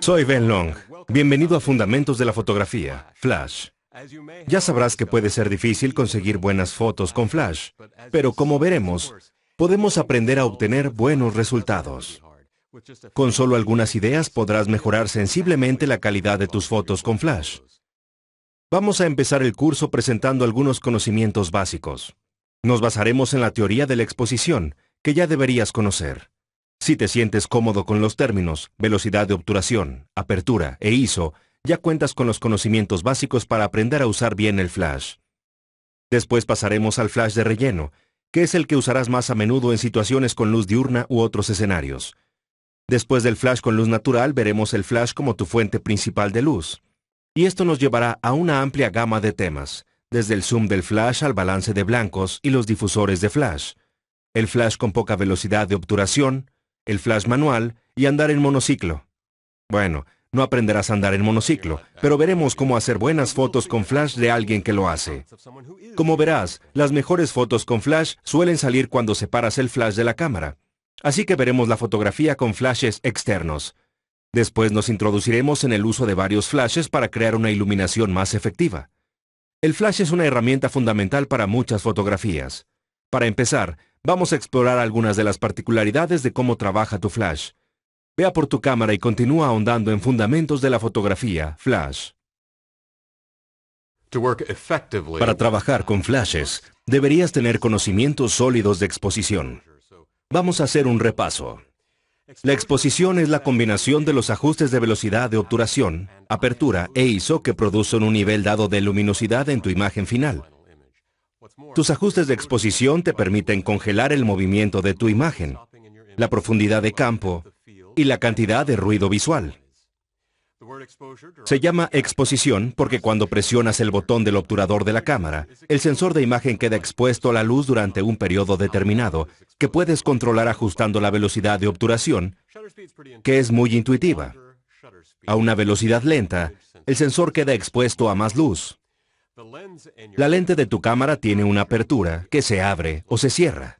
soy Ben Long. Bienvenido a Fundamentos de la Fotografía, Flash. Ya sabrás que puede ser difícil conseguir buenas fotos con Flash, pero como veremos, podemos aprender a obtener buenos resultados. Con solo algunas ideas podrás mejorar sensiblemente la calidad de tus fotos con Flash. Vamos a empezar el curso presentando algunos conocimientos básicos. Nos basaremos en la teoría de la exposición, que ya deberías conocer. Si te sientes cómodo con los términos, velocidad de obturación, apertura e ISO, ya cuentas con los conocimientos básicos para aprender a usar bien el flash. Después pasaremos al flash de relleno, que es el que usarás más a menudo en situaciones con luz diurna u otros escenarios. Después del flash con luz natural veremos el flash como tu fuente principal de luz. Y esto nos llevará a una amplia gama de temas, desde el zoom del flash al balance de blancos y los difusores de flash. El flash con poca velocidad de obturación, el flash manual y andar en monociclo. Bueno, no aprenderás a andar en monociclo, pero veremos cómo hacer buenas fotos con flash de alguien que lo hace. Como verás, las mejores fotos con flash suelen salir cuando separas el flash de la cámara. Así que veremos la fotografía con flashes externos. Después nos introduciremos en el uso de varios flashes para crear una iluminación más efectiva. El flash es una herramienta fundamental para muchas fotografías. Para empezar, Vamos a explorar algunas de las particularidades de cómo trabaja tu flash. Vea por tu cámara y continúa ahondando en fundamentos de la fotografía, flash. Para trabajar con flashes, deberías tener conocimientos sólidos de exposición. Vamos a hacer un repaso. La exposición es la combinación de los ajustes de velocidad de obturación, apertura e ISO que producen un nivel dado de luminosidad en tu imagen final. Tus ajustes de exposición te permiten congelar el movimiento de tu imagen, la profundidad de campo y la cantidad de ruido visual. Se llama exposición porque cuando presionas el botón del obturador de la cámara, el sensor de imagen queda expuesto a la luz durante un periodo determinado, que puedes controlar ajustando la velocidad de obturación, que es muy intuitiva. A una velocidad lenta, el sensor queda expuesto a más luz, la lente de tu cámara tiene una apertura que se abre o se cierra.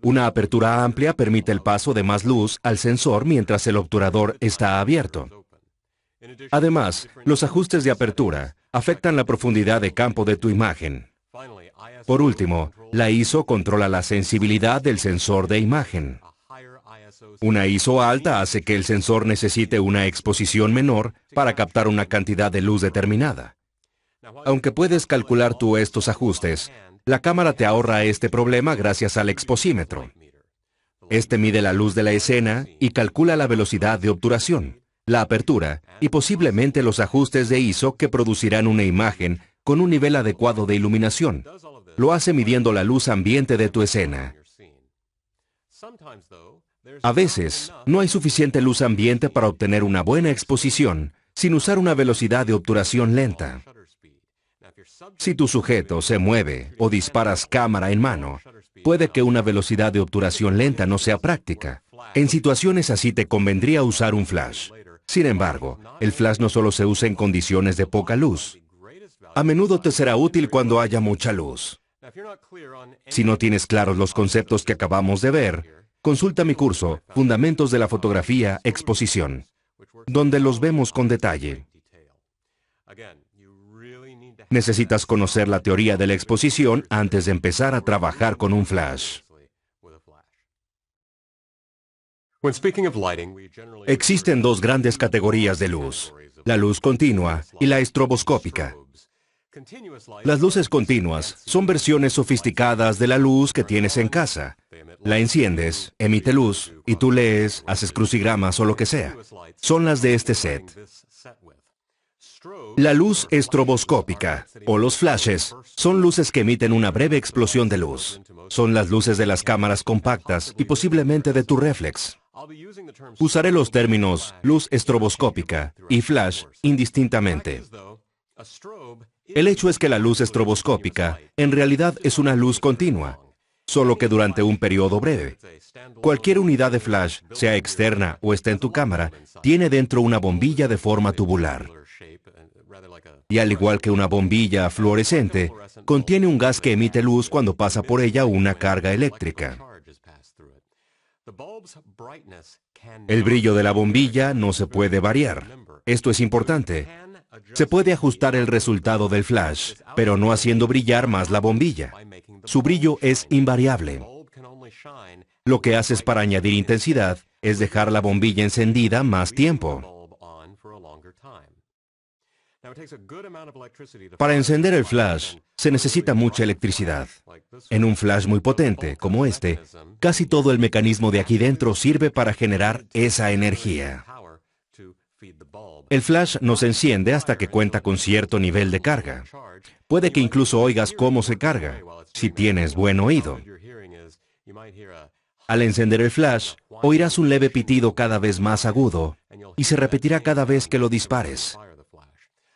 Una apertura amplia permite el paso de más luz al sensor mientras el obturador está abierto. Además, los ajustes de apertura afectan la profundidad de campo de tu imagen. Por último, la ISO controla la sensibilidad del sensor de imagen. Una ISO alta hace que el sensor necesite una exposición menor para captar una cantidad de luz determinada. Aunque puedes calcular tú estos ajustes, la cámara te ahorra este problema gracias al exposímetro. Este mide la luz de la escena y calcula la velocidad de obturación, la apertura y posiblemente los ajustes de ISO que producirán una imagen con un nivel adecuado de iluminación. Lo hace midiendo la luz ambiente de tu escena. A veces, no hay suficiente luz ambiente para obtener una buena exposición sin usar una velocidad de obturación lenta. Si tu sujeto se mueve o disparas cámara en mano, puede que una velocidad de obturación lenta no sea práctica. En situaciones así te convendría usar un flash. Sin embargo, el flash no solo se usa en condiciones de poca luz. A menudo te será útil cuando haya mucha luz. Si no tienes claros los conceptos que acabamos de ver, consulta mi curso, Fundamentos de la Fotografía Exposición, donde los vemos con detalle necesitas conocer la teoría de la exposición antes de empezar a trabajar con un flash. Existen dos grandes categorías de luz, la luz continua y la estroboscópica. Las luces continuas son versiones sofisticadas de la luz que tienes en casa. La enciendes, emite luz, y tú lees, haces crucigramas o lo que sea. Son las de este set. La luz estroboscópica, o los flashes, son luces que emiten una breve explosión de luz. Son las luces de las cámaras compactas y posiblemente de tu reflex. Usaré los términos luz estroboscópica y flash indistintamente. El hecho es que la luz estroboscópica en realidad es una luz continua, solo que durante un periodo breve. Cualquier unidad de flash, sea externa o esté en tu cámara, tiene dentro una bombilla de forma tubular y al igual que una bombilla fluorescente, contiene un gas que emite luz cuando pasa por ella una carga eléctrica. El brillo de la bombilla no se puede variar. Esto es importante. Se puede ajustar el resultado del flash, pero no haciendo brillar más la bombilla. Su brillo es invariable. Lo que haces para añadir intensidad es dejar la bombilla encendida más tiempo. Para encender el flash se necesita mucha electricidad. En un flash muy potente, como este, casi todo el mecanismo de aquí dentro sirve para generar esa energía. El flash no se enciende hasta que cuenta con cierto nivel de carga. Puede que incluso oigas cómo se carga, si tienes buen oído. Al encender el flash, oirás un leve pitido cada vez más agudo y se repetirá cada vez que lo dispares.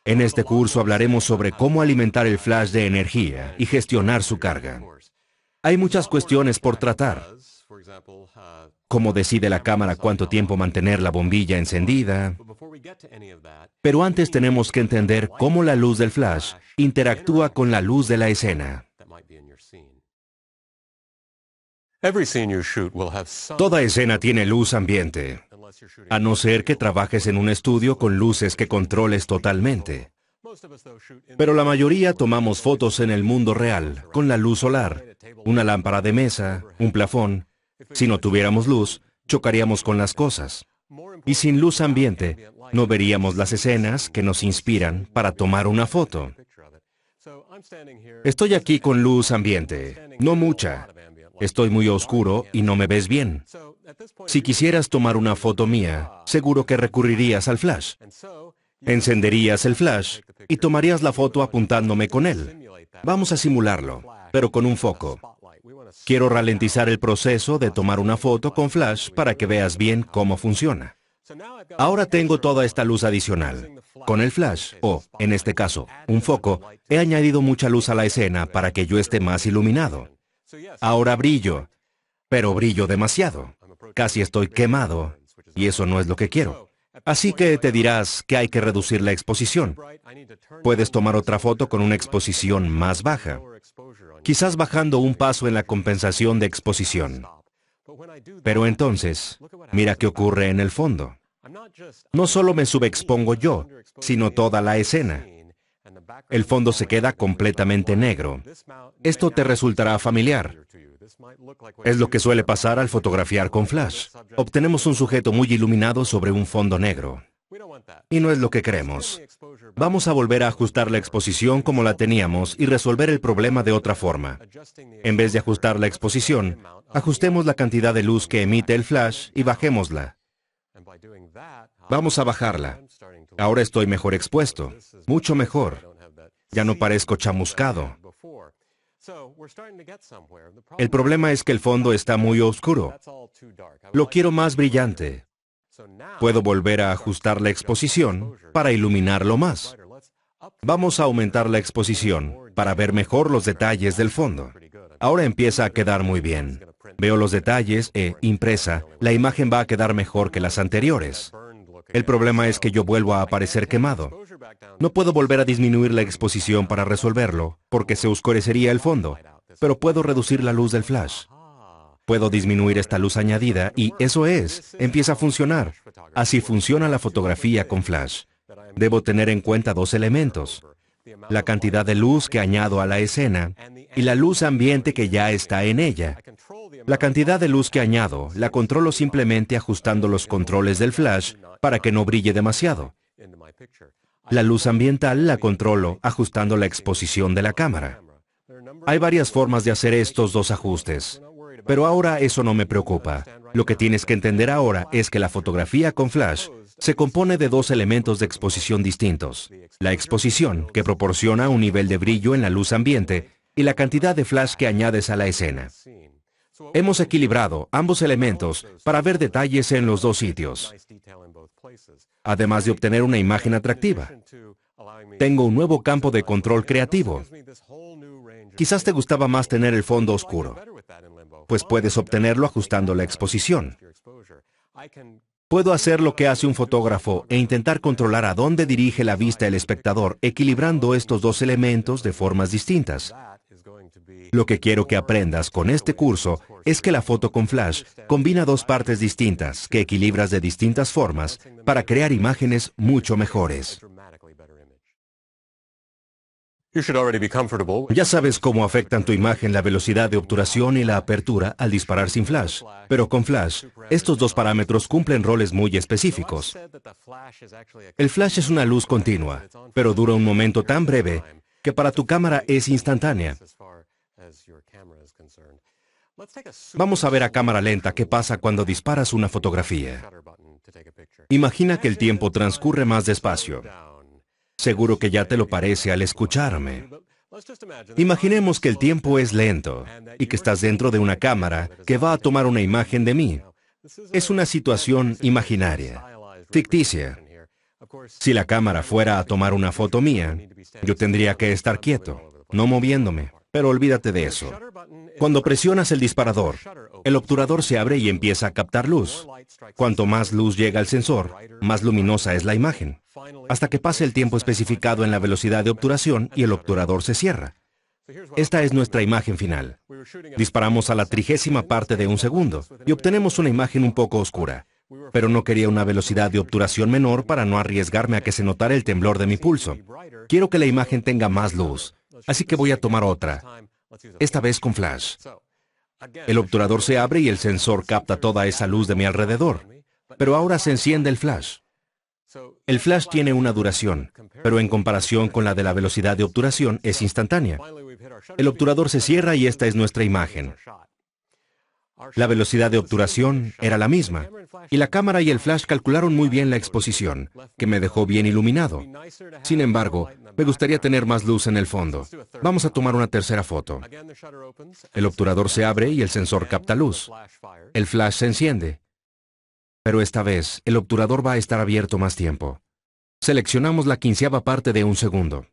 En este curso hablaremos sobre cómo alimentar el flash de energía y gestionar su carga. Hay muchas cuestiones por tratar. Cómo decide la cámara cuánto tiempo mantener la bombilla encendida. Pero antes tenemos que entender cómo la luz del flash interactúa con la luz de la escena. Toda escena tiene luz ambiente a no ser que trabajes en un estudio con luces que controles totalmente. Pero la mayoría tomamos fotos en el mundo real, con la luz solar, una lámpara de mesa, un plafón. Si no tuviéramos luz, chocaríamos con las cosas. Y sin luz ambiente, no veríamos las escenas que nos inspiran para tomar una foto. Estoy aquí con luz ambiente, no mucha. Estoy muy oscuro y no me ves bien. Si quisieras tomar una foto mía, seguro que recurrirías al flash. Encenderías el flash y tomarías la foto apuntándome con él. Vamos a simularlo, pero con un foco. Quiero ralentizar el proceso de tomar una foto con flash para que veas bien cómo funciona. Ahora tengo toda esta luz adicional. Con el flash, o, en este caso, un foco, he añadido mucha luz a la escena para que yo esté más iluminado. Ahora brillo, pero brillo demasiado. Casi estoy quemado y eso no es lo que quiero. Así que te dirás que hay que reducir la exposición. Puedes tomar otra foto con una exposición más baja, quizás bajando un paso en la compensación de exposición. Pero entonces, mira qué ocurre en el fondo. No solo me subexpongo yo, sino toda la escena. El fondo se queda completamente negro. Esto te resultará familiar. Es lo que suele pasar al fotografiar con flash. Obtenemos un sujeto muy iluminado sobre un fondo negro. Y no es lo que queremos. Vamos a volver a ajustar la exposición como la teníamos y resolver el problema de otra forma. En vez de ajustar la exposición, ajustemos la cantidad de luz que emite el flash y bajémosla. Vamos a bajarla. Ahora estoy mejor expuesto, mucho mejor. Ya no parezco chamuscado. El problema es que el fondo está muy oscuro. Lo quiero más brillante. Puedo volver a ajustar la exposición para iluminarlo más. Vamos a aumentar la exposición para ver mejor los detalles del fondo. Ahora empieza a quedar muy bien. Veo los detalles e impresa, la imagen va a quedar mejor que las anteriores. El problema es que yo vuelvo a aparecer quemado. No puedo volver a disminuir la exposición para resolverlo, porque se oscurecería el fondo, pero puedo reducir la luz del flash. Puedo disminuir esta luz añadida y eso es, empieza a funcionar. Así funciona la fotografía con flash. Debo tener en cuenta dos elementos. La cantidad de luz que añado a la escena y la luz ambiente que ya está en ella. La cantidad de luz que añado la controlo simplemente ajustando los controles del flash para que no brille demasiado. La luz ambiental la controlo ajustando la exposición de la cámara. Hay varias formas de hacer estos dos ajustes, pero ahora eso no me preocupa. Lo que tienes que entender ahora es que la fotografía con flash se compone de dos elementos de exposición distintos. La exposición, que proporciona un nivel de brillo en la luz ambiente, y la cantidad de flash que añades a la escena. Hemos equilibrado ambos elementos para ver detalles en los dos sitios, además de obtener una imagen atractiva. Tengo un nuevo campo de control creativo. Quizás te gustaba más tener el fondo oscuro, pues puedes obtenerlo ajustando la exposición. Puedo hacer lo que hace un fotógrafo e intentar controlar a dónde dirige la vista el espectador, equilibrando estos dos elementos de formas distintas. Lo que quiero que aprendas con este curso es que la foto con flash combina dos partes distintas que equilibras de distintas formas para crear imágenes mucho mejores. Ya sabes cómo afectan tu imagen la velocidad de obturación y la apertura al disparar sin flash, pero con flash, estos dos parámetros cumplen roles muy específicos. El flash es una luz continua, pero dura un momento tan breve que para tu cámara es instantánea, Vamos a ver a cámara lenta qué pasa cuando disparas una fotografía. Imagina que el tiempo transcurre más despacio. Seguro que ya te lo parece al escucharme. Imaginemos que el tiempo es lento y que estás dentro de una cámara que va a tomar una imagen de mí. Es una situación imaginaria, ficticia. Si la cámara fuera a tomar una foto mía, yo tendría que estar quieto, no moviéndome. Pero olvídate de eso. Cuando presionas el disparador, el obturador se abre y empieza a captar luz. Cuanto más luz llega al sensor, más luminosa es la imagen, hasta que pase el tiempo especificado en la velocidad de obturación y el obturador se cierra. Esta es nuestra imagen final. Disparamos a la trigésima parte de un segundo y obtenemos una imagen un poco oscura, pero no quería una velocidad de obturación menor para no arriesgarme a que se notara el temblor de mi pulso. Quiero que la imagen tenga más luz, Así que voy a tomar otra, esta vez con flash. El obturador se abre y el sensor capta toda esa luz de mi alrededor, pero ahora se enciende el flash. El flash tiene una duración, pero en comparación con la de la velocidad de obturación es instantánea. El obturador se cierra y esta es nuestra imagen. La velocidad de obturación era la misma, y la cámara y el flash calcularon muy bien la exposición, que me dejó bien iluminado. Sin embargo, me gustaría tener más luz en el fondo. Vamos a tomar una tercera foto. El obturador se abre y el sensor capta luz. El flash se enciende. Pero esta vez, el obturador va a estar abierto más tiempo. Seleccionamos la quinceava parte de un segundo.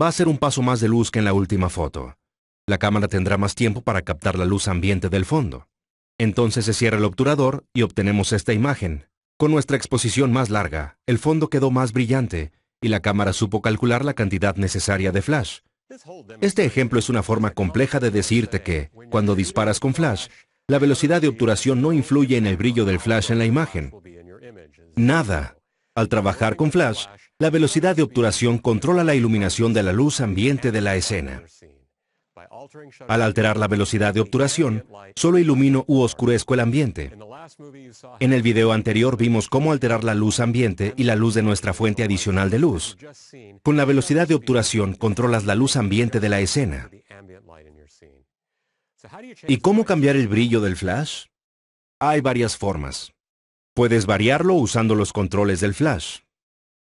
Va a ser un paso más de luz que en la última foto. La cámara tendrá más tiempo para captar la luz ambiente del fondo. Entonces se cierra el obturador y obtenemos esta imagen. Con nuestra exposición más larga, el fondo quedó más brillante, y la cámara supo calcular la cantidad necesaria de flash. Este ejemplo es una forma compleja de decirte que, cuando disparas con flash, la velocidad de obturación no influye en el brillo del flash en la imagen. Nada. Al trabajar con flash, la velocidad de obturación controla la iluminación de la luz ambiente de la escena. Al alterar la velocidad de obturación, solo ilumino u oscurezco el ambiente. En el video anterior vimos cómo alterar la luz ambiente y la luz de nuestra fuente adicional de luz. Con la velocidad de obturación controlas la luz ambiente de la escena. ¿Y cómo cambiar el brillo del flash? Hay varias formas. Puedes variarlo usando los controles del flash.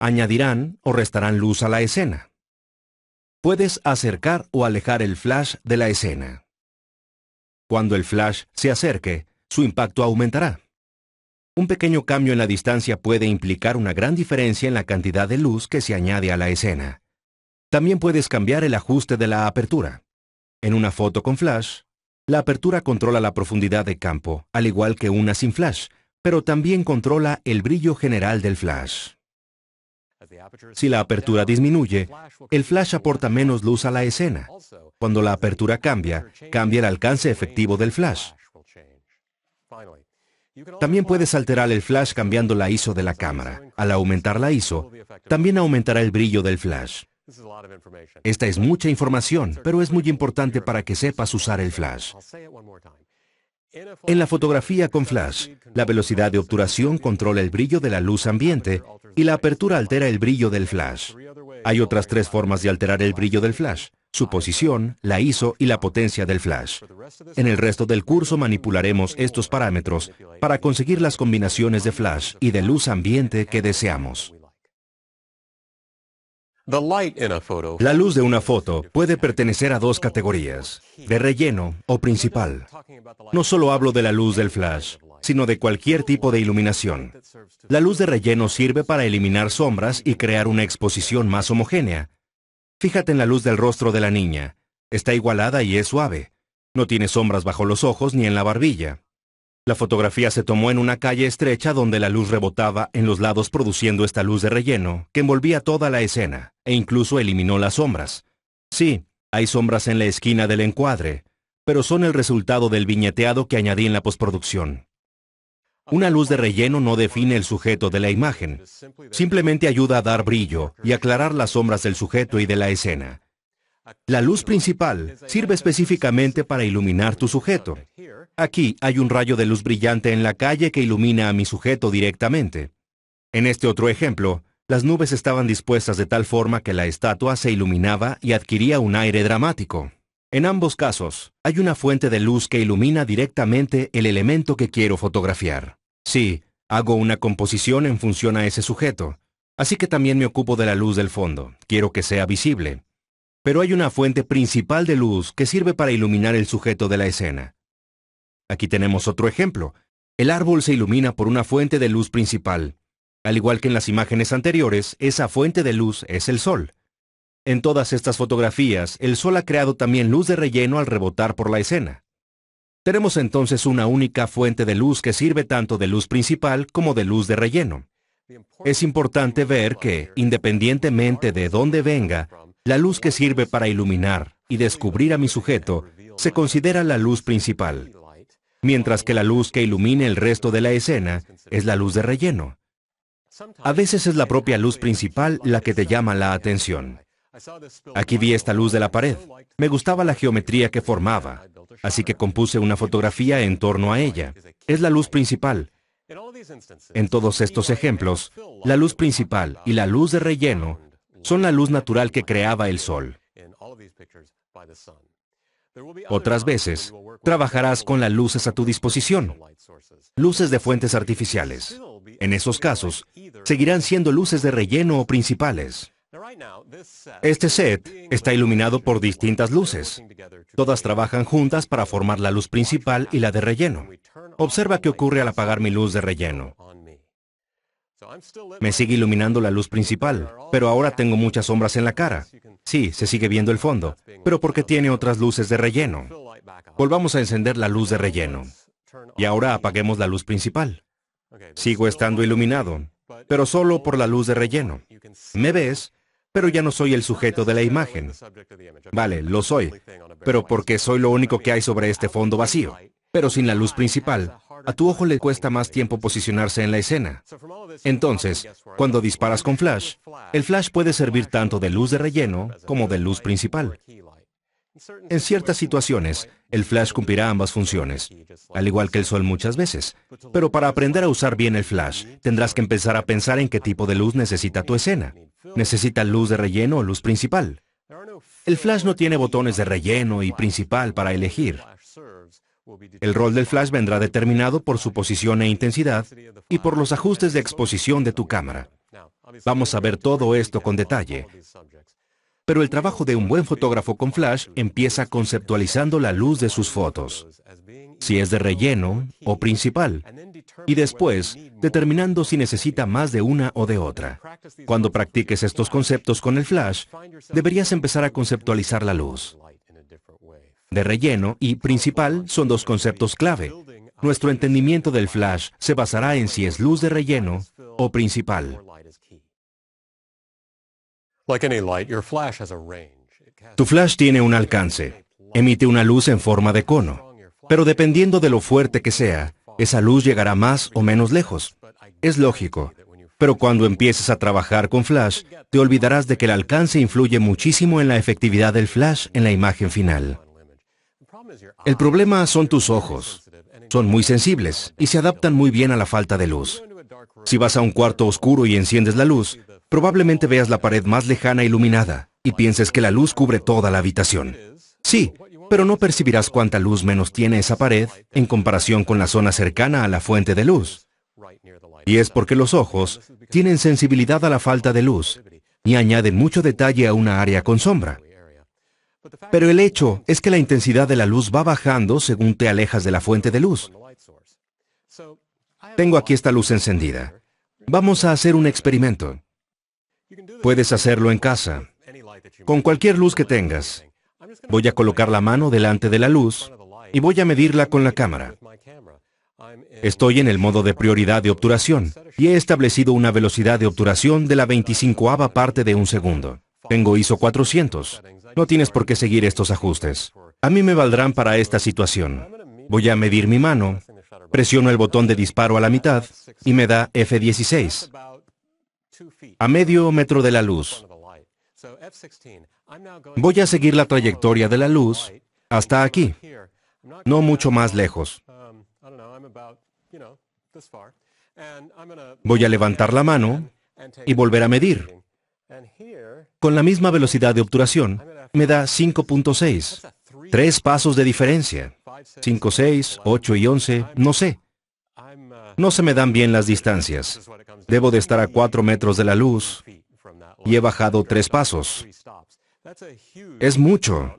Añadirán o restarán luz a la escena. Puedes acercar o alejar el flash de la escena. Cuando el flash se acerque, su impacto aumentará. Un pequeño cambio en la distancia puede implicar una gran diferencia en la cantidad de luz que se añade a la escena. También puedes cambiar el ajuste de la apertura. En una foto con flash, la apertura controla la profundidad de campo, al igual que una sin flash, pero también controla el brillo general del flash. Si la apertura disminuye, el flash aporta menos luz a la escena. Cuando la apertura cambia, cambia el alcance efectivo del flash. También puedes alterar el flash cambiando la ISO de la cámara. Al aumentar la ISO, también aumentará el brillo del flash. Esta es mucha información, pero es muy importante para que sepas usar el flash. En la fotografía con flash, la velocidad de obturación controla el brillo de la luz ambiente y la apertura altera el brillo del flash. Hay otras tres formas de alterar el brillo del flash, su posición, la ISO y la potencia del flash. En el resto del curso manipularemos estos parámetros para conseguir las combinaciones de flash y de luz ambiente que deseamos. La luz de una foto puede pertenecer a dos categorías, de relleno o principal. No solo hablo de la luz del flash, sino de cualquier tipo de iluminación. La luz de relleno sirve para eliminar sombras y crear una exposición más homogénea. Fíjate en la luz del rostro de la niña. Está igualada y es suave. No tiene sombras bajo los ojos ni en la barbilla. La fotografía se tomó en una calle estrecha donde la luz rebotaba en los lados produciendo esta luz de relleno que envolvía toda la escena e incluso eliminó las sombras. Sí, hay sombras en la esquina del encuadre, pero son el resultado del viñeteado que añadí en la postproducción. Una luz de relleno no define el sujeto de la imagen, simplemente ayuda a dar brillo y aclarar las sombras del sujeto y de la escena. La luz principal sirve específicamente para iluminar tu sujeto. Aquí hay un rayo de luz brillante en la calle que ilumina a mi sujeto directamente. En este otro ejemplo, las nubes estaban dispuestas de tal forma que la estatua se iluminaba y adquiría un aire dramático. En ambos casos, hay una fuente de luz que ilumina directamente el elemento que quiero fotografiar. Sí, hago una composición en función a ese sujeto, así que también me ocupo de la luz del fondo, quiero que sea visible. Pero hay una fuente principal de luz que sirve para iluminar el sujeto de la escena. Aquí tenemos otro ejemplo. El árbol se ilumina por una fuente de luz principal. Al igual que en las imágenes anteriores, esa fuente de luz es el sol. En todas estas fotografías, el sol ha creado también luz de relleno al rebotar por la escena. Tenemos entonces una única fuente de luz que sirve tanto de luz principal como de luz de relleno. Es importante ver que, independientemente de dónde venga, la luz que sirve para iluminar y descubrir a mi sujeto se considera la luz principal, mientras que la luz que ilumine el resto de la escena es la luz de relleno. A veces es la propia luz principal la que te llama la atención. Aquí vi esta luz de la pared. Me gustaba la geometría que formaba así que compuse una fotografía en torno a ella. Es la luz principal. En todos estos ejemplos, la luz principal y la luz de relleno son la luz natural que creaba el sol. Otras veces, trabajarás con las luces a tu disposición, luces de fuentes artificiales. En esos casos, seguirán siendo luces de relleno o principales. Este set está iluminado por distintas luces. Todas trabajan juntas para formar la luz principal y la de relleno. Observa qué ocurre al apagar mi luz de relleno. Me sigue iluminando la luz principal, pero ahora tengo muchas sombras en la cara. Sí, se sigue viendo el fondo, pero porque tiene otras luces de relleno. Volvamos a encender la luz de relleno. Y ahora apaguemos la luz principal. Sigo estando iluminado, pero solo por la luz de relleno. ¿Me ves? pero ya no soy el sujeto de la imagen. Vale, lo soy, pero porque soy lo único que hay sobre este fondo vacío. Pero sin la luz principal, a tu ojo le cuesta más tiempo posicionarse en la escena. Entonces, cuando disparas con flash, el flash puede servir tanto de luz de relleno como de luz principal. En ciertas situaciones, el flash cumplirá ambas funciones, al igual que el sol muchas veces. Pero para aprender a usar bien el flash, tendrás que empezar a pensar en qué tipo de luz necesita tu escena. ¿Necesita luz de relleno o luz principal? El flash no tiene botones de relleno y principal para elegir. El rol del flash vendrá determinado por su posición e intensidad y por los ajustes de exposición de tu cámara. Vamos a ver todo esto con detalle. Pero el trabajo de un buen fotógrafo con flash empieza conceptualizando la luz de sus fotos si es de relleno o principal, y después determinando si necesita más de una o de otra. Cuando practiques estos conceptos con el flash, deberías empezar a conceptualizar la luz. De relleno y principal son dos conceptos clave. Nuestro entendimiento del flash se basará en si es luz de relleno o principal. Tu flash tiene un alcance. Emite una luz en forma de cono. Pero dependiendo de lo fuerte que sea, esa luz llegará más o menos lejos. Es lógico. Pero cuando empieces a trabajar con flash, te olvidarás de que el alcance influye muchísimo en la efectividad del flash en la imagen final. El problema son tus ojos. Son muy sensibles y se adaptan muy bien a la falta de luz. Si vas a un cuarto oscuro y enciendes la luz, probablemente veas la pared más lejana iluminada y pienses que la luz cubre toda la habitación. Sí, pero no percibirás cuánta luz menos tiene esa pared en comparación con la zona cercana a la fuente de luz. Y es porque los ojos tienen sensibilidad a la falta de luz y añaden mucho detalle a una área con sombra. Pero el hecho es que la intensidad de la luz va bajando según te alejas de la fuente de luz. Tengo aquí esta luz encendida. Vamos a hacer un experimento. Puedes hacerlo en casa, con cualquier luz que tengas. Voy a colocar la mano delante de la luz y voy a medirla con la cámara. Estoy en el modo de prioridad de obturación y he establecido una velocidad de obturación de la 25ava parte de un segundo. Tengo ISO 400. No tienes por qué seguir estos ajustes. A mí me valdrán para esta situación. Voy a medir mi mano, presiono el botón de disparo a la mitad y me da F16, a medio metro de la luz. Voy a seguir la trayectoria de la luz hasta aquí, no mucho más lejos. Voy a levantar la mano y volver a medir. Con la misma velocidad de obturación, me da 5.6. Tres pasos de diferencia. 5, 6, 8 y 11, no sé. No se me dan bien las distancias. Debo de estar a 4 metros de la luz y he bajado tres pasos. Es mucho.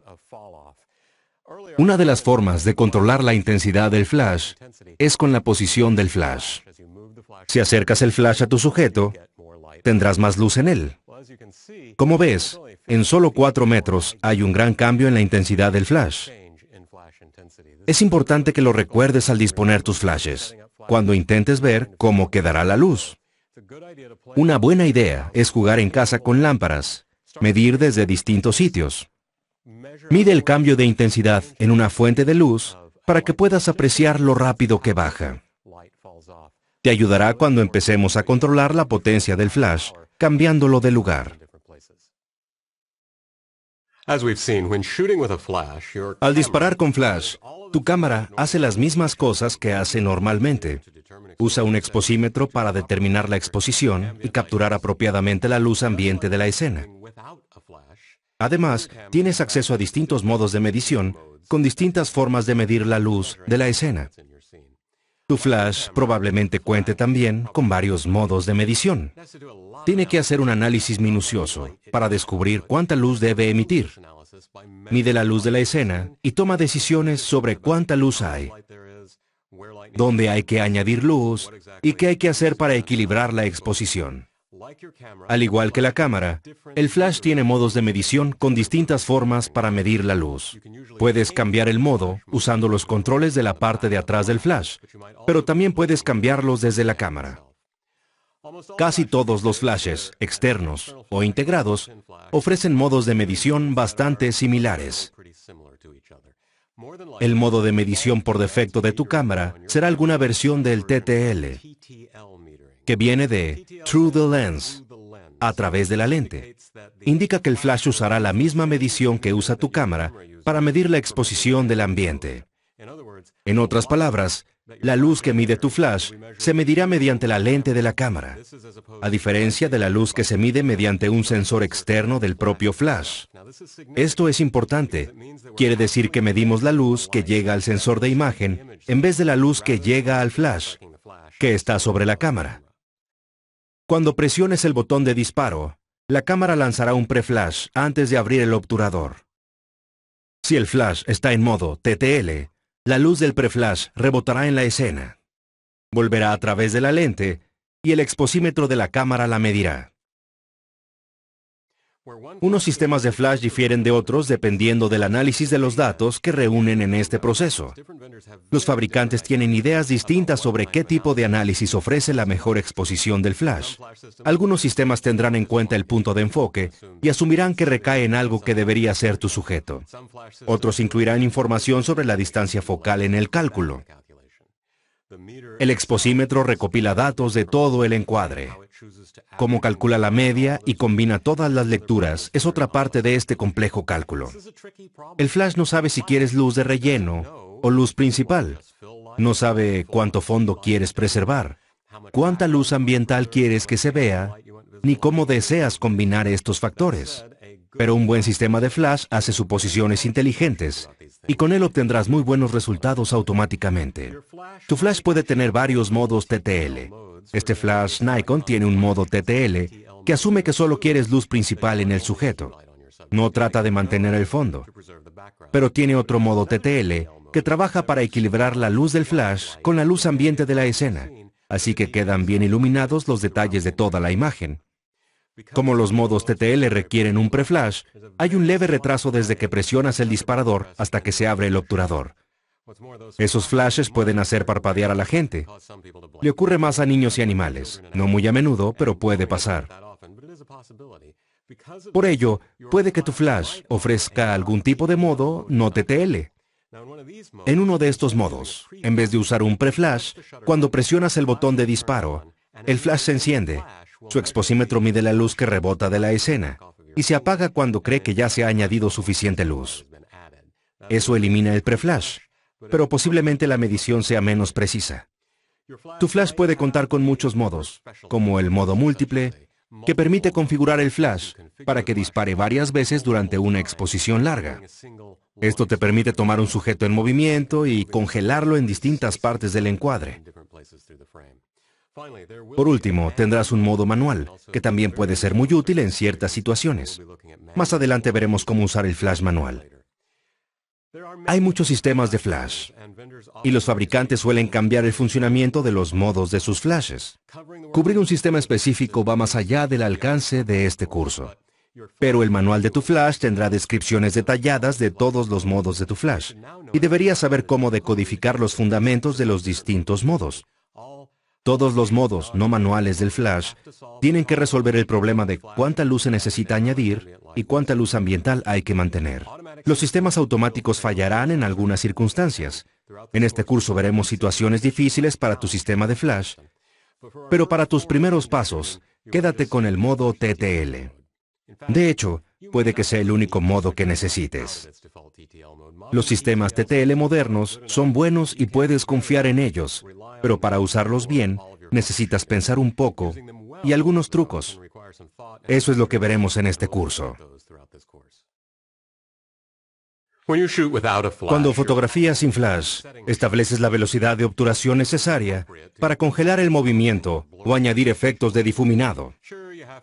Una de las formas de controlar la intensidad del flash es con la posición del flash. Si acercas el flash a tu sujeto, tendrás más luz en él. Como ves, en solo 4 metros hay un gran cambio en la intensidad del flash. Es importante que lo recuerdes al disponer tus flashes, cuando intentes ver cómo quedará la luz. Una buena idea es jugar en casa con lámparas Medir desde distintos sitios. Mide el cambio de intensidad en una fuente de luz para que puedas apreciar lo rápido que baja. Te ayudará cuando empecemos a controlar la potencia del flash, cambiándolo de lugar. Al disparar con flash, tu cámara hace las mismas cosas que hace normalmente. Usa un exposímetro para determinar la exposición y capturar apropiadamente la luz ambiente de la escena. Además, tienes acceso a distintos modos de medición con distintas formas de medir la luz de la escena. Tu flash probablemente cuente también con varios modos de medición. Tiene que hacer un análisis minucioso para descubrir cuánta luz debe emitir. Mide la luz de la escena y toma decisiones sobre cuánta luz hay, dónde hay que añadir luz y qué hay que hacer para equilibrar la exposición. Al igual que la cámara, el flash tiene modos de medición con distintas formas para medir la luz. Puedes cambiar el modo usando los controles de la parte de atrás del flash, pero también puedes cambiarlos desde la cámara. Casi todos los flashes, externos o integrados, ofrecen modos de medición bastante similares. El modo de medición por defecto de tu cámara será alguna versión del TTL que viene de Through the Lens, a través de la lente. Indica que el flash usará la misma medición que usa tu cámara para medir la exposición del ambiente. En otras palabras, la luz que mide tu flash se medirá mediante la lente de la cámara, a diferencia de la luz que se mide mediante un sensor externo del propio flash. Esto es importante. Quiere decir que medimos la luz que llega al sensor de imagen en vez de la luz que llega al flash, que está sobre la cámara. Cuando presiones el botón de disparo, la cámara lanzará un pre-flash antes de abrir el obturador. Si el flash está en modo TTL, la luz del preflash flash rebotará en la escena. Volverá a través de la lente y el exposímetro de la cámara la medirá. Unos sistemas de flash difieren de otros dependiendo del análisis de los datos que reúnen en este proceso. Los fabricantes tienen ideas distintas sobre qué tipo de análisis ofrece la mejor exposición del flash. Algunos sistemas tendrán en cuenta el punto de enfoque y asumirán que recae en algo que debería ser tu sujeto. Otros incluirán información sobre la distancia focal en el cálculo. El exposímetro recopila datos de todo el encuadre cómo calcula la media y combina todas las lecturas es otra parte de este complejo cálculo. El flash no sabe si quieres luz de relleno o luz principal. No sabe cuánto fondo quieres preservar, cuánta luz ambiental quieres que se vea, ni cómo deseas combinar estos factores. Pero un buen sistema de flash hace suposiciones inteligentes y con él obtendrás muy buenos resultados automáticamente. Tu flash puede tener varios modos TTL este flash Nikon tiene un modo TTL que asume que solo quieres luz principal en el sujeto. No trata de mantener el fondo, pero tiene otro modo TTL que trabaja para equilibrar la luz del flash con la luz ambiente de la escena, así que quedan bien iluminados los detalles de toda la imagen. Como los modos TTL requieren un preflash, hay un leve retraso desde que presionas el disparador hasta que se abre el obturador. Esos flashes pueden hacer parpadear a la gente. Le ocurre más a niños y animales, no muy a menudo, pero puede pasar. Por ello, puede que tu flash ofrezca algún tipo de modo no TTL. En uno de estos modos, en vez de usar un pre-flash, cuando presionas el botón de disparo, el flash se enciende. Su exposímetro mide la luz que rebota de la escena y se apaga cuando cree que ya se ha añadido suficiente luz. Eso elimina el preflash. flash pero posiblemente la medición sea menos precisa. Tu flash puede contar con muchos modos, como el modo múltiple, que permite configurar el flash para que dispare varias veces durante una exposición larga. Esto te permite tomar un sujeto en movimiento y congelarlo en distintas partes del encuadre. Por último, tendrás un modo manual, que también puede ser muy útil en ciertas situaciones. Más adelante veremos cómo usar el flash manual. Hay muchos sistemas de flash y los fabricantes suelen cambiar el funcionamiento de los modos de sus flashes. Cubrir un sistema específico va más allá del alcance de este curso, pero el manual de tu flash tendrá descripciones detalladas de todos los modos de tu flash y deberías saber cómo decodificar los fundamentos de los distintos modos. Todos los modos no manuales del flash tienen que resolver el problema de cuánta luz se necesita añadir y cuánta luz ambiental hay que mantener los sistemas automáticos fallarán en algunas circunstancias. En este curso veremos situaciones difíciles para tu sistema de flash, pero para tus primeros pasos, quédate con el modo TTL. De hecho, puede que sea el único modo que necesites. Los sistemas TTL modernos son buenos y puedes confiar en ellos, pero para usarlos bien, necesitas pensar un poco y algunos trucos. Eso es lo que veremos en este curso. Cuando fotografías sin flash, estableces la velocidad de obturación necesaria para congelar el movimiento o añadir efectos de difuminado.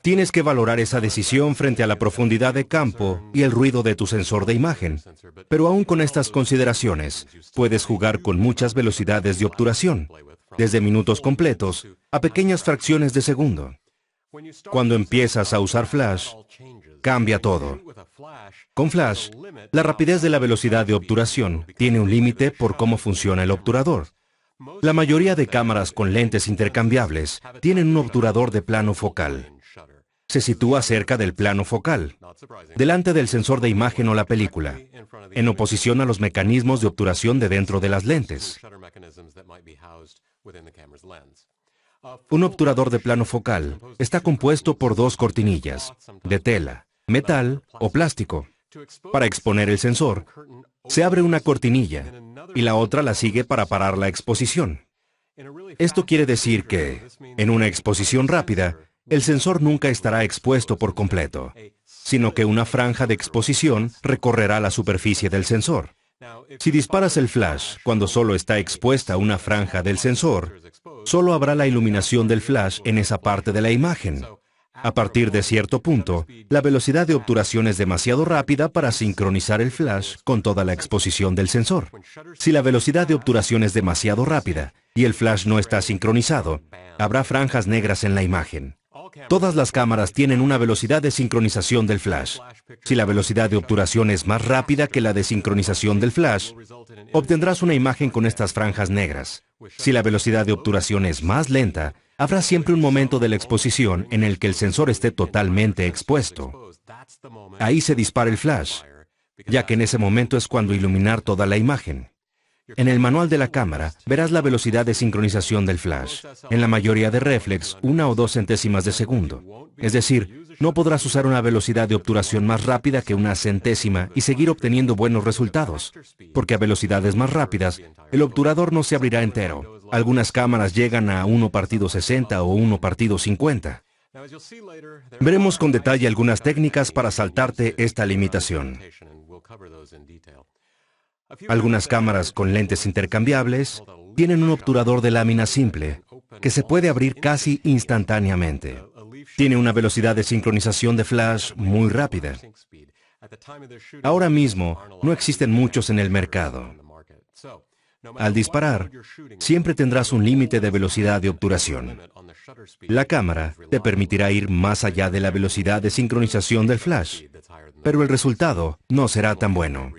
Tienes que valorar esa decisión frente a la profundidad de campo y el ruido de tu sensor de imagen. Pero aún con estas consideraciones, puedes jugar con muchas velocidades de obturación, desde minutos completos a pequeñas fracciones de segundo. Cuando empiezas a usar flash, cambia todo. Con flash, la rapidez de la velocidad de obturación tiene un límite por cómo funciona el obturador. La mayoría de cámaras con lentes intercambiables tienen un obturador de plano focal. Se sitúa cerca del plano focal, delante del sensor de imagen o la película, en oposición a los mecanismos de obturación de dentro de las lentes. Un obturador de plano focal está compuesto por dos cortinillas de tela, metal o plástico. Para exponer el sensor, se abre una cortinilla y la otra la sigue para parar la exposición. Esto quiere decir que, en una exposición rápida, el sensor nunca estará expuesto por completo, sino que una franja de exposición recorrerá la superficie del sensor. Si disparas el flash cuando solo está expuesta una franja del sensor, solo habrá la iluminación del flash en esa parte de la imagen, a partir de cierto punto, la velocidad de obturación es demasiado rápida para sincronizar el flash con toda la exposición del sensor. Si la velocidad de obturación es demasiado rápida y el flash no está sincronizado, habrá franjas negras en la imagen. Todas las cámaras tienen una velocidad de sincronización del flash. Si la velocidad de obturación es más rápida que la de sincronización del flash, obtendrás una imagen con estas franjas negras. Si la velocidad de obturación es más lenta, Habrá siempre un momento de la exposición en el que el sensor esté totalmente expuesto. Ahí se dispara el flash, ya que en ese momento es cuando iluminar toda la imagen. En el manual de la cámara verás la velocidad de sincronización del flash, en la mayoría de reflex una o dos centésimas de segundo. Es decir, no podrás usar una velocidad de obturación más rápida que una centésima y seguir obteniendo buenos resultados, porque a velocidades más rápidas el obturador no se abrirá entero, algunas cámaras llegan a 1 partido 60 o 1 partido 50. Veremos con detalle algunas técnicas para saltarte esta limitación. Algunas cámaras con lentes intercambiables tienen un obturador de lámina simple que se puede abrir casi instantáneamente. Tiene una velocidad de sincronización de flash muy rápida. Ahora mismo no existen muchos en el mercado. Al disparar, siempre tendrás un límite de velocidad de obturación. La cámara te permitirá ir más allá de la velocidad de sincronización del flash, pero el resultado no será tan bueno.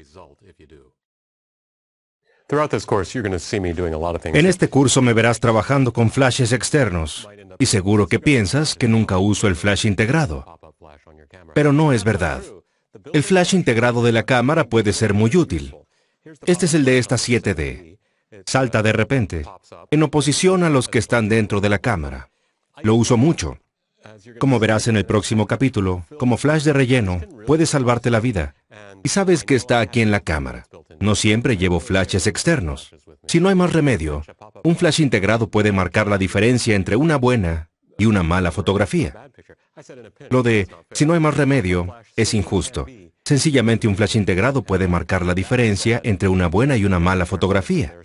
En este curso me verás trabajando con flashes externos y seguro que piensas que nunca uso el flash integrado. Pero no es verdad. El flash integrado de la cámara puede ser muy útil, este es el de esta 7D. Salta de repente, en oposición a los que están dentro de la cámara. Lo uso mucho. Como verás en el próximo capítulo, como flash de relleno, puede salvarte la vida. Y sabes que está aquí en la cámara. No siempre llevo flashes externos. Si no hay más remedio, un flash integrado puede marcar la diferencia entre una buena y una mala fotografía. Lo de si no hay más remedio es injusto. Sencillamente un flash integrado puede marcar la diferencia entre una buena y una mala fotografía.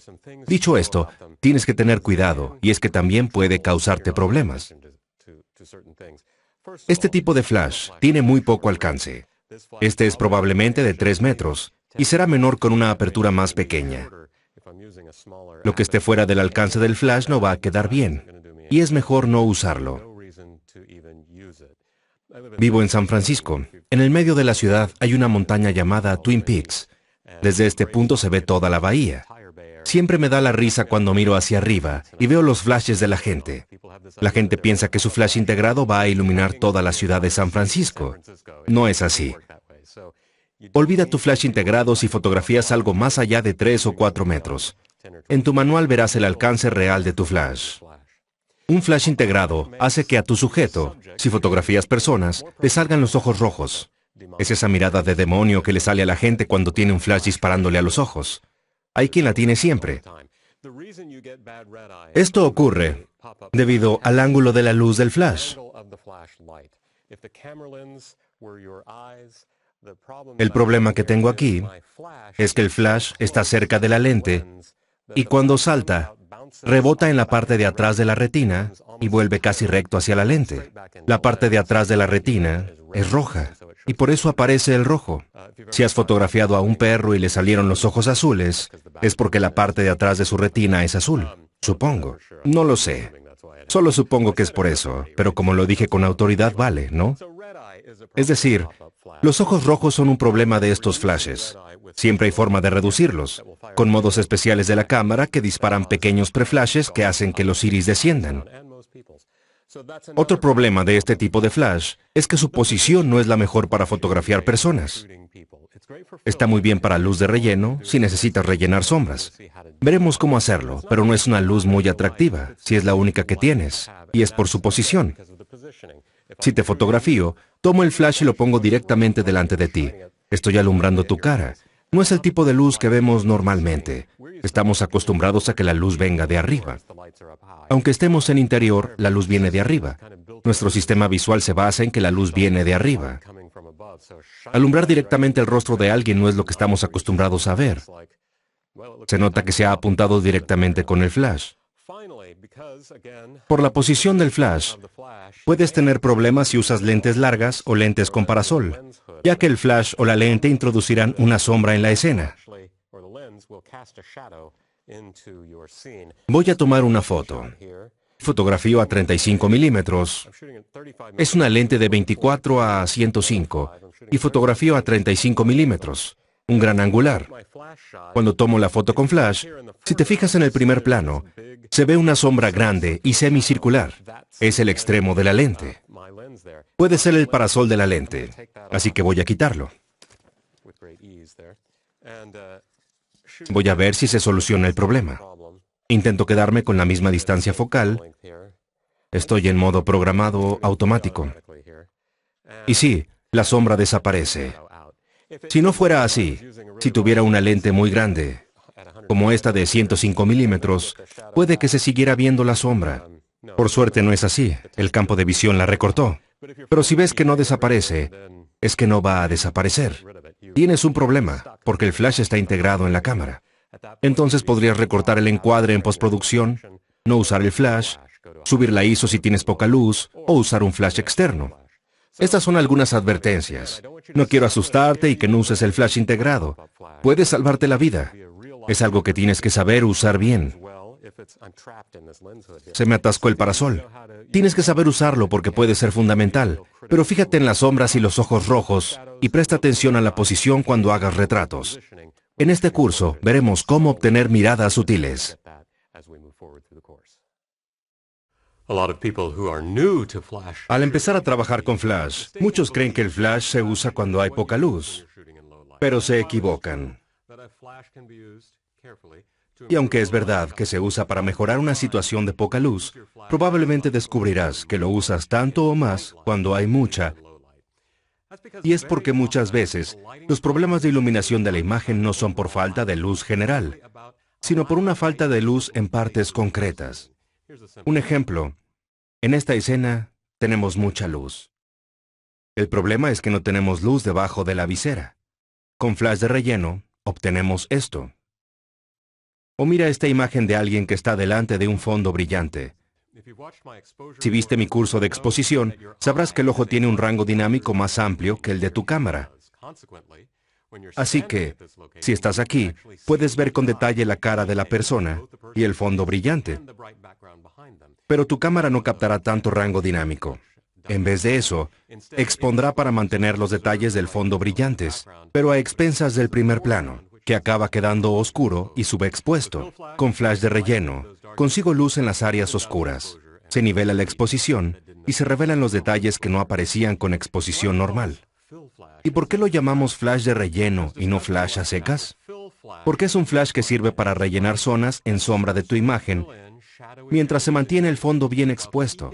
Dicho esto, tienes que tener cuidado y es que también puede causarte problemas. Este tipo de flash tiene muy poco alcance. Este es probablemente de 3 metros y será menor con una apertura más pequeña. Lo que esté fuera del alcance del flash no va a quedar bien y es mejor no usarlo. Vivo en San Francisco. En el medio de la ciudad hay una montaña llamada Twin Peaks. Desde este punto se ve toda la bahía. Siempre me da la risa cuando miro hacia arriba y veo los flashes de la gente. La gente piensa que su flash integrado va a iluminar toda la ciudad de San Francisco. No es así. Olvida tu flash integrado si fotografías algo más allá de 3 o 4 metros. En tu manual verás el alcance real de tu flash. Un flash integrado hace que a tu sujeto, si fotografías personas, te salgan los ojos rojos. Es esa mirada de demonio que le sale a la gente cuando tiene un flash disparándole a los ojos. Hay quien la tiene siempre. Esto ocurre debido al ángulo de la luz del flash. El problema que tengo aquí es que el flash está cerca de la lente y cuando salta, rebota en la parte de atrás de la retina y vuelve casi recto hacia la lente. La parte de atrás de la retina es roja y por eso aparece el rojo. Si has fotografiado a un perro y le salieron los ojos azules, es porque la parte de atrás de su retina es azul, supongo. No lo sé. Solo supongo que es por eso, pero como lo dije con autoridad vale, ¿no? Es decir, los ojos rojos son un problema de estos flashes. Siempre hay forma de reducirlos, con modos especiales de la cámara que disparan pequeños preflashes que hacen que los iris desciendan. Otro problema de este tipo de flash es que su posición no es la mejor para fotografiar personas. Está muy bien para luz de relleno si necesitas rellenar sombras. Veremos cómo hacerlo, pero no es una luz muy atractiva si es la única que tienes, y es por su posición. Si te fotografío, tomo el flash y lo pongo directamente delante de ti. Estoy alumbrando tu cara. No es el tipo de luz que vemos normalmente. Estamos acostumbrados a que la luz venga de arriba. Aunque estemos en interior, la luz viene de arriba. Nuestro sistema visual se basa en que la luz viene de arriba. Alumbrar directamente el rostro de alguien no es lo que estamos acostumbrados a ver. Se nota que se ha apuntado directamente con el flash. Por la posición del flash, puedes tener problemas si usas lentes largas o lentes con parasol, ya que el flash o la lente introducirán una sombra en la escena. Voy a tomar una foto. Fotografío a 35 milímetros. Es una lente de 24 a 105 y fotografío a 35 milímetros un gran angular. Cuando tomo la foto con flash, si te fijas en el primer plano, se ve una sombra grande y semicircular. Es el extremo de la lente. Puede ser el parasol de la lente, así que voy a quitarlo. Voy a ver si se soluciona el problema. Intento quedarme con la misma distancia focal. Estoy en modo programado automático. Y sí, la sombra desaparece. Si no fuera así, si tuviera una lente muy grande, como esta de 105 milímetros, puede que se siguiera viendo la sombra. Por suerte no es así, el campo de visión la recortó. Pero si ves que no desaparece, es que no va a desaparecer. Tienes un problema, porque el flash está integrado en la cámara. Entonces podrías recortar el encuadre en postproducción, no usar el flash, subir la ISO si tienes poca luz, o usar un flash externo. Estas son algunas advertencias. No quiero asustarte y que no uses el flash integrado. Puede salvarte la vida. Es algo que tienes que saber usar bien. Se me atascó el parasol. Tienes que saber usarlo porque puede ser fundamental. Pero fíjate en las sombras y los ojos rojos y presta atención a la posición cuando hagas retratos. En este curso veremos cómo obtener miradas sutiles. Al empezar a trabajar con flash, muchos creen que el flash se usa cuando hay poca luz, pero se equivocan. Y aunque es verdad que se usa para mejorar una situación de poca luz, probablemente descubrirás que lo usas tanto o más cuando hay mucha. Y es porque muchas veces los problemas de iluminación de la imagen no son por falta de luz general, sino por una falta de luz en partes concretas. Un ejemplo. En esta escena tenemos mucha luz. El problema es que no tenemos luz debajo de la visera. Con flash de relleno, obtenemos esto. O mira esta imagen de alguien que está delante de un fondo brillante. Si viste mi curso de exposición, sabrás que el ojo tiene un rango dinámico más amplio que el de tu cámara. Así que, si estás aquí, puedes ver con detalle la cara de la persona y el fondo brillante pero tu cámara no captará tanto rango dinámico. En vez de eso, expondrá para mantener los detalles del fondo brillantes, pero a expensas del primer plano, que acaba quedando oscuro y subexpuesto, con flash de relleno, consigo luz en las áreas oscuras. Se nivela la exposición y se revelan los detalles que no aparecían con exposición normal. ¿Y por qué lo llamamos flash de relleno y no flash a secas? Porque es un flash que sirve para rellenar zonas en sombra de tu imagen mientras se mantiene el fondo bien expuesto.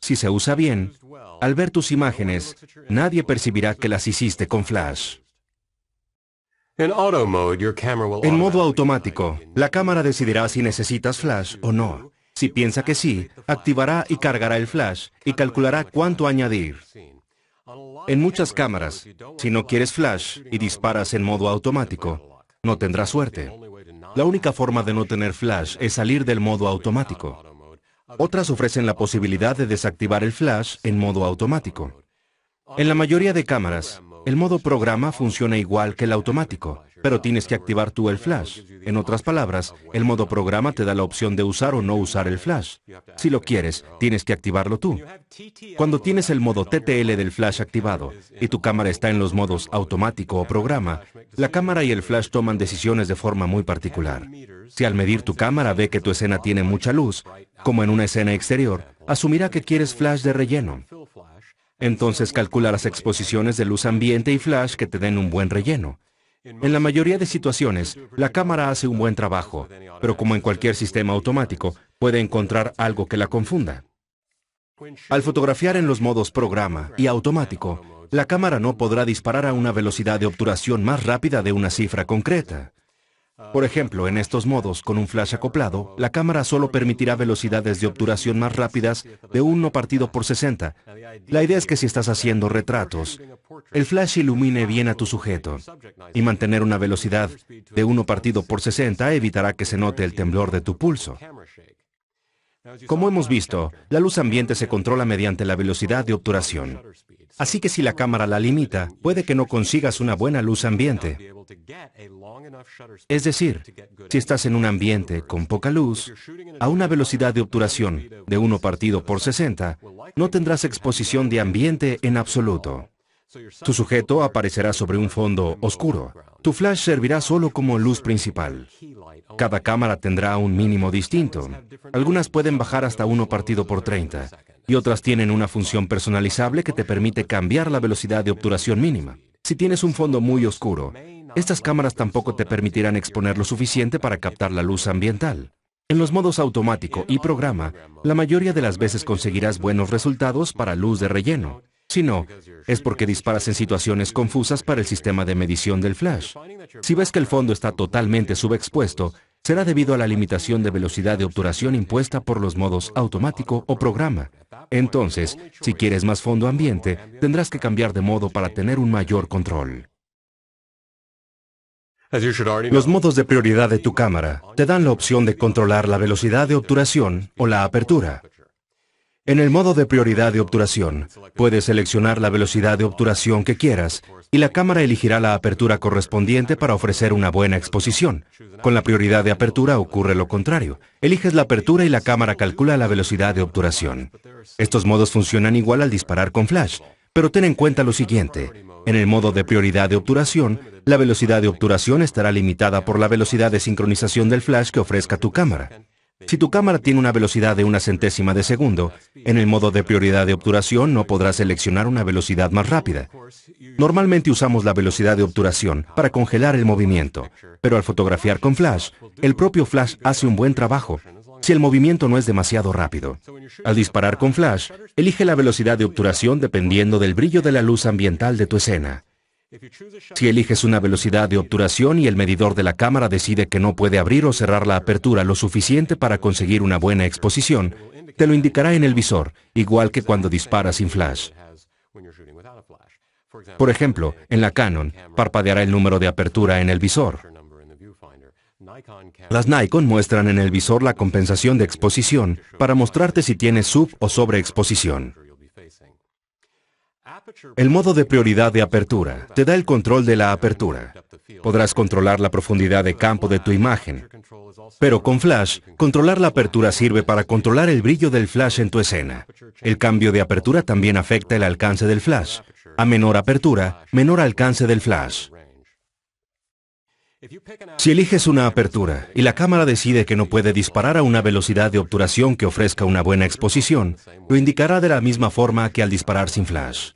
Si se usa bien, al ver tus imágenes, nadie percibirá que las hiciste con flash. En modo automático, la cámara decidirá si necesitas flash o no. Si piensa que sí, activará y cargará el flash y calculará cuánto añadir. En muchas cámaras, si no quieres flash y disparas en modo automático, no tendrás suerte. La única forma de no tener flash es salir del modo automático. Otras ofrecen la posibilidad de desactivar el flash en modo automático. En la mayoría de cámaras, el modo programa funciona igual que el automático, pero tienes que activar tú el flash. En otras palabras, el modo programa te da la opción de usar o no usar el flash. Si lo quieres, tienes que activarlo tú. Cuando tienes el modo TTL del flash activado y tu cámara está en los modos automático o programa, la cámara y el flash toman decisiones de forma muy particular. Si al medir tu cámara ve que tu escena tiene mucha luz, como en una escena exterior, asumirá que quieres flash de relleno. Entonces calcula las exposiciones de luz ambiente y flash que te den un buen relleno. En la mayoría de situaciones, la cámara hace un buen trabajo, pero como en cualquier sistema automático, puede encontrar algo que la confunda. Al fotografiar en los modos programa y automático, la cámara no podrá disparar a una velocidad de obturación más rápida de una cifra concreta. Por ejemplo, en estos modos, con un flash acoplado, la cámara solo permitirá velocidades de obturación más rápidas de 1 partido por 60. La idea es que si estás haciendo retratos, el flash ilumine bien a tu sujeto. Y mantener una velocidad de 1 partido por 60 evitará que se note el temblor de tu pulso. Como hemos visto, la luz ambiente se controla mediante la velocidad de obturación. Así que si la cámara la limita, puede que no consigas una buena luz ambiente. Es decir, si estás en un ambiente con poca luz, a una velocidad de obturación de 1 partido por 60, no tendrás exposición de ambiente en absoluto. Tu sujeto aparecerá sobre un fondo oscuro. Tu flash servirá solo como luz principal. Cada cámara tendrá un mínimo distinto. Algunas pueden bajar hasta uno partido por 30 y otras tienen una función personalizable que te permite cambiar la velocidad de obturación mínima. Si tienes un fondo muy oscuro, estas cámaras tampoco te permitirán exponer lo suficiente para captar la luz ambiental. En los modos automático y programa, la mayoría de las veces conseguirás buenos resultados para luz de relleno, si no, es porque disparas en situaciones confusas para el sistema de medición del flash. Si ves que el fondo está totalmente subexpuesto, será debido a la limitación de velocidad de obturación impuesta por los modos automático o programa. Entonces, si quieres más fondo ambiente, tendrás que cambiar de modo para tener un mayor control. Los modos de prioridad de tu cámara te dan la opción de controlar la velocidad de obturación o la apertura. En el modo de prioridad de obturación, puedes seleccionar la velocidad de obturación que quieras y la cámara elegirá la apertura correspondiente para ofrecer una buena exposición. Con la prioridad de apertura ocurre lo contrario. Eliges la apertura y la cámara calcula la velocidad de obturación. Estos modos funcionan igual al disparar con flash, pero ten en cuenta lo siguiente. En el modo de prioridad de obturación, la velocidad de obturación estará limitada por la velocidad de sincronización del flash que ofrezca tu cámara. Si tu cámara tiene una velocidad de una centésima de segundo, en el modo de prioridad de obturación no podrás seleccionar una velocidad más rápida. Normalmente usamos la velocidad de obturación para congelar el movimiento, pero al fotografiar con flash, el propio flash hace un buen trabajo si el movimiento no es demasiado rápido. Al disparar con flash, elige la velocidad de obturación dependiendo del brillo de la luz ambiental de tu escena. Si eliges una velocidad de obturación y el medidor de la cámara decide que no puede abrir o cerrar la apertura lo suficiente para conseguir una buena exposición, te lo indicará en el visor, igual que cuando disparas sin flash. Por ejemplo, en la Canon, parpadeará el número de apertura en el visor. Las Nikon muestran en el visor la compensación de exposición para mostrarte si tienes sub o sobreexposición. El modo de prioridad de apertura te da el control de la apertura. Podrás controlar la profundidad de campo de tu imagen. Pero con Flash, controlar la apertura sirve para controlar el brillo del flash en tu escena. El cambio de apertura también afecta el alcance del flash. A menor apertura, menor alcance del flash. Si eliges una apertura y la cámara decide que no puede disparar a una velocidad de obturación que ofrezca una buena exposición, lo indicará de la misma forma que al disparar sin flash.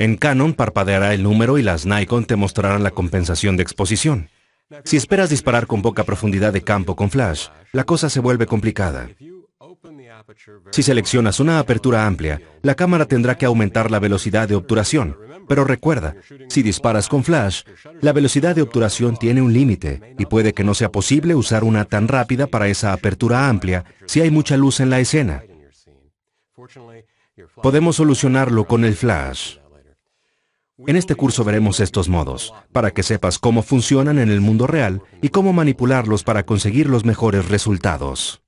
En Canon parpadeará el número y las Nikon te mostrarán la compensación de exposición. Si esperas disparar con poca profundidad de campo con flash, la cosa se vuelve complicada. Si seleccionas una apertura amplia, la cámara tendrá que aumentar la velocidad de obturación. Pero recuerda, si disparas con flash, la velocidad de obturación tiene un límite y puede que no sea posible usar una tan rápida para esa apertura amplia si hay mucha luz en la escena. Podemos solucionarlo con el flash. En este curso veremos estos modos, para que sepas cómo funcionan en el mundo real y cómo manipularlos para conseguir los mejores resultados.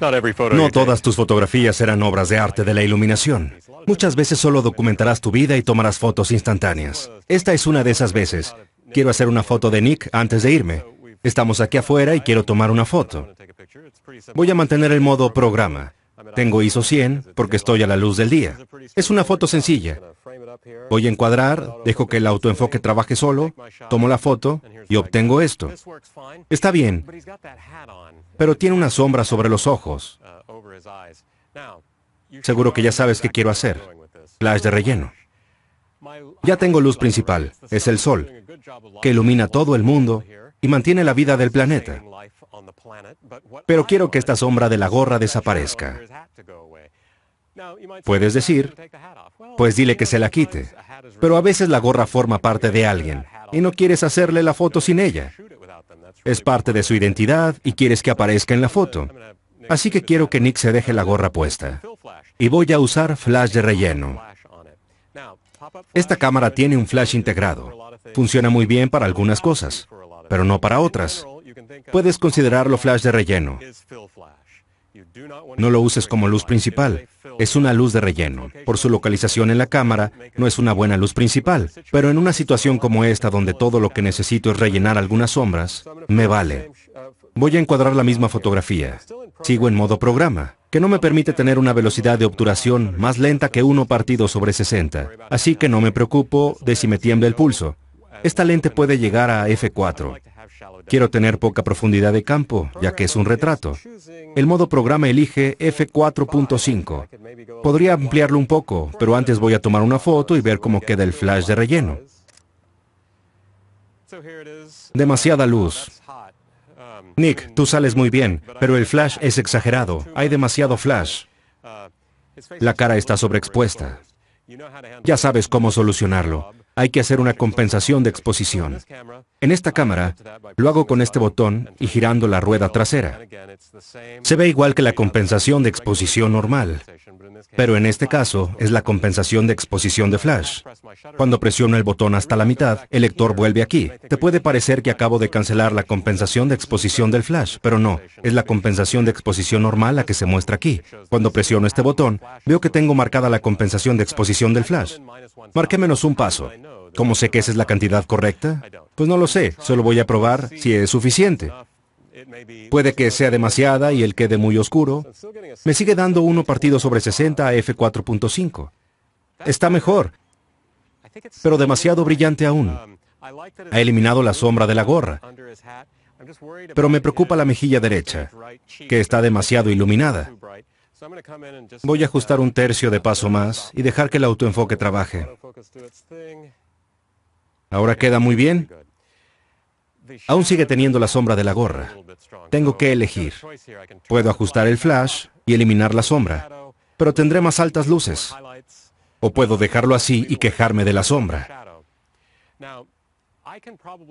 No todas tus fotografías serán obras de arte de la iluminación. Muchas veces solo documentarás tu vida y tomarás fotos instantáneas. Esta es una de esas veces. Quiero hacer una foto de Nick antes de irme. Estamos aquí afuera y quiero tomar una foto. Voy a mantener el modo programa. Tengo ISO 100 porque estoy a la luz del día. Es una foto sencilla. Voy a encuadrar, dejo que el autoenfoque trabaje solo, tomo la foto y obtengo esto. Está bien, pero tiene una sombra sobre los ojos. Seguro que ya sabes qué quiero hacer. Flash de relleno. Ya tengo luz principal, es el sol, que ilumina todo el mundo y mantiene la vida del planeta. Pero quiero que esta sombra de la gorra desaparezca. Puedes decir, pues dile que se la quite. Pero a veces la gorra forma parte de alguien y no quieres hacerle la foto sin ella. Es parte de su identidad y quieres que aparezca en la foto. Así que quiero que Nick se deje la gorra puesta. Y voy a usar flash de relleno. Esta cámara tiene un flash integrado. Funciona muy bien para algunas cosas, pero no para otras. Puedes considerarlo flash de relleno. No lo uses como luz principal. Es una luz de relleno. Por su localización en la cámara, no es una buena luz principal. Pero en una situación como esta, donde todo lo que necesito es rellenar algunas sombras, me vale. Voy a encuadrar la misma fotografía. Sigo en modo programa, que no me permite tener una velocidad de obturación más lenta que uno partido sobre 60. Así que no me preocupo de si me tiembla el pulso. Esta lente puede llegar a F4. Quiero tener poca profundidad de campo, ya que es un retrato. El modo programa elige F4.5. Podría ampliarlo un poco, pero antes voy a tomar una foto y ver cómo queda el flash de relleno. Demasiada luz. Nick, tú sales muy bien, pero el flash es exagerado. Hay demasiado flash. La cara está sobreexpuesta. Ya sabes cómo solucionarlo. Hay que hacer una compensación de exposición. En esta cámara, lo hago con este botón y girando la rueda trasera. Se ve igual que la compensación de exposición normal, pero en este caso es la compensación de exposición de flash. Cuando presiono el botón hasta la mitad, el lector vuelve aquí. Te puede parecer que acabo de cancelar la compensación de exposición del flash, pero no, es la compensación de exposición normal la que se muestra aquí. Cuando presiono este botón, veo que tengo marcada la compensación de exposición del flash. Marqué menos un paso. ¿Cómo sé que esa es la cantidad correcta? Pues no lo sé, solo voy a probar si es suficiente. Puede que sea demasiada y el quede muy oscuro. Me sigue dando uno partido sobre 60 a F4.5. Está mejor, pero demasiado brillante aún. Ha eliminado la sombra de la gorra, pero me preocupa la mejilla derecha, que está demasiado iluminada. Voy a ajustar un tercio de paso más y dejar que el autoenfoque trabaje. Ahora queda muy bien. Aún sigue teniendo la sombra de la gorra. Tengo que elegir. Puedo ajustar el flash y eliminar la sombra, pero tendré más altas luces. O puedo dejarlo así y quejarme de la sombra.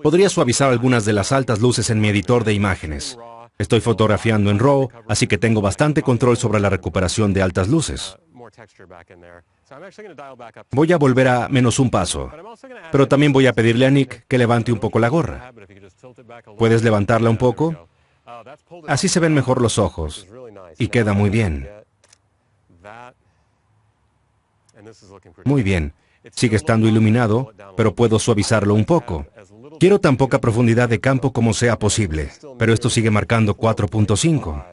Podría suavizar algunas de las altas luces en mi editor de imágenes. Estoy fotografiando en RAW, así que tengo bastante control sobre la recuperación de altas luces. Voy a volver a menos un paso, pero también voy a pedirle a Nick que levante un poco la gorra. ¿Puedes levantarla un poco? Uh, Así se ven mejor los ojos y queda muy bien. Muy bien. Sigue estando iluminado, pero puedo suavizarlo un poco. Quiero tan poca profundidad de campo como sea posible, pero esto sigue marcando 4.5.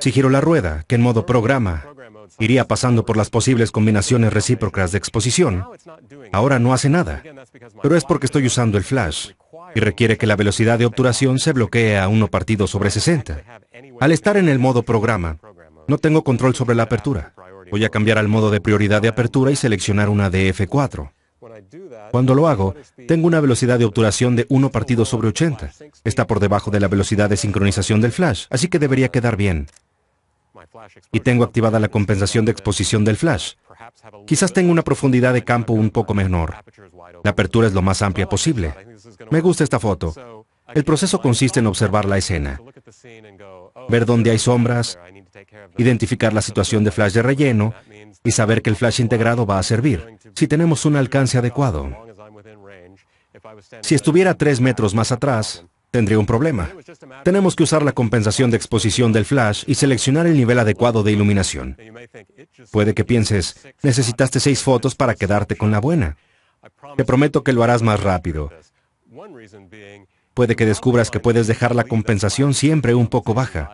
Si giro la rueda, que en modo programa iría pasando por las posibles combinaciones recíprocas de exposición. Ahora no hace nada, pero es porque estoy usando el flash y requiere que la velocidad de obturación se bloquee a 1 partido sobre 60. Al estar en el modo programa, no tengo control sobre la apertura. Voy a cambiar al modo de prioridad de apertura y seleccionar una de F4. Cuando lo hago, tengo una velocidad de obturación de 1 partido sobre 80. Está por debajo de la velocidad de sincronización del flash, así que debería quedar bien y tengo activada la compensación de exposición del flash. Quizás tenga una profundidad de campo un poco menor. La apertura es lo más amplia oh, posible. Me gusta esta foto. El proceso consiste en observar la escena, oh, ver dónde hay sombras, identificar la situación de flash de relleno y saber que el flash integrado va a servir, si tenemos un alcance adecuado. Si estuviera tres metros más atrás, tendría un problema. Tenemos que usar la compensación de exposición del flash y seleccionar el nivel adecuado de iluminación. Puede que pienses, necesitaste seis fotos para quedarte con la buena. Te prometo que lo harás más rápido. Puede que descubras que puedes dejar la compensación siempre un poco baja.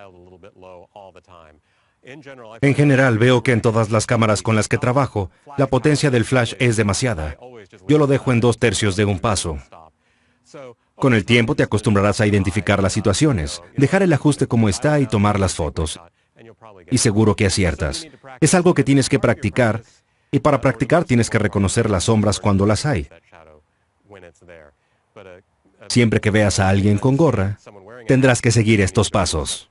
En general veo que en todas las cámaras con las que trabajo, la potencia del flash es demasiada. Yo lo dejo en dos tercios de un paso. Con el tiempo te acostumbrarás a identificar las situaciones, dejar el ajuste como está y tomar las fotos. Y seguro que aciertas. Es algo que tienes que practicar y para practicar tienes que reconocer las sombras cuando las hay. Siempre que veas a alguien con gorra, tendrás que seguir estos pasos.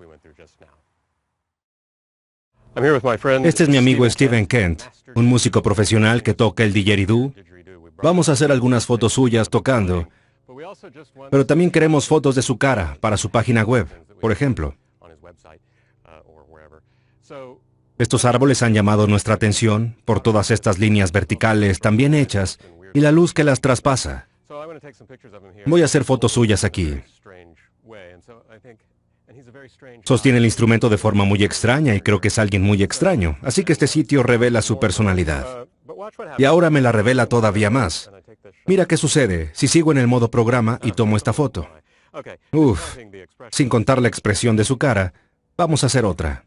Este es mi amigo Steven Kent, un músico profesional que toca el didgeridoo. Vamos a hacer algunas fotos suyas tocando pero también queremos fotos de su cara para su página web, por ejemplo. Uh, Estos árboles han llamado nuestra atención por todas estas líneas verticales tan bien hechas y la luz que las traspasa. Voy a hacer fotos suyas aquí. Sostiene el instrumento de forma muy extraña y creo que es alguien muy extraño, así que este sitio revela su uh, personalidad. Y ahora me la revela todavía más. Mira qué sucede si sigo en el modo programa y tomo esta foto. Uf, sin contar la expresión de su cara, vamos a hacer otra.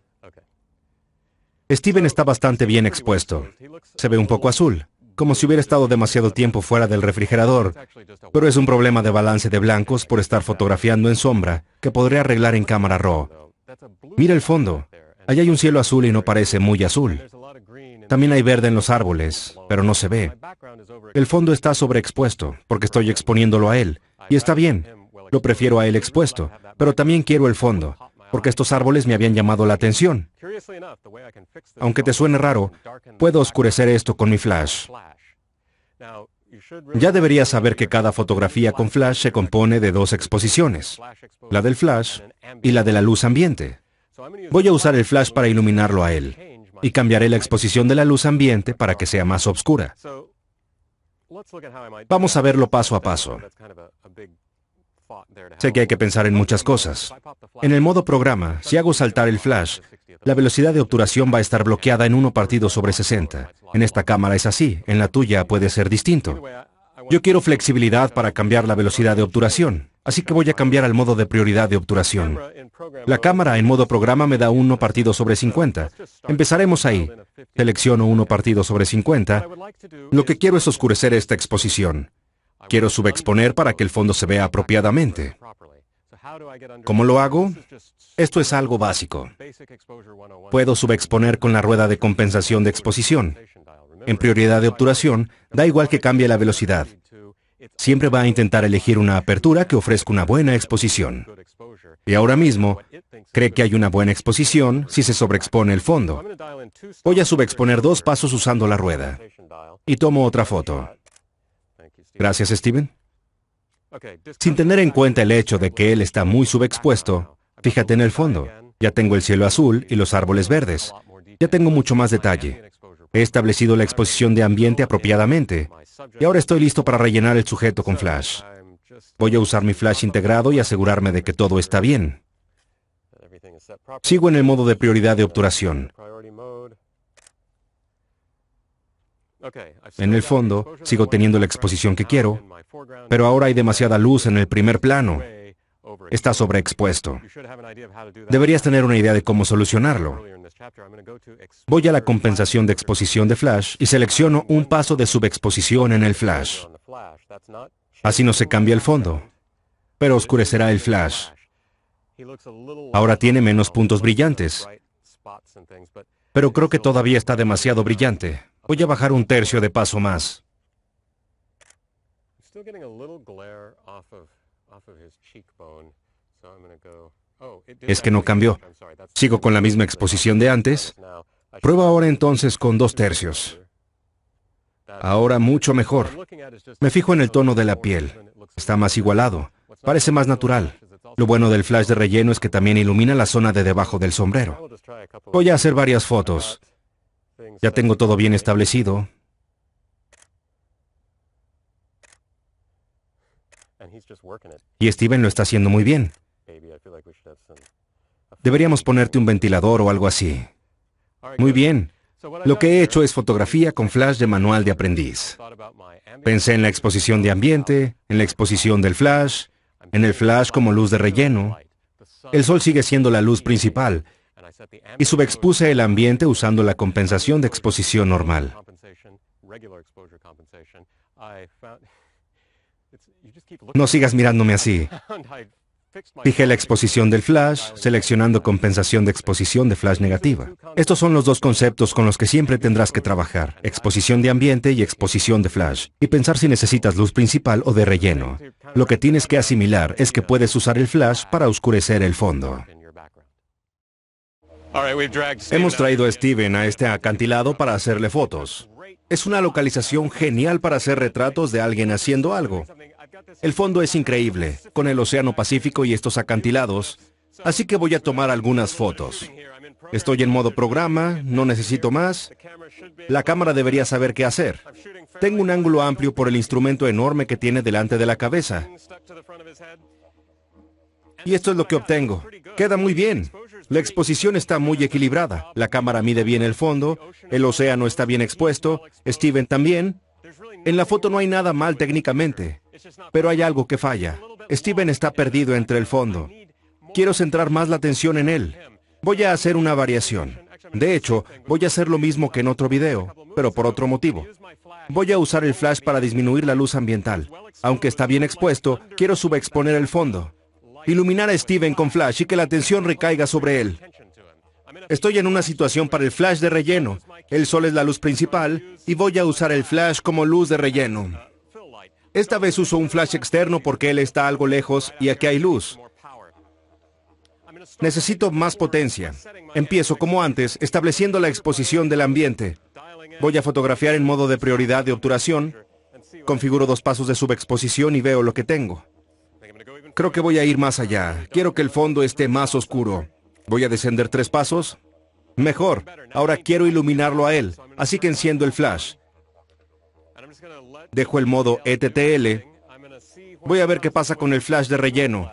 Steven está bastante bien expuesto. Se ve un poco azul, como si hubiera estado demasiado tiempo fuera del refrigerador, pero es un problema de balance de blancos por estar fotografiando en sombra que podré arreglar en cámara RAW. Mira el fondo. allá hay un cielo azul y no parece muy azul. También hay verde en los árboles, pero no se ve. El fondo está sobreexpuesto, porque estoy exponiéndolo a él. Y está bien, lo prefiero a él expuesto, pero también quiero el fondo, porque estos árboles me habían llamado la atención. Aunque te suene raro, puedo oscurecer esto con mi flash. Ya deberías saber que cada fotografía con flash se compone de dos exposiciones, la del flash y la de la luz ambiente. Voy a usar el flash para iluminarlo a él y cambiaré la exposición de la luz ambiente para que sea más oscura. Vamos a verlo paso a paso. Sé que hay que pensar en muchas cosas. En el modo programa, si hago saltar el flash, la velocidad de obturación va a estar bloqueada en 1 partido sobre 60. En esta cámara es así, en la tuya puede ser distinto. Yo quiero flexibilidad para cambiar la velocidad de obturación. Así que voy a cambiar al modo de prioridad de obturación. La cámara en modo programa me da 1 partido sobre 50. Empezaremos ahí. Selecciono 1 partido sobre 50. Lo que quiero es oscurecer esta exposición. Quiero subexponer para que el fondo se vea apropiadamente. ¿Cómo lo hago? Esto es algo básico. Puedo subexponer con la rueda de compensación de exposición. En prioridad de obturación, da igual que cambie la velocidad siempre va a intentar elegir una apertura que ofrezca una buena exposición. Y ahora mismo, cree que hay una buena exposición si se sobreexpone el fondo. Voy a subexponer dos pasos usando la rueda. Y tomo otra foto. Gracias, Steven. Sin tener en cuenta el hecho de que él está muy subexpuesto, fíjate en el fondo. Ya tengo el cielo azul y los árboles verdes. Ya tengo mucho más detalle. He establecido la exposición de ambiente apropiadamente. Y ahora estoy listo para rellenar el sujeto con flash. Voy a usar mi flash integrado y asegurarme de que todo está bien. Sigo en el modo de prioridad de obturación. En el fondo, sigo teniendo la exposición que quiero, pero ahora hay demasiada luz en el primer plano. Está sobreexpuesto. Deberías tener una idea de cómo solucionarlo. Voy a la compensación de exposición de flash y selecciono un paso de subexposición en el flash. Así no se cambia el fondo, pero oscurecerá el flash. Ahora tiene menos puntos brillantes, pero creo que todavía está demasiado brillante. Voy a bajar un tercio de paso más. Oh, es que no cambió. Sigo con la misma exposición de antes. Prueba ahora entonces con dos tercios. Ahora mucho mejor. Me fijo en el tono de la piel. Está más igualado. Parece más natural. Lo bueno del flash de relleno es que también ilumina la zona de debajo del sombrero. Voy a hacer varias fotos. Ya tengo todo bien establecido. Y Steven lo está haciendo muy bien. Deberíamos ponerte un ventilador o algo así. Muy bien. Lo que he hecho es fotografía con flash de manual de aprendiz. Pensé en la exposición de ambiente, en la exposición del flash, en el flash como luz de relleno. El sol sigue siendo la luz principal y subexpuse el ambiente usando la compensación de exposición normal. No sigas mirándome así. Fije la exposición del flash, seleccionando compensación de exposición de flash negativa. Estos son los dos conceptos con los que siempre tendrás que trabajar, exposición de ambiente y exposición de flash, y pensar si necesitas luz principal o de relleno. Lo que tienes que asimilar es que puedes usar el flash para oscurecer el fondo. Hemos traído a Steven a este acantilado para hacerle fotos. Es una localización genial para hacer retratos de alguien haciendo algo. El fondo es increíble, con el Océano Pacífico y estos acantilados, así que voy a tomar algunas fotos. Estoy en modo programa, no necesito más. La cámara debería saber qué hacer. Tengo un ángulo amplio por el instrumento enorme que tiene delante de la cabeza. Y esto es lo que obtengo. Queda muy bien. La exposición está muy equilibrada. La cámara mide bien el fondo, el océano está bien expuesto, Steven también. En la foto no hay nada mal técnicamente. Pero hay algo que falla. Steven está perdido entre el fondo. Quiero centrar más la atención en él. Voy a hacer una variación. De hecho, voy a hacer lo mismo que en otro video, pero por otro motivo. Voy a usar el flash para disminuir la luz ambiental. Aunque está bien expuesto, quiero subexponer el fondo. Iluminar a Steven con flash y que la atención recaiga sobre él. Estoy en una situación para el flash de relleno. El sol es la luz principal y voy a usar el flash como luz de relleno. Esta vez uso un flash externo porque él está algo lejos y aquí hay luz. Necesito más potencia. Empiezo, como antes, estableciendo la exposición del ambiente. Voy a fotografiar en modo de prioridad de obturación. Configuro dos pasos de subexposición y veo lo que tengo. Creo que voy a ir más allá. Quiero que el fondo esté más oscuro. Voy a descender tres pasos. Mejor. Ahora quiero iluminarlo a él, así que enciendo el flash. Dejo el modo ETTL. Voy a ver qué pasa con el flash de relleno.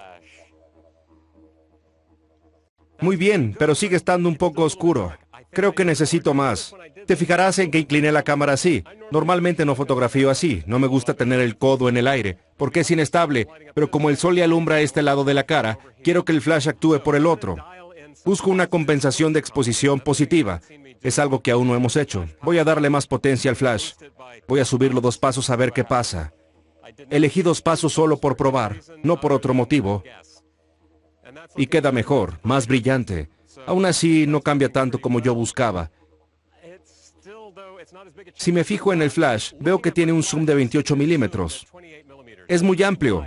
Muy bien, pero sigue estando un poco oscuro. Creo que necesito más. Te fijarás en que incliné la cámara así. Normalmente no fotografío así. No me gusta tener el codo en el aire, porque es inestable. Pero como el sol le alumbra este lado de la cara, quiero que el flash actúe por el otro. Busco una compensación de exposición positiva. Es algo que aún no hemos hecho. Voy a darle más potencia al flash. Voy a subirlo dos pasos a ver qué pasa. Elegí dos pasos solo por probar, no por otro motivo. Y queda mejor, más brillante. Aún así, no cambia tanto como yo buscaba. Si me fijo en el flash, veo que tiene un zoom de 28 milímetros. Es muy amplio.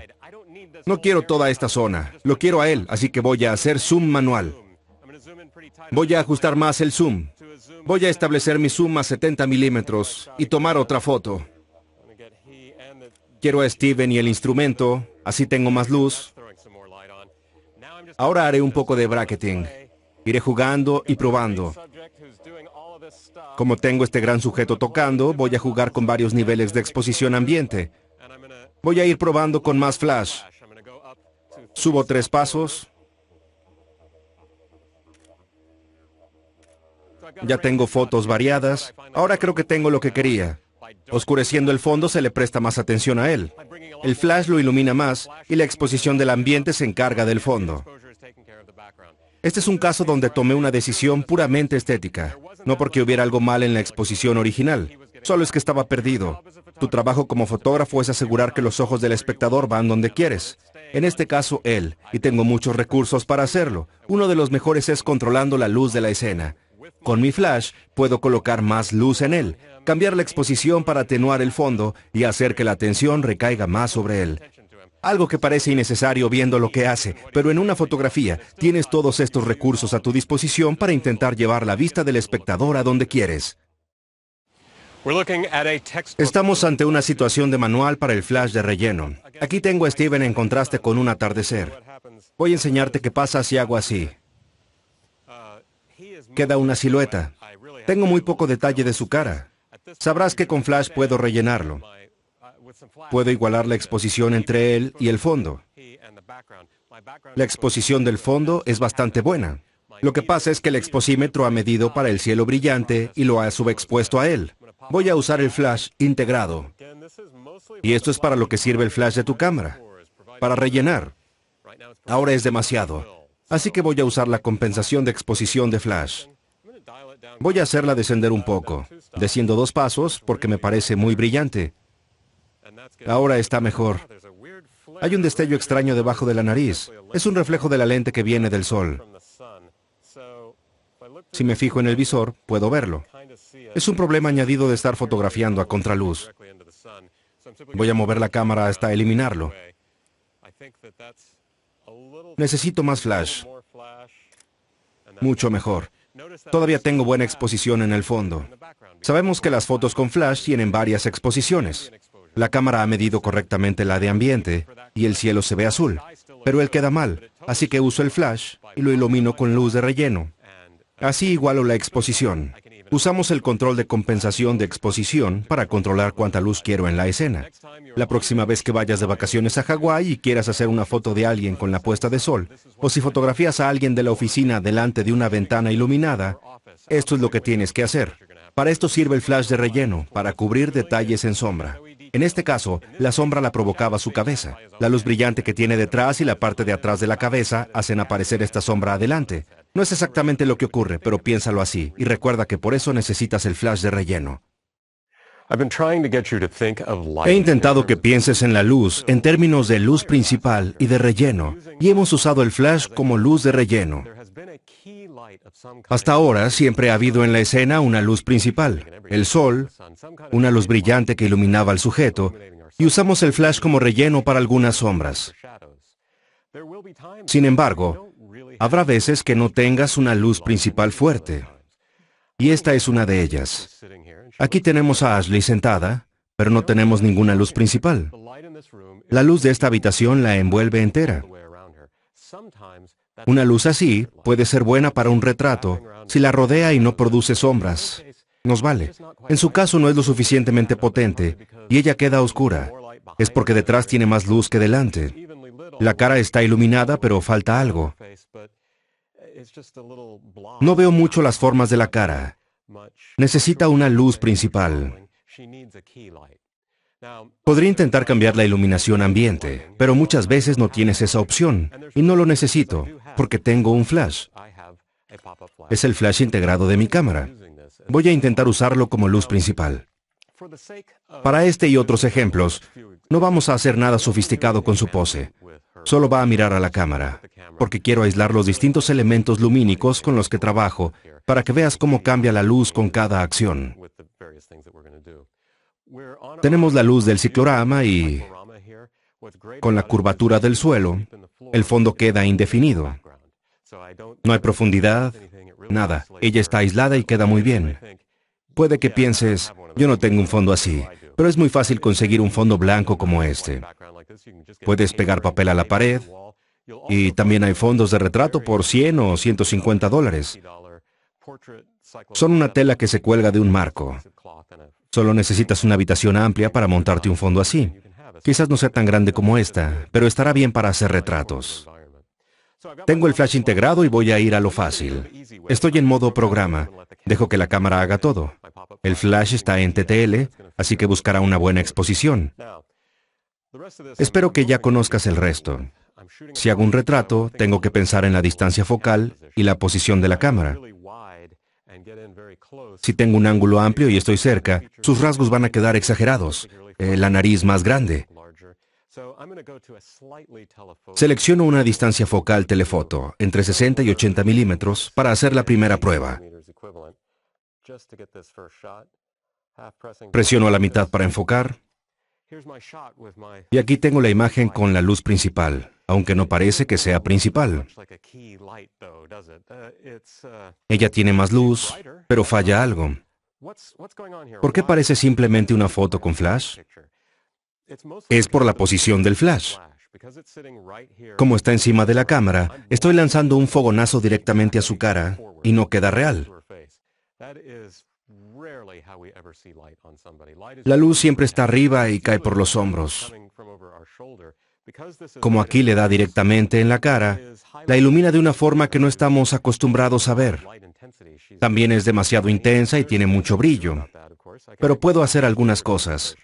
No quiero toda esta zona, lo quiero a él, así que voy a hacer zoom manual. Voy a ajustar más el zoom. Voy a establecer mi zoom a 70 milímetros y tomar otra foto. Quiero a Steven y el instrumento, así tengo más luz. Ahora haré un poco de bracketing. Iré jugando y probando. Como tengo este gran sujeto tocando, voy a jugar con varios niveles de exposición ambiente. Voy a ir probando con más flash. Subo tres pasos, Ya tengo fotos variadas. Ahora creo que tengo lo que quería. Oscureciendo el fondo se le presta más atención a él. El flash lo ilumina más y la exposición del ambiente se encarga del fondo. Este es un caso donde tomé una decisión puramente estética, no porque hubiera algo mal en la exposición original, solo es que estaba perdido. Tu trabajo como fotógrafo es asegurar que los ojos del espectador van donde quieres. En este caso, él, y tengo muchos recursos para hacerlo. Uno de los mejores es controlando la luz de la escena. Con mi flash puedo colocar más luz en él, cambiar la exposición para atenuar el fondo y hacer que la atención recaiga más sobre él. Algo que parece innecesario viendo lo que hace, pero en una fotografía tienes todos estos recursos a tu disposición para intentar llevar la vista del espectador a donde quieres. Estamos ante una situación de manual para el flash de relleno. Aquí tengo a Steven en contraste con un atardecer. Voy a enseñarte qué pasa si hago así. Queda una silueta. Tengo muy poco detalle de su cara. Sabrás que con flash puedo rellenarlo. Puedo igualar la exposición entre él y el fondo. La exposición del fondo es bastante buena. Lo que pasa es que el exposímetro ha medido para el cielo brillante y lo ha subexpuesto a él. Voy a usar el flash integrado. Y esto es para lo que sirve el flash de tu cámara, para rellenar. Ahora es demasiado. Así que voy a usar la compensación de exposición de flash. Voy a hacerla descender un poco, desciendo dos pasos porque me parece muy brillante. Ahora está mejor. Hay un destello extraño debajo de la nariz. Es un reflejo de la lente que viene del sol. Si me fijo en el visor, puedo verlo. Es un problema añadido de estar fotografiando a contraluz. Voy a mover la cámara hasta eliminarlo. Necesito más flash. Mucho mejor. Todavía tengo buena exposición en el fondo. Sabemos que las fotos con flash tienen varias exposiciones. La cámara ha medido correctamente la de ambiente y el cielo se ve azul, pero él queda mal, así que uso el flash y lo ilumino con luz de relleno. Así igualo la exposición. Usamos el control de compensación de exposición para controlar cuánta luz quiero en la escena. La próxima vez que vayas de vacaciones a Hawái y quieras hacer una foto de alguien con la puesta de sol, o si fotografías a alguien de la oficina delante de una ventana iluminada, esto es lo que tienes que hacer. Para esto sirve el flash de relleno, para cubrir detalles en sombra. En este caso, la sombra la provocaba su cabeza. La luz brillante que tiene detrás y la parte de atrás de la cabeza hacen aparecer esta sombra adelante. No es exactamente lo que ocurre, pero piénsalo así, y recuerda que por eso necesitas el flash de relleno. He intentado que pienses en la luz en términos de luz principal y de relleno, y hemos usado el flash como luz de relleno. Hasta ahora siempre ha habido en la escena una luz principal, el sol, una luz brillante que iluminaba al sujeto, y usamos el flash como relleno para algunas sombras. Sin embargo, habrá veces que no tengas una luz principal fuerte, y esta es una de ellas. Aquí tenemos a Ashley sentada, pero no tenemos ninguna luz principal. La luz de esta habitación la envuelve entera. Una luz así puede ser buena para un retrato si la rodea y no produce sombras. Nos vale. En su caso no es lo suficientemente potente y ella queda oscura. Es porque detrás tiene más luz que delante. La cara está iluminada pero falta algo. No veo mucho las formas de la cara. Necesita una luz principal. Podría intentar cambiar la iluminación ambiente, pero muchas veces no tienes esa opción y no lo necesito porque tengo un flash. Es el flash integrado de mi cámara. Voy a intentar usarlo como luz principal. Para este y otros ejemplos, no vamos a hacer nada sofisticado con su pose. Solo va a mirar a la cámara, porque quiero aislar los distintos elementos lumínicos con los que trabajo para que veas cómo cambia la luz con cada acción. Tenemos la luz del ciclorama y con la curvatura del suelo, el fondo queda indefinido. No hay profundidad, nada. Ella está aislada y queda muy bien. Puede que pienses, yo no tengo un fondo así, pero es muy fácil conseguir un fondo blanco como este. Puedes pegar papel a la pared y también hay fondos de retrato por 100 o 150 dólares. Son una tela que se cuelga de un marco. Solo necesitas una habitación amplia para montarte un fondo así. Quizás no sea tan grande como esta, pero estará bien para hacer retratos. Tengo el flash integrado y voy a ir a lo fácil. Estoy en modo programa. Dejo que la cámara haga todo. El flash está en TTL, así que buscará una buena exposición. Espero que ya conozcas el resto. Si hago un retrato, tengo que pensar en la distancia focal y la posición de la cámara. Si tengo un ángulo amplio y estoy cerca, sus rasgos van a quedar exagerados, eh, la nariz más grande. Selecciono una distancia focal telefoto entre 60 y 80 milímetros para hacer la primera prueba. Presiono a la mitad para enfocar. Y aquí tengo la imagen con la luz principal aunque no parece que sea principal. Ella tiene más luz, pero falla algo. ¿Por qué parece simplemente una foto con flash? Es por la posición del flash. Como está encima de la cámara, estoy lanzando un fogonazo directamente a su cara y no queda real. La luz siempre está arriba y cae por los hombros como aquí le da directamente en la cara, la ilumina de una forma que no estamos acostumbrados a ver. También es demasiado intensa y tiene mucho brillo, pero puedo hacer algunas cosas.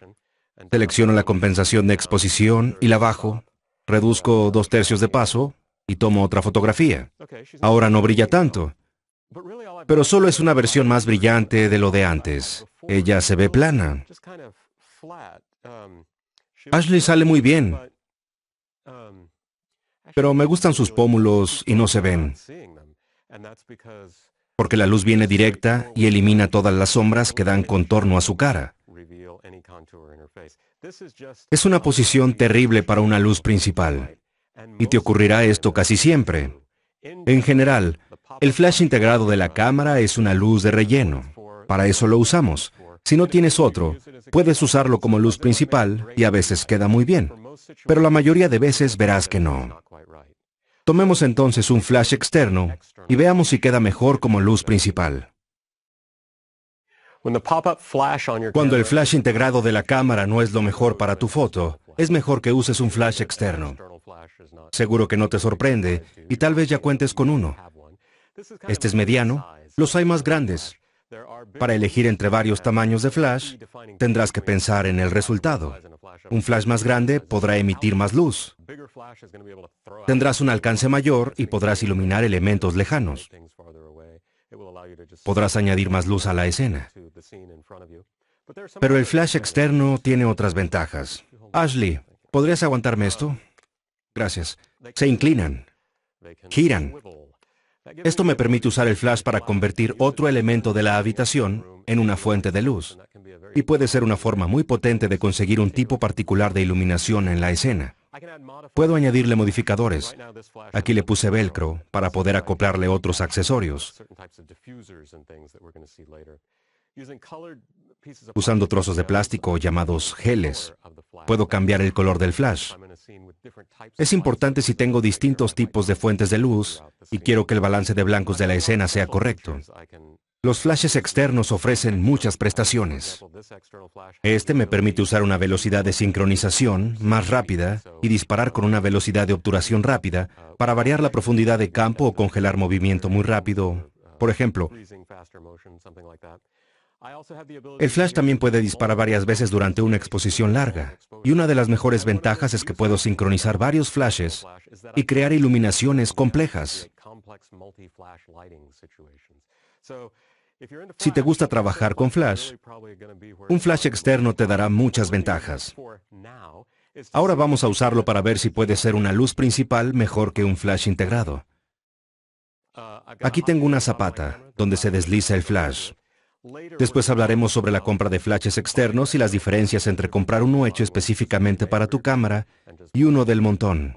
Selecciono la compensación de exposición y la bajo, reduzco dos tercios de paso y tomo otra fotografía. Ahora no brilla tanto, pero solo es una versión más brillante de lo de antes. Ella se ve plana. Ashley sale muy bien, pero me gustan sus pómulos y no se ven, porque la luz viene directa y elimina todas las sombras que dan contorno a su cara. Es una posición terrible para una luz principal, y te ocurrirá esto casi siempre. En general, el flash integrado de la cámara es una luz de relleno, para eso lo usamos. Si no tienes otro, puedes usarlo como luz principal y a veces queda muy bien, pero la mayoría de veces verás que no. Tomemos entonces un flash externo y veamos si queda mejor como luz principal. Cuando el flash integrado de la cámara no es lo mejor para tu foto, es mejor que uses un flash externo. Seguro que no te sorprende y tal vez ya cuentes con uno. Este es mediano, los hay más grandes. Para elegir entre varios tamaños de flash, tendrás que pensar en el resultado. Un flash más grande podrá emitir más luz. Tendrás un alcance mayor y podrás iluminar elementos lejanos. Podrás añadir más luz a la escena. Pero el flash externo tiene otras ventajas. Ashley, ¿podrías aguantarme esto? Gracias. Se inclinan, giran, esto me permite usar el flash para convertir otro elemento de la habitación en una fuente de luz, y puede ser una forma muy potente de conseguir un tipo particular de iluminación en la escena. Puedo añadirle modificadores. Aquí le puse velcro para poder acoplarle otros accesorios. Usando trozos de plástico llamados geles, puedo cambiar el color del flash. Es importante si tengo distintos tipos de fuentes de luz y quiero que el balance de blancos de la escena sea correcto. Los flashes externos ofrecen muchas prestaciones. Este me permite usar una velocidad de sincronización más rápida y disparar con una velocidad de obturación rápida para variar la profundidad de campo o congelar movimiento muy rápido, por ejemplo. El flash también puede disparar varias veces durante una exposición larga, y una de las mejores ventajas es que puedo sincronizar varios flashes y crear iluminaciones complejas. Si te gusta trabajar con flash, un flash externo te dará muchas ventajas. Ahora vamos a usarlo para ver si puede ser una luz principal mejor que un flash integrado. Aquí tengo una zapata donde se desliza el flash. Después hablaremos sobre la compra de flashes externos y las diferencias entre comprar uno hecho específicamente para tu cámara y uno del montón.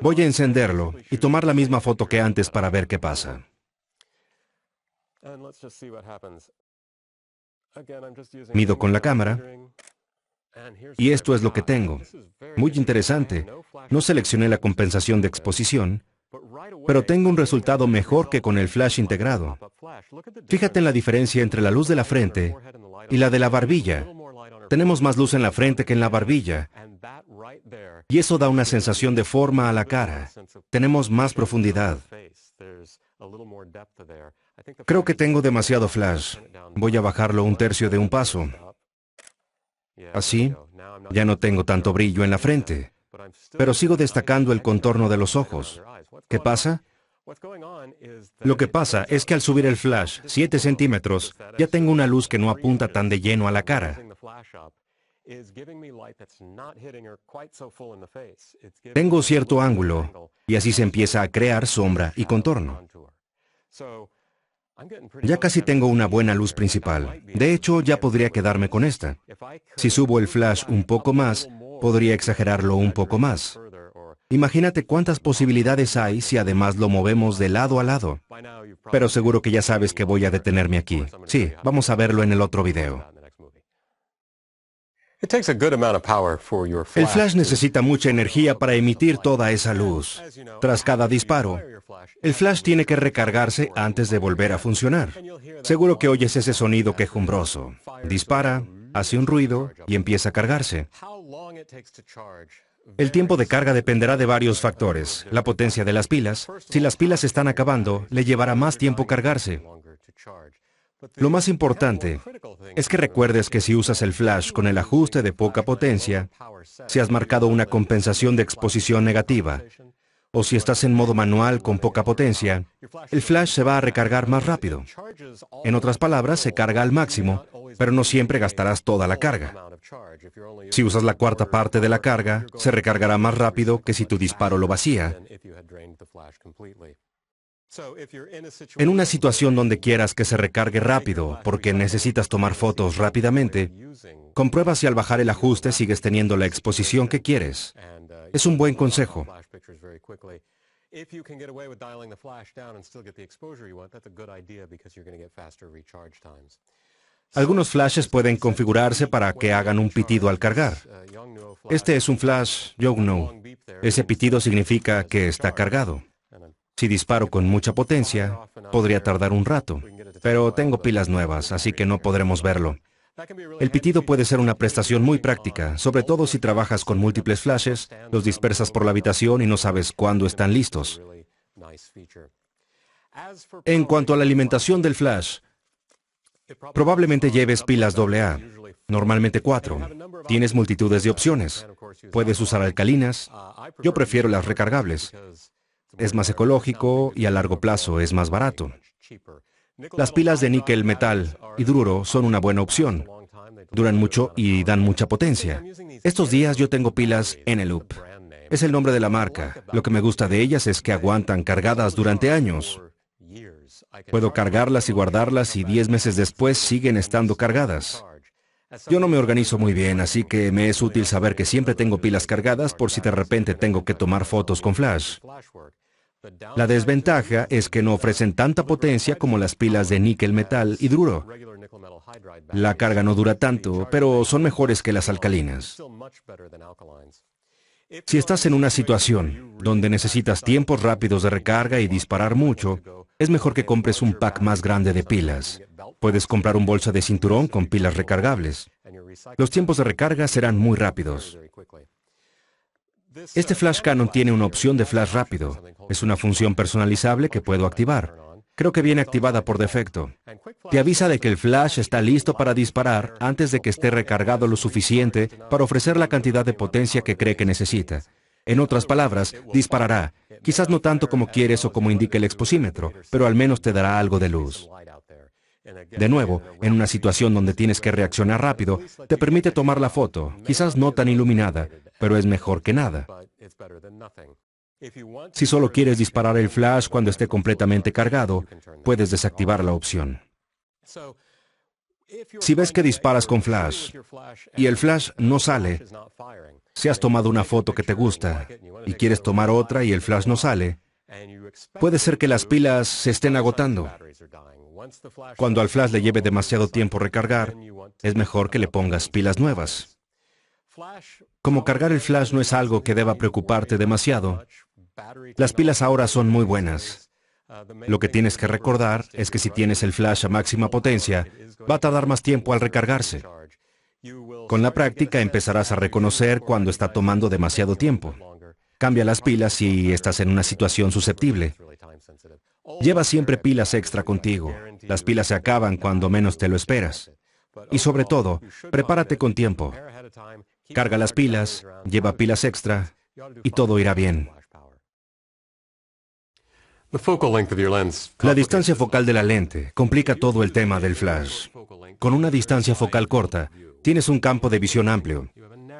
Voy a encenderlo y tomar la misma foto que antes para ver qué pasa. Mido con la cámara y esto es lo que tengo. Muy interesante. No seleccioné la compensación de exposición, pero tengo un resultado mejor que con el flash integrado. Fíjate en la diferencia entre la luz de la frente y la de la barbilla. Tenemos más luz en la frente que en la barbilla. Y eso da una sensación de forma a la cara. Tenemos más profundidad. Creo que tengo demasiado flash. Voy a bajarlo un tercio de un paso. Así, ya no tengo tanto brillo en la frente, pero sigo destacando el contorno de los ojos. ¿Qué pasa? Lo que pasa es que al subir el flash 7 centímetros, ya tengo una luz que no apunta tan de lleno a la cara. Tengo cierto ángulo y así se empieza a crear sombra y contorno. Ya casi tengo una buena luz principal. De hecho, ya podría quedarme con esta. Si subo el flash un poco más, podría exagerarlo un poco más. Imagínate cuántas posibilidades hay si además lo movemos de lado a lado. Pero seguro que ya sabes que voy a detenerme aquí. Sí, vamos a verlo en el otro video. El flash necesita mucha energía para emitir toda esa luz. Tras cada disparo, el flash tiene que recargarse antes de volver a funcionar. Seguro que oyes ese sonido quejumbroso. Dispara, hace un ruido y empieza a cargarse. El tiempo de carga dependerá de varios factores. La potencia de las pilas. Si las pilas están acabando, le llevará más tiempo cargarse. Lo más importante es que recuerdes que si usas el flash con el ajuste de poca potencia, si has marcado una compensación de exposición negativa, o si estás en modo manual con poca potencia, el flash se va a recargar más rápido. En otras palabras, se carga al máximo, pero no siempre gastarás toda la carga. Si usas la cuarta parte de la carga, se recargará más rápido que si tu disparo lo vacía. En una situación donde quieras que se recargue rápido porque necesitas tomar fotos rápidamente, comprueba si al bajar el ajuste sigues teniendo la exposición que quieres es un buen consejo. Algunos flashes pueden configurarse para que hagan un pitido al cargar. Uh, este es un flash Yongnuo. Ese pitido significa que está cargado. Si disparo con mucha potencia, podría tardar un rato, pero tengo pilas nuevas, así que no podremos verlo. El pitido puede ser una prestación muy práctica, sobre todo si trabajas con múltiples flashes, los dispersas por la habitación y no sabes cuándo están listos. En cuanto a la alimentación del flash, probablemente lleves pilas AA, normalmente cuatro. Tienes multitudes de opciones. Puedes usar alcalinas. Uh, Yo prefiero las recargables. Es más ecológico y a largo plazo es más barato. Las pilas de níquel, metal y duro son una buena opción. Duran mucho y dan mucha potencia. Estos días yo tengo pilas Eneloop. Es el nombre de la marca. Lo que me gusta de ellas es que aguantan cargadas durante años. Puedo cargarlas y guardarlas y 10 meses después siguen estando cargadas. Yo no me organizo muy bien, así que me es útil saber que siempre tengo pilas cargadas por si de repente tengo que tomar fotos con flash. La desventaja es que no ofrecen tanta potencia como las pilas de níquel metal y duro. La carga no dura tanto, pero son mejores que las alcalinas. Si estás en una situación donde necesitas tiempos rápidos de recarga y disparar mucho, es mejor que compres un pack más grande de pilas. Puedes comprar un bolsa de cinturón con pilas recargables. Los tiempos de recarga serán muy rápidos. Este flash Canon tiene una opción de flash rápido, es una función personalizable que puedo activar. Creo que viene activada por defecto. Te avisa de que el flash está listo para disparar antes de que esté recargado lo suficiente para ofrecer la cantidad de potencia que cree que necesita. En otras palabras, disparará, quizás no tanto como quieres o como indica el exposímetro, pero al menos te dará algo de luz. De nuevo, en una situación donde tienes que reaccionar rápido, te permite tomar la foto, quizás no tan iluminada, pero es mejor que nada. Si solo quieres disparar el flash cuando esté completamente cargado, puedes desactivar la opción. Si ves que disparas con flash y el flash no sale, si has tomado una foto que te gusta y quieres tomar otra y el flash no sale, puede ser que las pilas se estén agotando. Cuando al flash le lleve demasiado tiempo recargar, es mejor que le pongas pilas nuevas. Como cargar el flash no es algo que deba preocuparte demasiado, las pilas ahora son muy buenas. Lo que tienes que recordar es que si tienes el flash a máxima potencia, va a tardar más tiempo al recargarse. Con la práctica empezarás a reconocer cuando está tomando demasiado tiempo. Cambia las pilas si estás en una situación susceptible. Lleva siempre pilas extra contigo. Las pilas se acaban cuando menos te lo esperas. Y sobre todo, prepárate con tiempo. Carga las pilas, lleva pilas extra y todo irá bien. La distancia focal de la lente complica todo el tema del flash. Con una distancia focal corta, tienes un campo de visión amplio.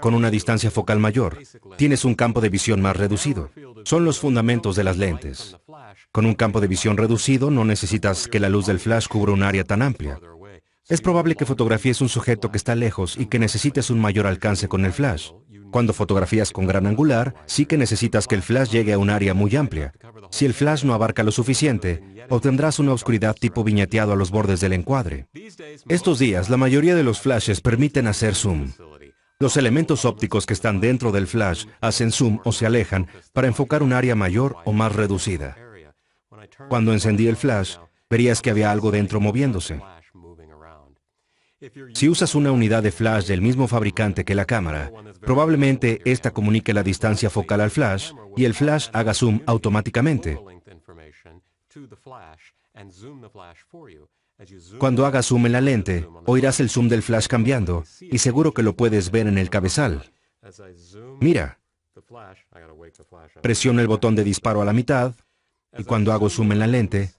Con una distancia focal mayor, tienes un campo de visión más reducido. Son los fundamentos de las lentes. Con un campo de visión reducido no necesitas que la luz del flash cubra un área tan amplia. Es probable que fotografíes un sujeto que está lejos y que necesites un mayor alcance con el flash. Cuando fotografías con gran angular, sí que necesitas que el flash llegue a un área muy amplia, si el flash no abarca lo suficiente, obtendrás una oscuridad tipo viñeteado a los bordes del encuadre. Estos días, la mayoría de los flashes permiten hacer zoom. Los elementos ópticos que están dentro del flash hacen zoom o se alejan para enfocar un área mayor o más reducida. Cuando encendí el flash, verías que había algo dentro moviéndose. Si usas una unidad de flash del mismo fabricante que la cámara, probablemente esta comunique la distancia focal al flash y el flash haga zoom automáticamente. Cuando hagas zoom en la lente, oirás el zoom del flash cambiando y seguro que lo puedes ver en el cabezal. Mira, presiono el botón de disparo a la mitad y cuando hago zoom en la lente,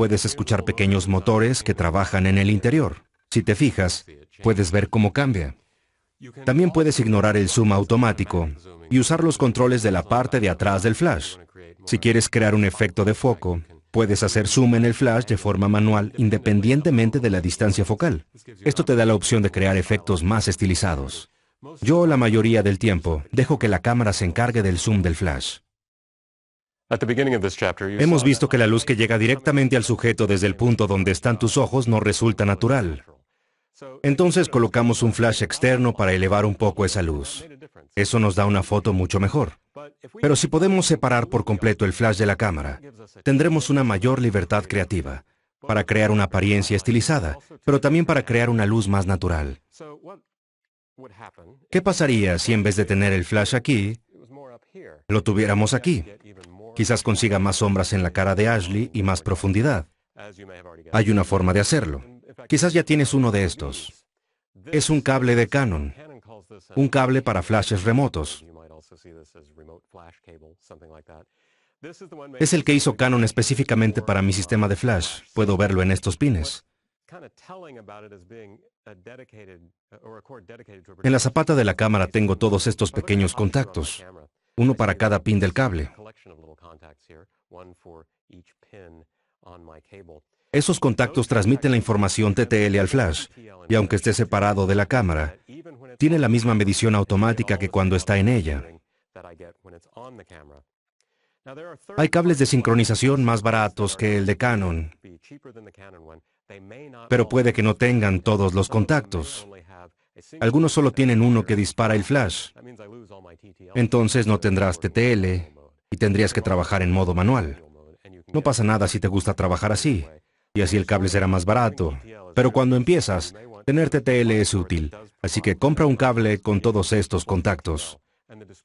Puedes escuchar pequeños motores que trabajan en el interior. Si te fijas, puedes ver cómo cambia. También puedes ignorar el zoom automático y usar los controles de la parte de atrás del flash. Si quieres crear un efecto de foco, puedes hacer zoom en el flash de forma manual independientemente de la distancia focal. Esto te da la opción de crear efectos más estilizados. Yo la mayoría del tiempo dejo que la cámara se encargue del zoom del flash. Hemos visto que la luz que llega directamente al sujeto desde el punto donde están tus ojos no resulta natural. Entonces colocamos un flash externo para elevar un poco esa luz. Eso nos da una foto mucho mejor. Pero si podemos separar por completo el flash de la cámara, tendremos una mayor libertad creativa para crear una apariencia estilizada, pero también para crear una luz más natural. ¿Qué pasaría si en vez de tener el flash aquí, lo tuviéramos aquí? Quizás consiga más sombras en la cara de Ashley y más profundidad. Hay una forma de hacerlo. Quizás ya tienes uno de estos. Es un cable de Canon, un cable para flashes remotos. Es el que hizo Canon específicamente para mi sistema de flash. Puedo verlo en estos pines. En la zapata de la cámara tengo todos estos pequeños contactos, uno para cada pin del cable. Esos contactos transmiten la información TTL al flash, y aunque esté separado de la cámara, tiene la misma medición automática que cuando está en ella. Hay cables de sincronización más baratos que el de Canon, pero puede que no tengan todos los contactos. Algunos solo tienen uno que dispara el flash. Entonces no tendrás TTL, y tendrías que trabajar en modo manual. No pasa nada si te gusta trabajar así, y así el cable será más barato. Pero cuando empiezas, tener TTL es útil, así que compra un cable con todos estos contactos.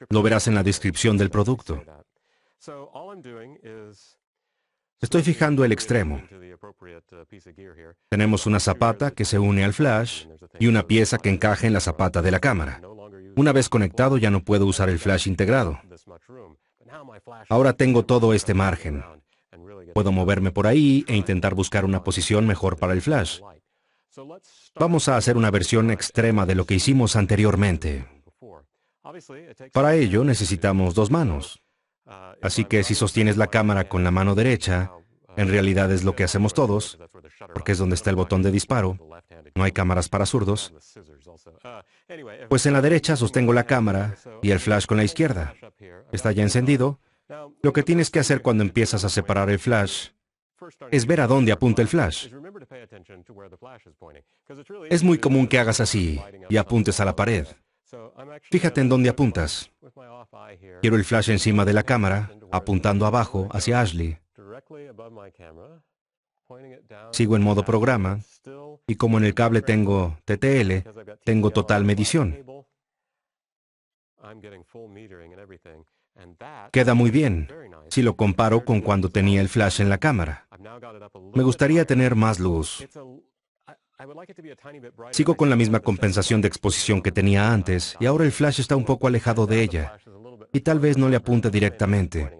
Lo verás en la descripción del producto. Estoy fijando el extremo. Tenemos una zapata que se une al flash y una pieza que encaje en la zapata de la cámara. Una vez conectado ya no puedo usar el flash integrado. Ahora tengo todo este margen. Puedo moverme por ahí e intentar buscar una posición mejor para el flash. Vamos a hacer una versión extrema de lo que hicimos anteriormente. Para ello necesitamos dos manos. Así que si sostienes la cámara con la mano derecha, en realidad es lo que hacemos todos, porque es donde está el botón de disparo, no hay cámaras para zurdos. Uh, pues en la derecha sostengo la cámara y el flash con la izquierda. Está ya encendido. Uh, Lo que tienes que hacer cuando empiezas a separar el flash es ver a dónde apunta el flash. Es muy común que hagas así y apuntes a la pared. Fíjate en dónde apuntas. Quiero el flash encima de la cámara, apuntando abajo hacia Ashley. Sigo en modo programa y como en el cable tengo TTL, tengo total medición. Queda muy bien si lo comparo con cuando tenía el flash en la cámara. Me gustaría tener más luz. Sigo con la misma compensación de exposición que tenía antes y ahora el flash está un poco alejado de ella y tal vez no le apunte directamente.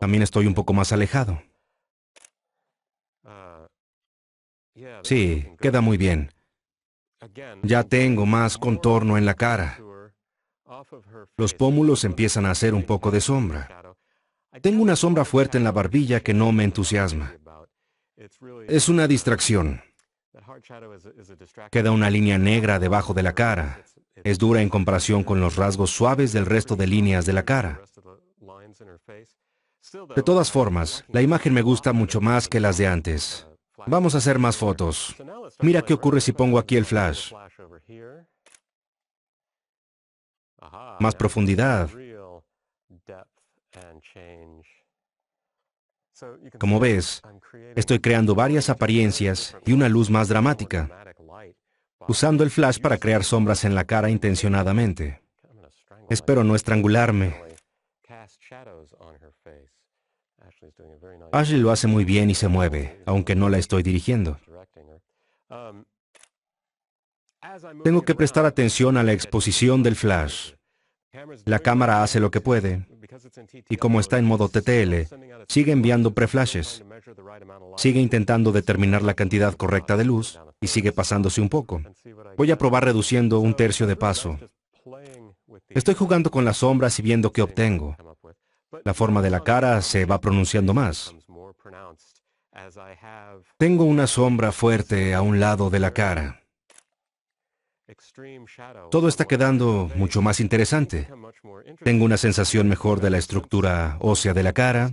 También estoy un poco más alejado. Sí, queda muy bien. Ya tengo más contorno en la cara. Los pómulos empiezan a hacer un poco de sombra. Tengo una sombra fuerte en la barbilla que no me entusiasma. Es una distracción. Queda una línea negra debajo de la cara. Es dura en comparación con los rasgos suaves del resto de líneas de la cara. De todas formas, la imagen me gusta mucho más que las de antes. Vamos a hacer más fotos. Mira qué ocurre si pongo aquí el flash. Más profundidad. Como ves, estoy creando varias apariencias y una luz más dramática, usando el flash para crear sombras en la cara intencionadamente. Espero no estrangularme. Ashley lo hace muy bien y se mueve, aunque no la estoy dirigiendo. Tengo que prestar atención a la exposición del flash. La cámara hace lo que puede y como está en modo TTL, sigue enviando preflashes, sigue intentando determinar la cantidad correcta de luz y sigue pasándose un poco. Voy a probar reduciendo un tercio de paso. Estoy jugando con las sombras y viendo qué obtengo. La forma de la cara se va pronunciando más. Tengo una sombra fuerte a un lado de la cara. Todo está quedando mucho más interesante. Tengo una sensación mejor de la estructura ósea de la cara.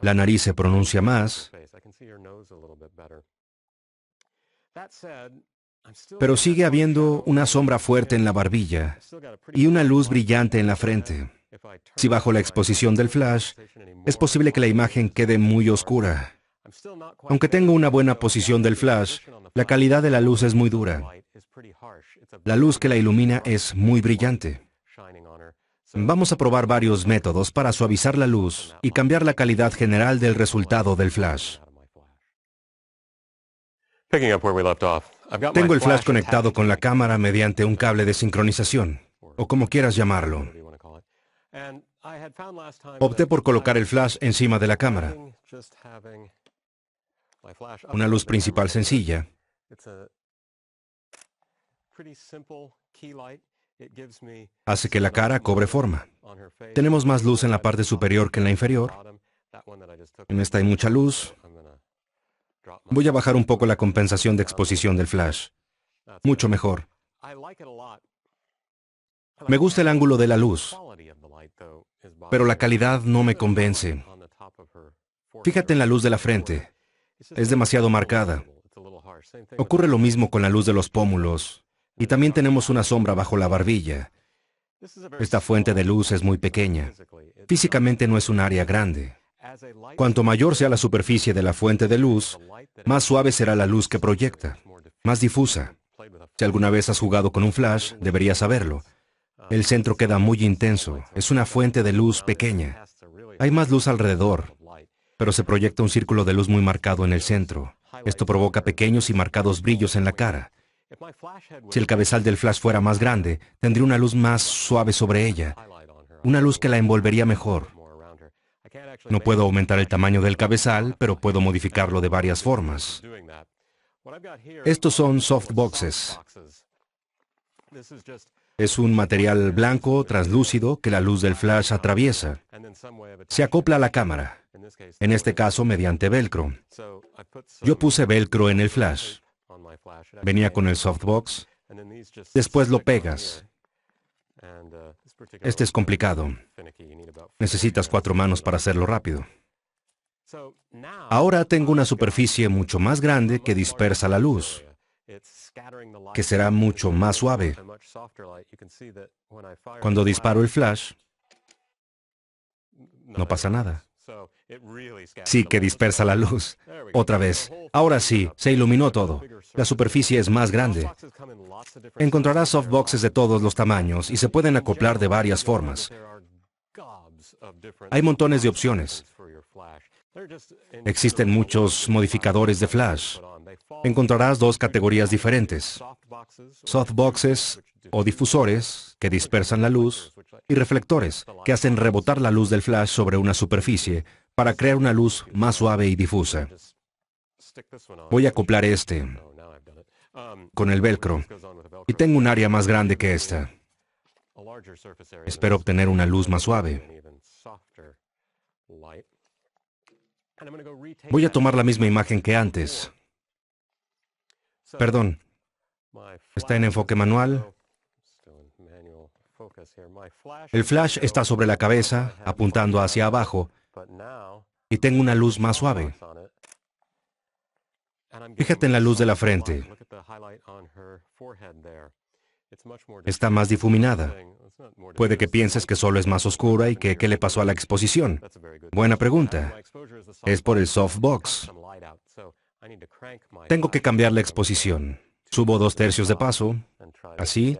La nariz se pronuncia más. Pero sigue habiendo una sombra fuerte en la barbilla y una luz brillante en la frente. Si bajo la exposición del flash, es posible que la imagen quede muy oscura. Aunque tengo una buena posición del flash, la calidad de la luz es muy dura. La luz que la ilumina es muy brillante. Vamos a probar varios métodos para suavizar la luz y cambiar la calidad general del resultado del flash. Tengo el flash conectado con la cámara mediante un cable de sincronización, o como quieras llamarlo. Opté por colocar el flash encima de la cámara. Una luz principal sencilla. Hace que la cara cobre forma. Tenemos más luz en la parte superior que en la inferior. En esta hay mucha luz. Voy a bajar un poco la compensación de exposición del flash. Mucho mejor. Me gusta el ángulo de la luz pero la calidad no me convence. Fíjate en la luz de la frente. Es demasiado marcada. Ocurre lo mismo con la luz de los pómulos. Y también tenemos una sombra bajo la barbilla. Esta fuente de luz es muy pequeña. Físicamente no es un área grande. Cuanto mayor sea la superficie de la fuente de luz, más suave será la luz que proyecta, más difusa. Si alguna vez has jugado con un flash, deberías saberlo. El centro queda muy intenso, es una fuente de luz pequeña. Hay más luz alrededor, pero se proyecta un círculo de luz muy marcado en el centro. Esto provoca pequeños y marcados brillos en la cara. Si el cabezal del flash fuera más grande, tendría una luz más suave sobre ella, una luz que la envolvería mejor. No puedo aumentar el tamaño del cabezal, pero puedo modificarlo de varias formas. Estos son softboxes. Es un material blanco, translúcido, que la luz del flash atraviesa. Se acopla a la cámara, en este caso mediante velcro. Yo puse velcro en el flash. Venía con el softbox. Después lo pegas. Este es complicado. Necesitas cuatro manos para hacerlo rápido. Ahora tengo una superficie mucho más grande que dispersa la luz, que será mucho más suave. Cuando disparo el flash, no pasa nada. Sí que dispersa la luz. Otra vez. Ahora sí, se iluminó todo. La superficie es más grande. Encontrarás softboxes de todos los tamaños y se pueden acoplar de varias formas. Hay montones de opciones. Existen muchos modificadores de flash. Encontrarás dos categorías diferentes. Softboxes o difusores que dispersan la luz y reflectores que hacen rebotar la luz del flash sobre una superficie para crear una luz más suave y difusa. Voy a acoplar este con el velcro y tengo un área más grande que esta. Espero obtener una luz más suave. Voy a tomar la misma imagen que antes. Perdón. Está en enfoque manual el flash está sobre la cabeza, apuntando hacia abajo, y tengo una luz más suave. Fíjate en la luz de la frente. Está más difuminada. Puede que pienses que solo es más oscura y que qué le pasó a la exposición. Buena pregunta. Es por el softbox. Tengo que cambiar la exposición. Subo dos tercios de paso, así,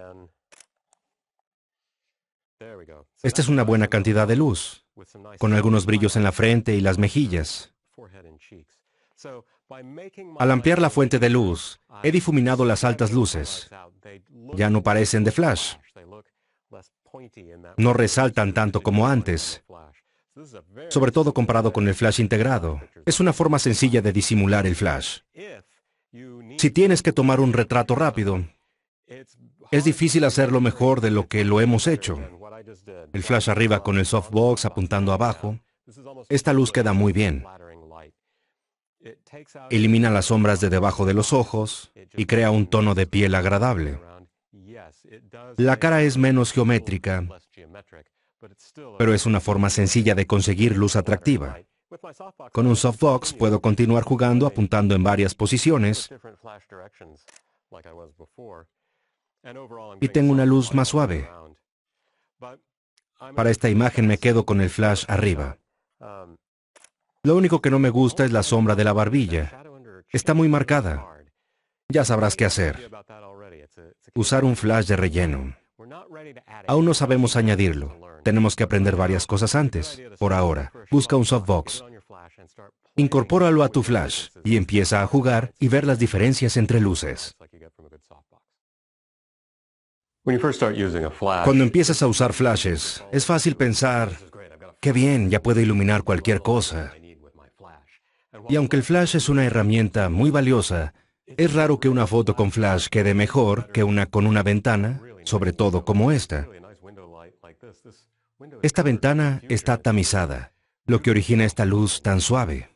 esta es una buena cantidad de luz, con algunos brillos en la frente y las mejillas. Al ampliar la fuente de luz, he difuminado las altas luces. Ya no parecen de flash. No resaltan tanto como antes, sobre todo comparado con el flash integrado. Es una forma sencilla de disimular el flash. Si tienes que tomar un retrato rápido, es difícil hacerlo mejor de lo que lo hemos hecho el flash arriba con el softbox apuntando abajo. Esta luz queda muy bien. Elimina las sombras de debajo de los ojos y crea un tono de piel agradable. La cara es menos geométrica, pero es una forma sencilla de conseguir luz atractiva. Con un softbox puedo continuar jugando apuntando en varias posiciones y tengo una luz más suave. Para esta imagen me quedo con el flash arriba. Lo único que no me gusta es la sombra de la barbilla. Está muy marcada. Ya sabrás qué hacer. Usar un flash de relleno. Aún no sabemos añadirlo. Tenemos que aprender varias cosas antes. Por ahora, busca un softbox. Incorpóralo a tu flash y empieza a jugar y ver las diferencias entre luces. Cuando empiezas a usar flashes, es fácil pensar, qué bien, ya puede iluminar cualquier cosa. Y aunque el flash es una herramienta muy valiosa, es raro que una foto con flash quede mejor que una con una ventana, sobre todo como esta. Esta ventana está tamizada, lo que origina esta luz tan suave.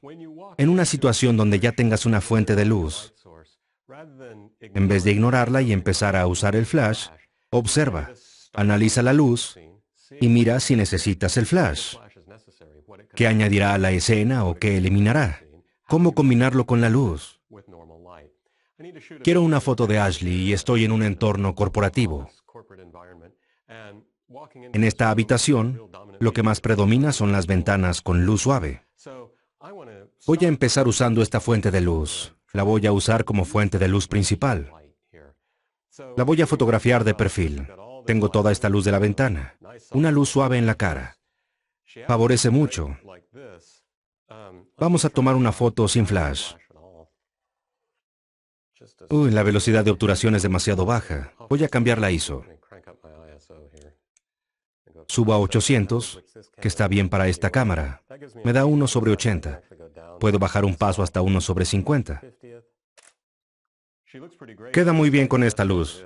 En una situación donde ya tengas una fuente de luz, en vez de ignorarla y empezar a usar el flash, Observa, analiza la luz y mira si necesitas el flash. ¿Qué añadirá a la escena o qué eliminará? ¿Cómo combinarlo con la luz? Quiero una foto de Ashley y estoy en un entorno corporativo. En esta habitación, lo que más predomina son las ventanas con luz suave. Voy a empezar usando esta fuente de luz. La voy a usar como fuente de luz principal. La voy a fotografiar de perfil. Tengo toda esta luz de la ventana. Una luz suave en la cara. Favorece mucho. Vamos a tomar una foto sin flash. Uy, la velocidad de obturación es demasiado baja. Voy a cambiar la ISO. Subo a 800, que está bien para esta cámara. Me da 1 sobre 80. Puedo bajar un paso hasta 1 sobre 50. Queda muy bien con esta luz.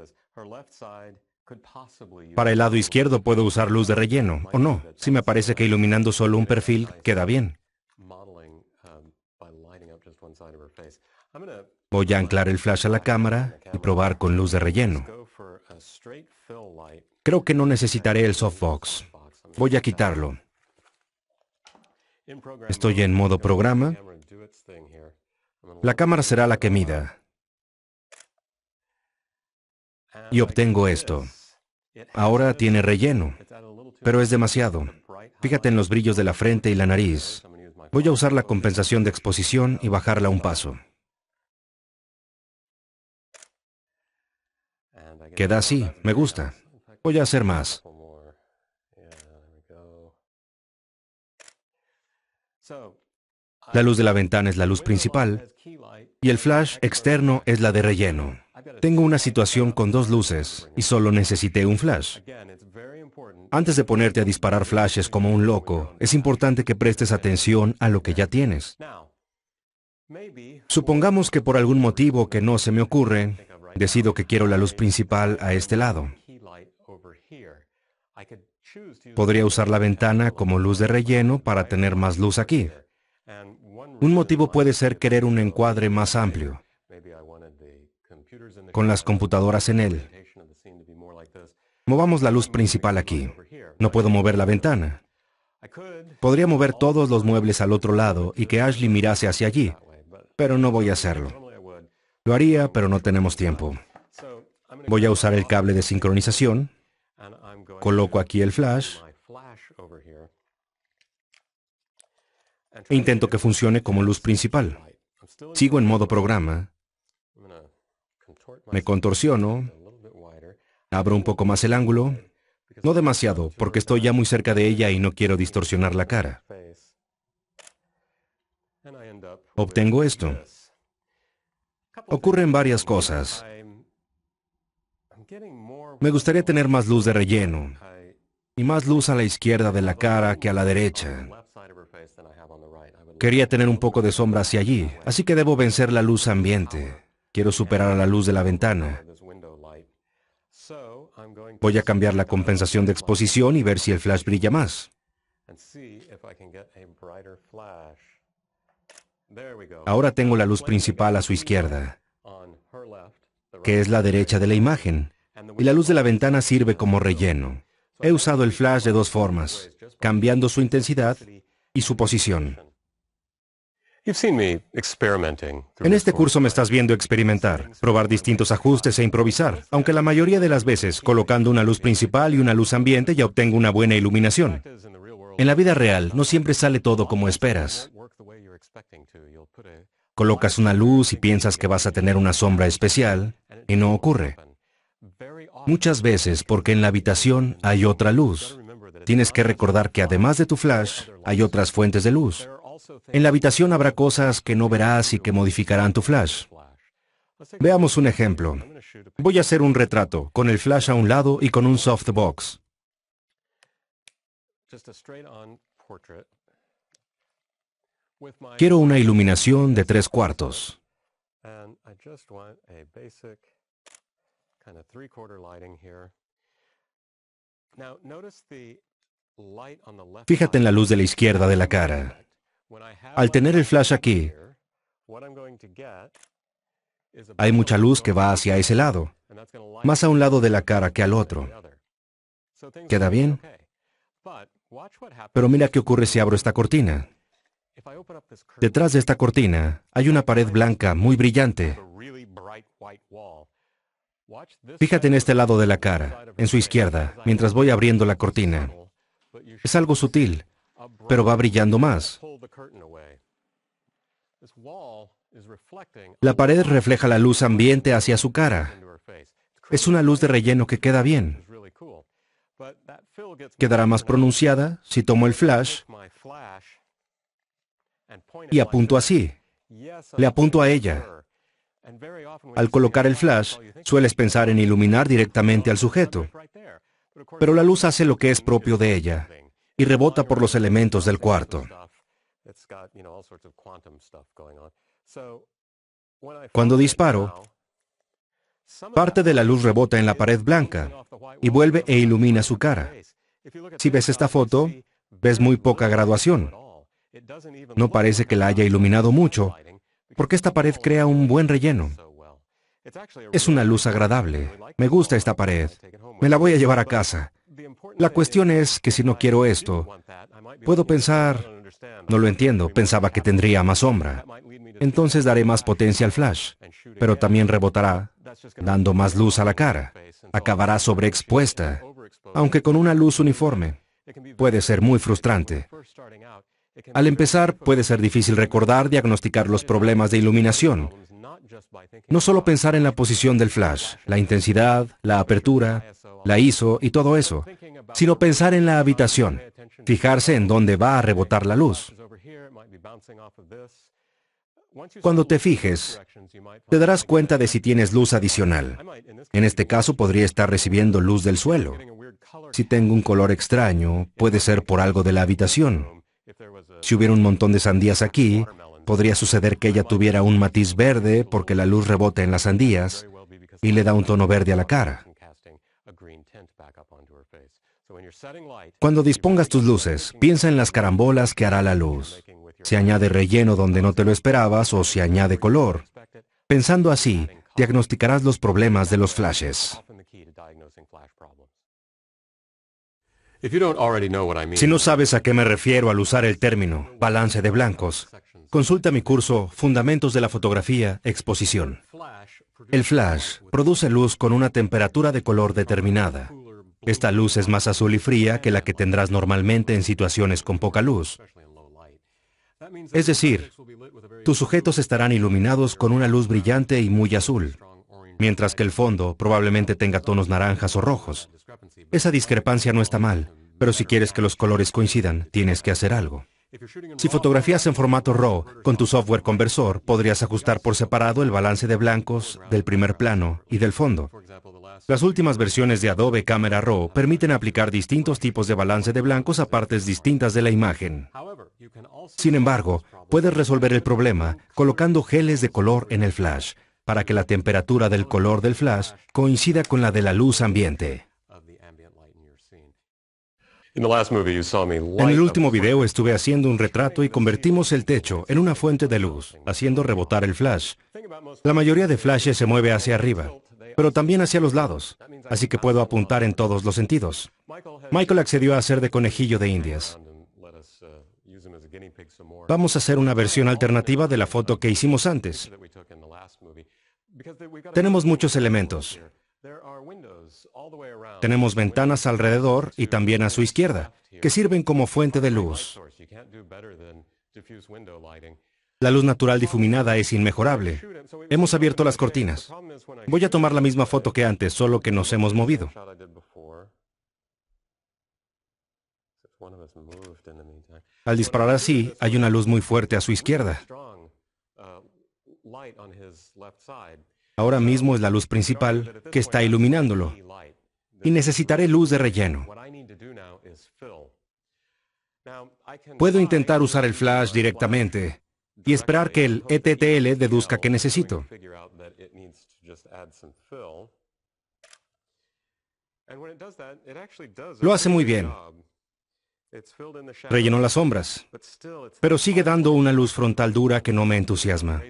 Para el lado izquierdo puedo usar luz de relleno, o no, si me parece que iluminando solo un perfil queda bien. Um, Voy a anclar el flash a la cámara y probar con luz de relleno. Creo que no necesitaré el softbox. Voy a quitarlo. Estoy en modo programa. La cámara será la que mida. y obtengo esto. Ahora tiene relleno, pero es demasiado. Fíjate en los brillos de la frente y la nariz. Voy a usar la compensación de exposición y bajarla un paso. Queda así, me gusta. Voy a hacer más. La luz de la ventana es la luz principal y el flash externo es la de relleno. Tengo una situación con dos luces y solo necesité un flash. Antes de ponerte a disparar flashes como un loco, es importante que prestes atención a lo que ya tienes. Supongamos que por algún motivo que no se me ocurre, decido que quiero la luz principal a este lado. Podría usar la ventana como luz de relleno para tener más luz aquí. Un motivo puede ser querer un encuadre más amplio con las computadoras en él. Movamos la luz principal aquí. No puedo mover la ventana. Podría mover todos los muebles al otro lado y que Ashley mirase hacia allí, pero no voy a hacerlo. Lo haría, pero no tenemos tiempo. Voy a usar el cable de sincronización. Coloco aquí el flash. E intento que funcione como luz principal. Sigo en modo programa me contorsiono, abro un poco más el ángulo, no demasiado, porque estoy ya muy cerca de ella y no quiero distorsionar la cara. Obtengo esto. Ocurren varias cosas. Me gustaría tener más luz de relleno y más luz a la izquierda de la cara que a la derecha. Quería tener un poco de sombra hacia allí, así que debo vencer la luz ambiente. Quiero superar a la luz de la ventana. Voy a cambiar la compensación de exposición y ver si el flash brilla más. Ahora tengo la luz principal a su izquierda, que es la derecha de la imagen, y la luz de la ventana sirve como relleno. He usado el flash de dos formas, cambiando su intensidad y su posición. En este curso me estás viendo experimentar, probar distintos ajustes e improvisar, aunque la mayoría de las veces colocando una luz principal y una luz ambiente ya obtengo una buena iluminación. En la vida real no siempre sale todo como esperas. Colocas una luz y piensas que vas a tener una sombra especial y no ocurre. Muchas veces porque en la habitación hay otra luz. Tienes que recordar que además de tu flash hay otras fuentes de luz. En la habitación habrá cosas que no verás y que modificarán tu flash. Veamos un ejemplo. Voy a hacer un retrato, con el flash a un lado y con un softbox. Quiero una iluminación de tres cuartos. Fíjate en la luz de la izquierda de la cara. Al tener el flash aquí, hay mucha luz que va hacia ese lado, más a un lado de la cara que al otro. ¿Queda bien? Pero mira qué ocurre si abro esta cortina. Detrás de esta cortina hay una pared blanca muy brillante. Fíjate en este lado de la cara, en su izquierda, mientras voy abriendo la cortina. Es algo sutil, pero va brillando más. La pared refleja la luz ambiente hacia su cara. Es una luz de relleno que queda bien. Quedará más pronunciada si tomo el flash y apunto así. Le apunto a ella. Al colocar el flash, sueles pensar en iluminar directamente al sujeto, pero la luz hace lo que es propio de ella y rebota por los elementos del cuarto. Cuando disparo, parte de la luz rebota en la pared blanca y vuelve e ilumina su cara. Si ves esta foto, ves muy poca graduación. No parece que la haya iluminado mucho, porque esta pared crea un buen relleno. Es una luz agradable. Me gusta esta pared. Me la voy a llevar a casa. La cuestión es que si no quiero esto, puedo pensar, no lo entiendo, pensaba que tendría más sombra. Entonces daré más potencia al flash, pero también rebotará, dando más luz a la cara. Acabará sobreexpuesta, aunque con una luz uniforme. Puede ser muy frustrante. Al empezar, puede ser difícil recordar, diagnosticar los problemas de iluminación, no solo pensar en la posición del flash, la intensidad, la apertura, la ISO y todo eso, sino pensar en la habitación, fijarse en dónde va a rebotar la luz. Cuando te fijes, te darás cuenta de si tienes luz adicional. En este caso podría estar recibiendo luz del suelo. Si tengo un color extraño, puede ser por algo de la habitación. Si hubiera un montón de sandías aquí, Podría suceder que ella tuviera un matiz verde porque la luz rebota en las sandías y le da un tono verde a la cara. Cuando dispongas tus luces, piensa en las carambolas que hará la luz. Si añade relleno donde no te lo esperabas o se añade color. Pensando así, diagnosticarás los problemas de los flashes. Si no sabes a qué me refiero al usar el término balance de blancos, consulta mi curso Fundamentos de la Fotografía Exposición. El flash produce luz con una temperatura de color determinada. Esta luz es más azul y fría que la que tendrás normalmente en situaciones con poca luz. Es decir, tus sujetos estarán iluminados con una luz brillante y muy azul mientras que el fondo probablemente tenga tonos naranjas o rojos. Esa discrepancia no está mal, pero si quieres que los colores coincidan, tienes que hacer algo. Si fotografías en formato RAW con tu software conversor, podrías ajustar por separado el balance de blancos del primer plano y del fondo. Las últimas versiones de Adobe Camera Raw permiten aplicar distintos tipos de balance de blancos a partes distintas de la imagen. Sin embargo, puedes resolver el problema colocando geles de color en el flash, para que la temperatura del color del flash coincida con la de la luz ambiente. En el último video estuve haciendo un retrato y convertimos el techo en una fuente de luz, haciendo rebotar el flash. La mayoría de flashes se mueve hacia arriba, pero también hacia los lados, así que puedo apuntar en todos los sentidos. Michael accedió a hacer de conejillo de indias. Vamos a hacer una versión alternativa de la foto que hicimos antes. Tenemos muchos elementos. Tenemos ventanas alrededor y también a su izquierda, que sirven como fuente de luz. La luz natural difuminada es inmejorable. Hemos abierto las cortinas. Voy a tomar la misma foto que antes, solo que nos hemos movido. Al disparar así, hay una luz muy fuerte a su izquierda. Uh, Ahora mismo es la luz principal que está iluminándolo. Y necesitaré luz de relleno. Puedo intentar usar el flash directamente y esperar que el ETTL deduzca que necesito. Lo hace muy bien. Rellenó las sombras, pero sigue dando una luz frontal dura que no me entusiasma.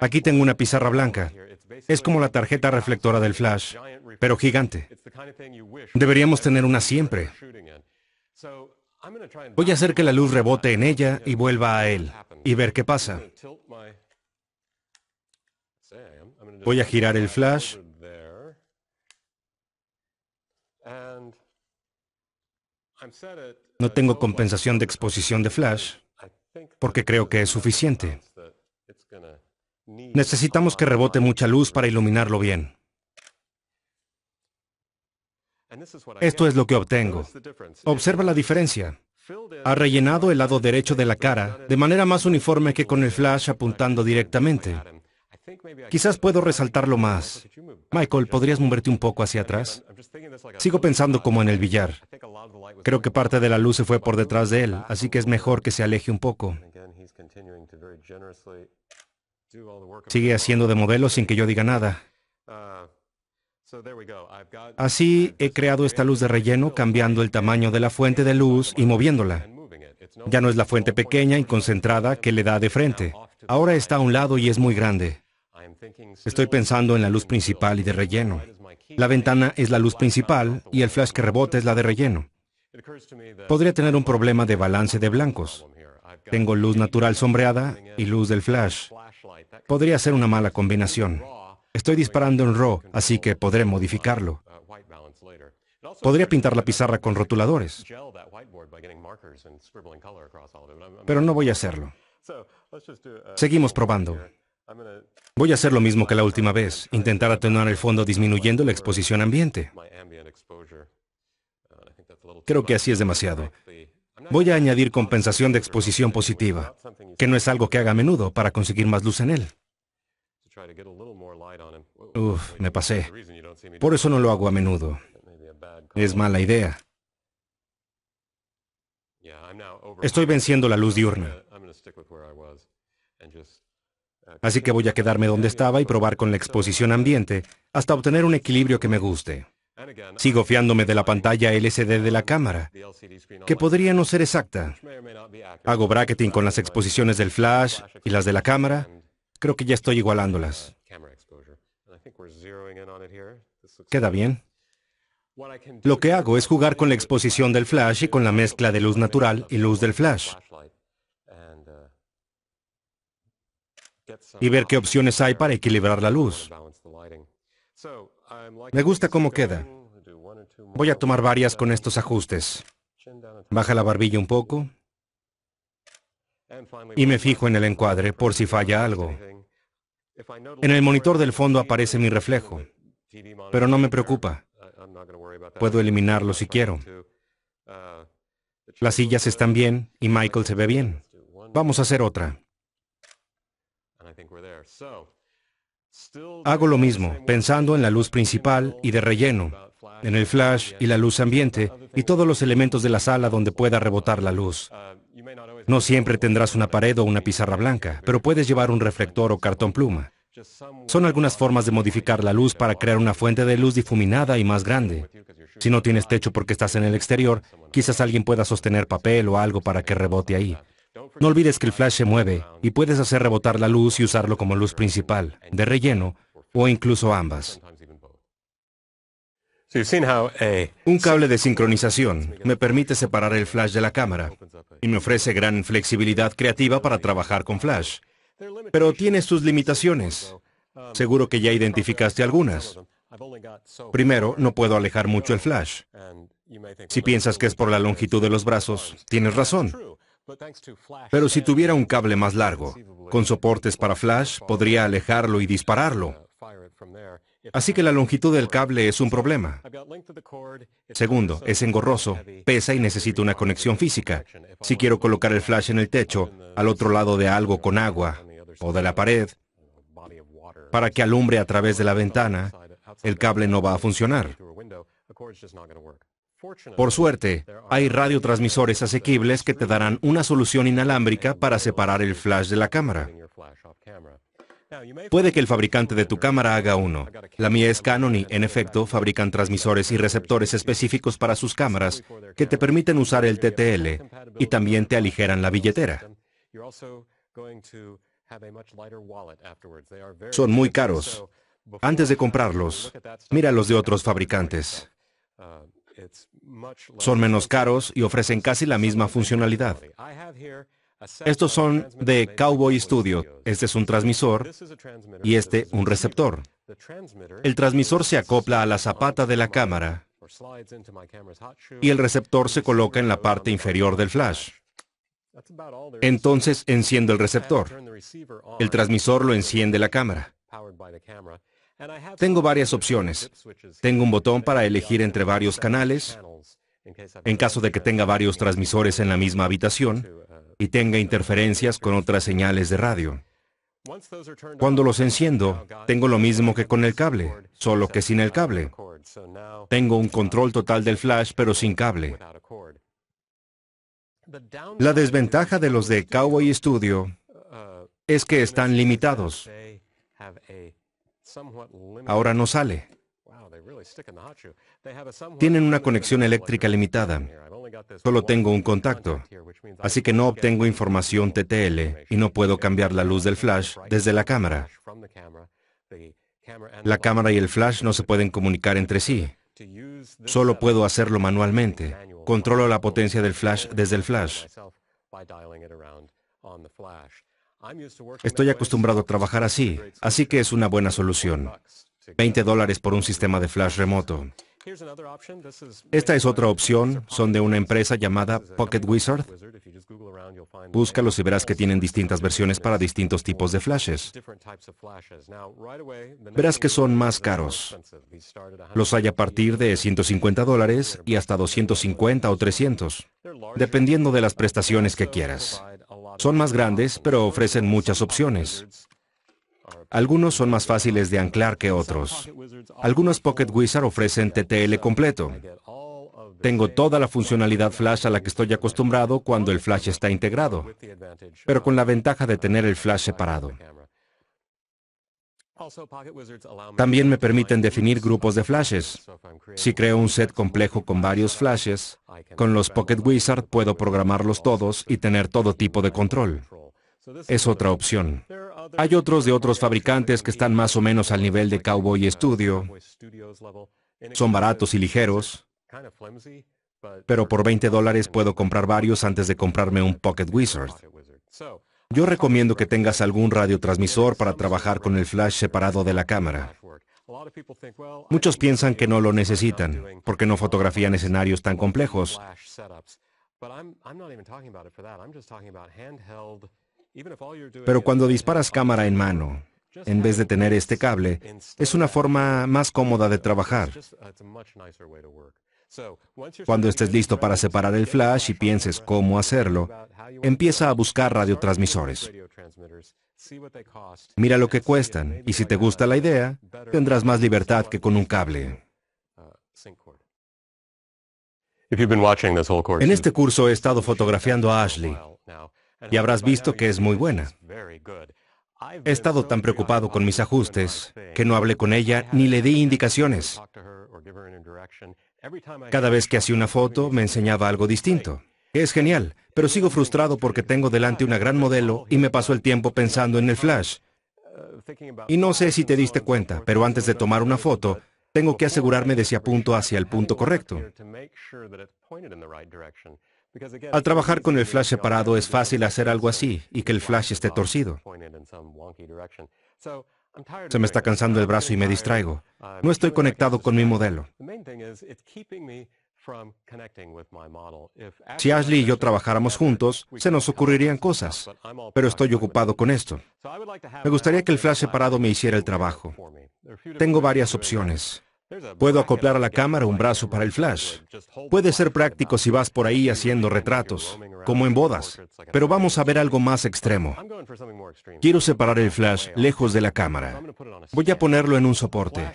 Aquí tengo una pizarra blanca. Es como la tarjeta reflectora del flash, pero gigante. Deberíamos tener una siempre. Voy a hacer que la luz rebote en ella y vuelva a él, y ver qué pasa. Voy a girar el flash. No tengo compensación de exposición de flash, porque creo que es suficiente. Necesitamos que rebote mucha luz para iluminarlo bien. Esto es lo que obtengo. Observa la diferencia. Ha rellenado el lado derecho de la cara de manera más uniforme que con el flash apuntando directamente. Quizás puedo resaltarlo más. Michael, ¿podrías moverte un poco hacia atrás? Sigo pensando como en el billar. Creo que parte de la luz se fue por detrás de él, así que es mejor que se aleje un poco. Sigue haciendo de modelo sin que yo diga nada. Uh, Así he creado esta luz de relleno cambiando el tamaño de la fuente de luz y moviéndola. Ya no es la fuente pequeña y concentrada que le da de frente. Ahora está a un lado y es muy grande. Estoy pensando en la luz principal y de relleno. La ventana es la luz principal y el flash que rebota es la de relleno. Podría tener un problema de balance de blancos. Tengo luz natural sombreada y luz del flash. Podría ser una mala combinación. Estoy disparando en RAW, así que podré modificarlo. Podría pintar la pizarra con rotuladores, pero no voy a hacerlo. Seguimos probando. Voy a hacer lo mismo que la última vez, intentar atenuar el fondo disminuyendo la exposición ambiente. Creo que así es demasiado. Voy a añadir compensación de exposición positiva, que no es algo que haga a menudo para conseguir más luz en él. Uf, me pasé. Por eso no lo hago a menudo. Es mala idea. Estoy venciendo la luz diurna. Así que voy a quedarme donde estaba y probar con la exposición ambiente hasta obtener un equilibrio que me guste. Sigo fiándome de la pantalla LCD de la cámara, que podría no ser exacta. Hago bracketing con las exposiciones del flash y las de la cámara. Creo que ya estoy igualándolas. ¿Queda bien? Lo que hago es jugar con la exposición del flash y con la mezcla de luz natural y luz del flash. Y ver qué opciones hay para equilibrar la luz. Me gusta cómo queda. Voy a tomar varias con estos ajustes. Baja la barbilla un poco. Y me fijo en el encuadre por si falla algo. En el monitor del fondo aparece mi reflejo, pero no me preocupa. Puedo eliminarlo si quiero. Las sillas están bien y Michael se ve bien. Vamos a hacer otra. Hago lo mismo, pensando en la luz principal y de relleno, en el flash y la luz ambiente y todos los elementos de la sala donde pueda rebotar la luz. No siempre tendrás una pared o una pizarra blanca, pero puedes llevar un reflector o cartón pluma. Son algunas formas de modificar la luz para crear una fuente de luz difuminada y más grande. Si no tienes techo porque estás en el exterior, quizás alguien pueda sostener papel o algo para que rebote ahí. No olvides que el flash se mueve y puedes hacer rebotar la luz y usarlo como luz principal, de relleno o incluso ambas. Eh. Un cable de sincronización me permite separar el flash de la cámara y me ofrece gran flexibilidad creativa para trabajar con flash. Pero tiene sus limitaciones. Seguro que ya identificaste algunas. Primero, no puedo alejar mucho el flash. Si piensas que es por la longitud de los brazos, tienes razón. Pero si tuviera un cable más largo, con soportes para flash, podría alejarlo y dispararlo. Así que la longitud del cable es un problema. Segundo, es engorroso, pesa y necesita una conexión física. Si quiero colocar el flash en el techo, al otro lado de algo con agua o de la pared, para que alumbre a través de la ventana, el cable no va a funcionar. Por suerte, hay radiotransmisores asequibles que te darán una solución inalámbrica para separar el flash de la cámara. Puede que el fabricante de tu cámara haga uno. La mía es Canon y, en efecto, fabrican transmisores y receptores específicos para sus cámaras que te permiten usar el TTL y también te aligeran la billetera. Son muy caros. Antes de comprarlos, mira los de otros fabricantes. Son menos caros y ofrecen casi la misma funcionalidad. Estos son de Cowboy Studio. Este es un transmisor y este un receptor. El transmisor se acopla a la zapata de la cámara y el receptor se coloca en la parte inferior del flash. Entonces enciendo el receptor. El transmisor lo enciende la cámara. Tengo varias opciones. Tengo un botón para elegir entre varios canales, en caso de que tenga varios transmisores en la misma habitación, y tenga interferencias con otras señales de radio. Cuando los enciendo, tengo lo mismo que con el cable, solo que sin el cable. Tengo un control total del flash, pero sin cable. La desventaja de los de Cowboy Studio es que están limitados. Ahora no sale. Tienen una conexión eléctrica limitada. Solo tengo un contacto, así que no obtengo información TTL y no puedo cambiar la luz del flash desde la cámara. La cámara y el flash no se pueden comunicar entre sí. Solo puedo hacerlo manualmente. Controlo la potencia del flash desde el flash. Estoy acostumbrado a trabajar así, así que es una buena solución. 20 dólares por un sistema de flash remoto. Esta es otra opción, son de una empresa llamada Pocket Wizard. Búscalos y verás que tienen distintas versiones para distintos tipos de flashes. Verás que son más caros. Los hay a partir de 150 dólares y hasta 250 o 300, dependiendo de las prestaciones que quieras. Son más grandes, pero ofrecen muchas opciones. Algunos son más fáciles de anclar que otros. Algunos Pocket Wizard ofrecen TTL completo. Tengo toda la funcionalidad flash a la que estoy acostumbrado cuando el flash está integrado, pero con la ventaja de tener el flash separado. También me permiten definir grupos de flashes. Si creo un set complejo con varios flashes, con los Pocket Wizard puedo programarlos todos y tener todo tipo de control. Es otra opción. Hay otros de otros fabricantes que están más o menos al nivel de Cowboy Studio. Son baratos y ligeros, pero por 20 dólares puedo comprar varios antes de comprarme un Pocket Wizard. Yo recomiendo que tengas algún radiotransmisor para trabajar con el flash separado de la cámara. Muchos piensan que no lo necesitan, porque no fotografían escenarios tan complejos. Pero cuando disparas cámara en mano, en vez de tener este cable, es una forma más cómoda de trabajar. Cuando estés listo para separar el flash y pienses cómo hacerlo, empieza a buscar radiotransmisores. Mira lo que cuestan y si te gusta la idea, tendrás más libertad que con un cable. En este curso he estado fotografiando a Ashley y habrás visto que es muy buena. He estado tan preocupado con mis ajustes que no hablé con ella ni le di indicaciones. Cada vez que hacía una foto me enseñaba algo distinto. Es genial, pero sigo frustrado porque tengo delante una gran modelo y me paso el tiempo pensando en el flash. Y no sé si te diste cuenta, pero antes de tomar una foto, tengo que asegurarme de si apunto hacia el punto correcto. Al trabajar con el flash separado es fácil hacer algo así y que el flash esté torcido. Se me está cansando el brazo y me distraigo. No estoy conectado con mi modelo. Si Ashley y yo trabajáramos juntos, se nos ocurrirían cosas, pero estoy ocupado con esto. Me gustaría que el flash separado me hiciera el trabajo. Tengo varias opciones. Puedo acoplar a la cámara un brazo para el flash. Puede ser práctico si vas por ahí haciendo retratos, como en bodas, pero vamos a ver algo más extremo. Quiero separar el flash lejos de la cámara. Voy a ponerlo en un soporte.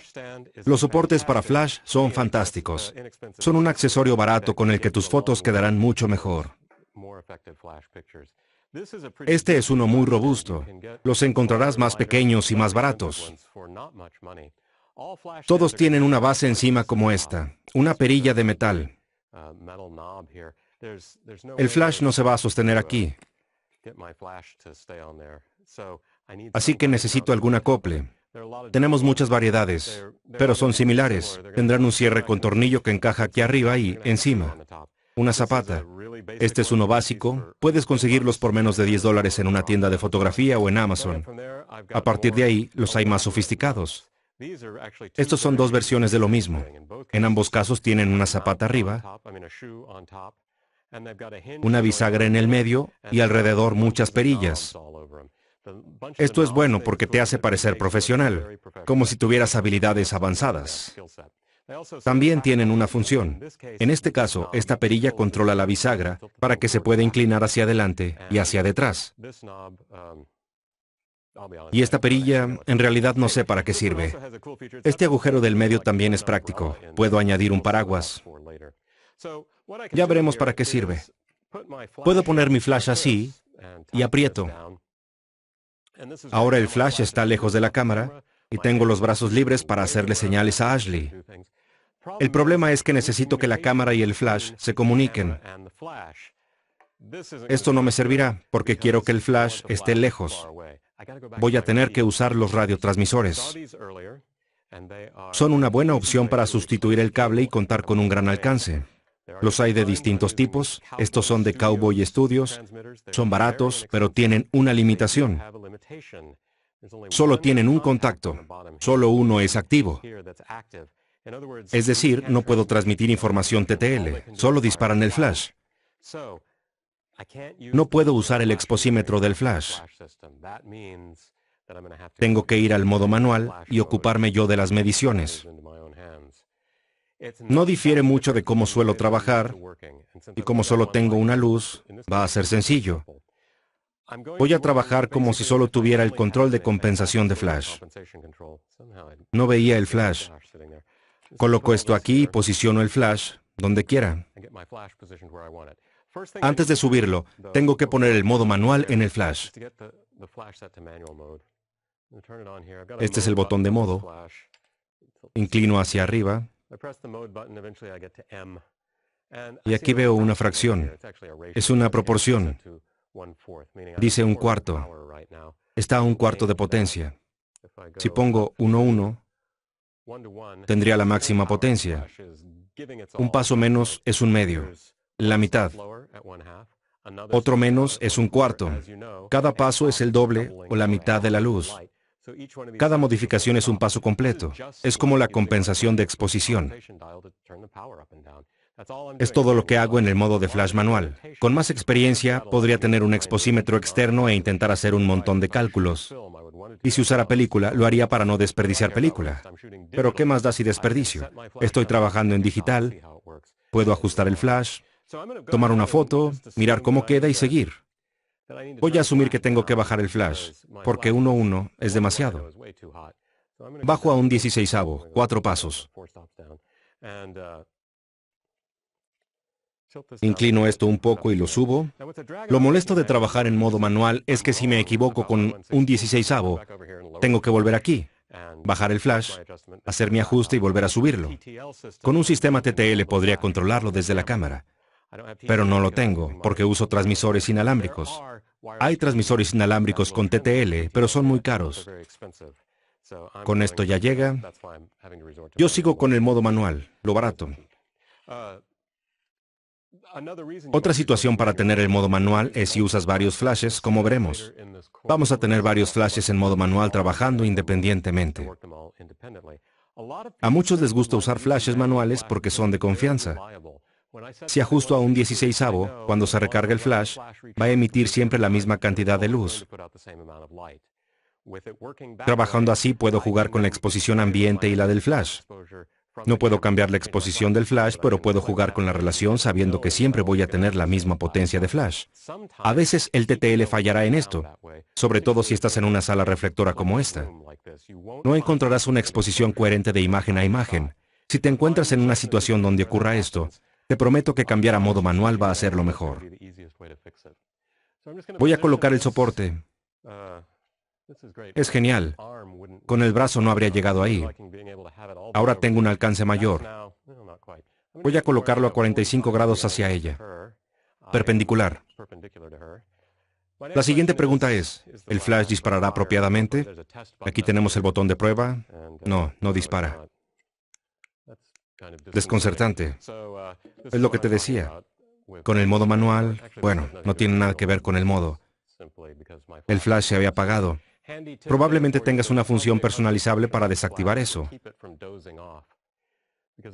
Los soportes para flash son fantásticos. Son un accesorio barato con el que tus fotos quedarán mucho mejor. Este es uno muy robusto. Los encontrarás más pequeños y más baratos. Todos tienen una base encima como esta, una perilla de metal. El flash no se va a sostener aquí. Así que necesito algún acople. Tenemos muchas variedades, pero son similares. Tendrán un cierre con tornillo que encaja aquí arriba y encima. Una zapata. Este es uno básico. Puedes conseguirlos por menos de 10 dólares en una tienda de fotografía o en Amazon. A partir de ahí, los hay más sofisticados. Estos son dos versiones de lo mismo. En ambos casos tienen una zapata arriba, una bisagra en el medio y alrededor muchas perillas. Em. Esto es bueno porque te hace parecer profesional, como si tuvieras habilidades avanzadas. También tienen una función. En este caso, esta perilla controla la bisagra para que se pueda inclinar hacia adelante y hacia detrás. Y esta perilla en realidad no sé para qué sirve. Este agujero del medio también es práctico. Puedo añadir un paraguas. Ya veremos para qué sirve. Puedo poner mi flash así y aprieto. Ahora el flash está lejos de la cámara y tengo los brazos libres para hacerle señales a Ashley. El problema es que necesito que la cámara y el flash se comuniquen. Esto no me servirá porque quiero que el flash esté lejos. Voy a tener que usar los radiotransmisores. Son una buena opción para sustituir el cable y contar con un gran alcance. Los hay de distintos tipos, estos son de Cowboy Studios, son baratos, pero tienen una limitación. Solo tienen un contacto, solo uno es activo. Es decir, no puedo transmitir información TTL, solo disparan el flash. No puedo usar el exposímetro del flash. Tengo que ir al modo manual y ocuparme yo de las mediciones. No difiere mucho de cómo suelo trabajar y como solo tengo una luz, va a ser sencillo. Voy a trabajar como si solo tuviera el control de compensación de flash. No veía el flash. Coloco esto aquí y posiciono el flash donde quiera. Antes de subirlo, tengo que poner el modo manual en el flash. Este es el botón de modo. Inclino hacia arriba. Y aquí veo una fracción. Es una proporción. Dice un cuarto. Está a un cuarto de potencia. Si pongo 1-1, tendría la máxima potencia. Un paso menos es un medio la mitad. Otro menos es un cuarto. Cada paso es el doble o la mitad de la luz. Cada modificación es un paso completo. Es como la compensación de exposición. Es todo lo que hago en el modo de flash manual. Con más experiencia, podría tener un exposímetro externo e intentar hacer un montón de cálculos. Y si usara película, lo haría para no desperdiciar película. Pero ¿qué más da si desperdicio? Estoy trabajando en digital, puedo ajustar el flash, tomar una foto, mirar cómo queda y seguir. Voy a asumir que tengo que bajar el flash, porque 1-1 es demasiado. Bajo a un 16 avo cuatro pasos. Uh, Inclino esto un poco y lo subo. Lo molesto de trabajar en modo manual es que si me equivoco con un 16 avo tengo que volver aquí, bajar el flash, hacer mi ajuste y volver a subirlo. Con un sistema TTL podría controlarlo desde la cámara pero no lo tengo porque uso transmisores inalámbricos. Hay transmisores inalámbricos con TTL, pero son muy caros. Con esto ya llega. Yo sigo con el modo manual, lo barato. Otra situación para tener el modo manual es si usas varios flashes, como veremos. Vamos a tener varios flashes en modo manual trabajando independientemente. A muchos les gusta usar flashes manuales porque son de confianza. Si ajusto a un 16 avo cuando se recarga el flash, va a emitir siempre la misma cantidad de luz. Trabajando así puedo jugar con la exposición ambiente y la del flash. No puedo cambiar la exposición del flash, pero puedo jugar con la relación sabiendo que siempre voy a tener la misma potencia de flash. A veces el TTL fallará en esto, sobre todo si estás en una sala reflectora como esta. No encontrarás una exposición coherente de imagen a imagen. Si te encuentras en una situación donde ocurra esto, te prometo que cambiar a modo manual va a ser lo mejor. Voy a colocar el soporte. Es genial. Con el brazo no habría llegado ahí. Ahora tengo un alcance mayor. Voy a colocarlo a 45 grados hacia ella. Perpendicular. La siguiente pregunta es, ¿el flash disparará apropiadamente? Aquí tenemos el botón de prueba. No, no dispara desconcertante. Es lo que te decía. Uh, con el modo manual, bueno, no tiene nada que ver con el modo. El flash se había apagado. Probablemente tengas una función personalizable para desactivar eso.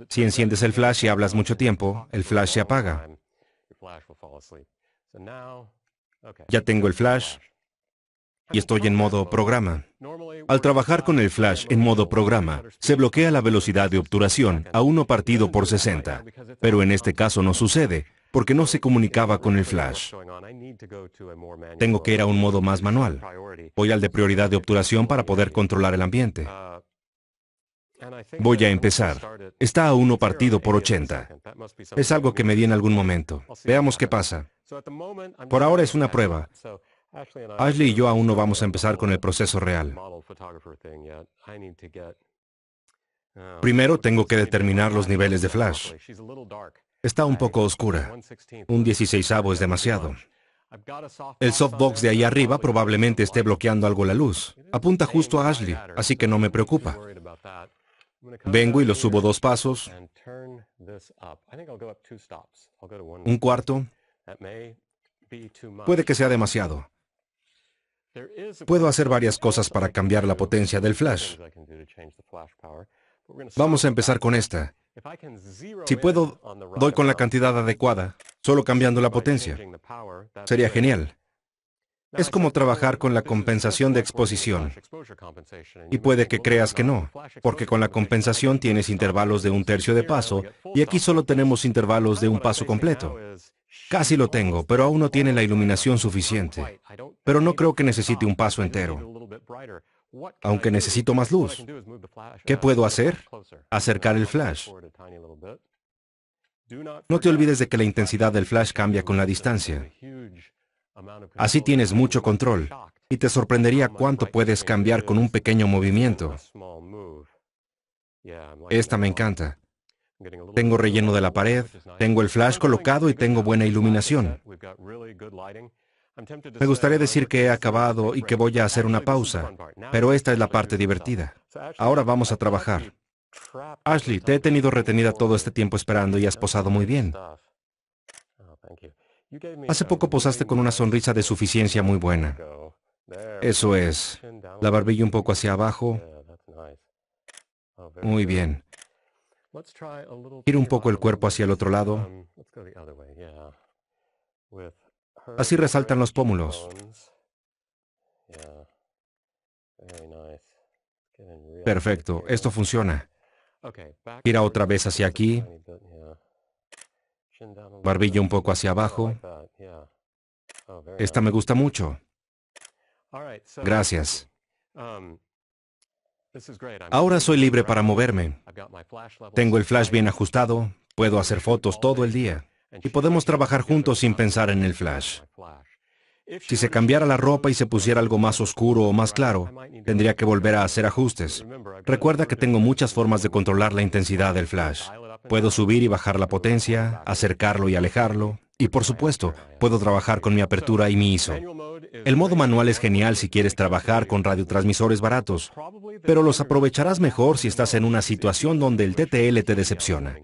Si enciendes el flash y hablas mucho tiempo, el flash se apaga. Ya tengo el flash, y estoy en modo programa. Al trabajar con el flash en modo programa, se bloquea la velocidad de obturación a 1 partido por 60, pero en este caso no sucede porque no se comunicaba con el flash. Tengo que ir a un modo más manual. Voy al de prioridad de obturación para poder controlar el ambiente. Voy a empezar. Está a 1 partido por 80. Es algo que me di en algún momento. Veamos qué pasa. Por ahora es una prueba, Ashley y yo aún no vamos a empezar con el proceso real. Um, Primero tengo que determinar los niveles de flash. Está un poco oscura. Un 16 avo es demasiado. El softbox de ahí arriba probablemente esté bloqueando algo la luz. Apunta justo a Ashley, así que no me preocupa. Vengo y lo subo dos pasos. Un cuarto. Puede que sea demasiado. Puedo hacer varias cosas para cambiar la potencia del flash. Vamos a empezar con esta. Si puedo, doy con la cantidad adecuada, solo cambiando la potencia. Sería genial. Es como trabajar con la compensación de exposición. Y puede que creas que no, porque con la compensación tienes intervalos de un tercio de paso, y aquí solo tenemos intervalos de un paso completo. Casi lo tengo, pero aún no tiene la iluminación suficiente. Pero no creo que necesite un paso entero. Aunque necesito más luz. ¿Qué puedo hacer? Acercar el flash. No te olvides de que la intensidad del flash cambia con la distancia. Así tienes mucho control y te sorprendería cuánto puedes cambiar con un pequeño movimiento. Esta me encanta. Tengo relleno de la pared, tengo el flash colocado y tengo buena iluminación. Me gustaría decir que he acabado y que voy a hacer una pausa, pero esta es la parte divertida. Ahora vamos a trabajar. Ashley, te he tenido retenida todo este tiempo esperando y has posado muy bien. Hace poco posaste con una sonrisa de suficiencia muy buena. Eso es. La barbilla un poco hacia abajo. Muy bien. Ir un poco el cuerpo hacia el otro lado. Um, Así resaltan los pómulos. Perfecto, esto funciona. Gira otra vez hacia aquí. Barbilla un poco hacia abajo. Oh, Esta me gusta mucho. Gracias. Um, Ahora soy libre para moverme. Tengo el flash bien ajustado, puedo hacer fotos todo el día y podemos trabajar juntos sin pensar en el flash. Si se cambiara la ropa y se pusiera algo más oscuro o más claro, tendría que volver a hacer ajustes. Recuerda que tengo muchas formas de controlar la intensidad del flash. Puedo subir y bajar la potencia, acercarlo y alejarlo, y por supuesto, puedo trabajar con mi apertura y mi ISO. El modo manual es genial si quieres trabajar con radiotransmisores baratos, pero los aprovecharás mejor si estás en una situación donde el TTL te decepciona.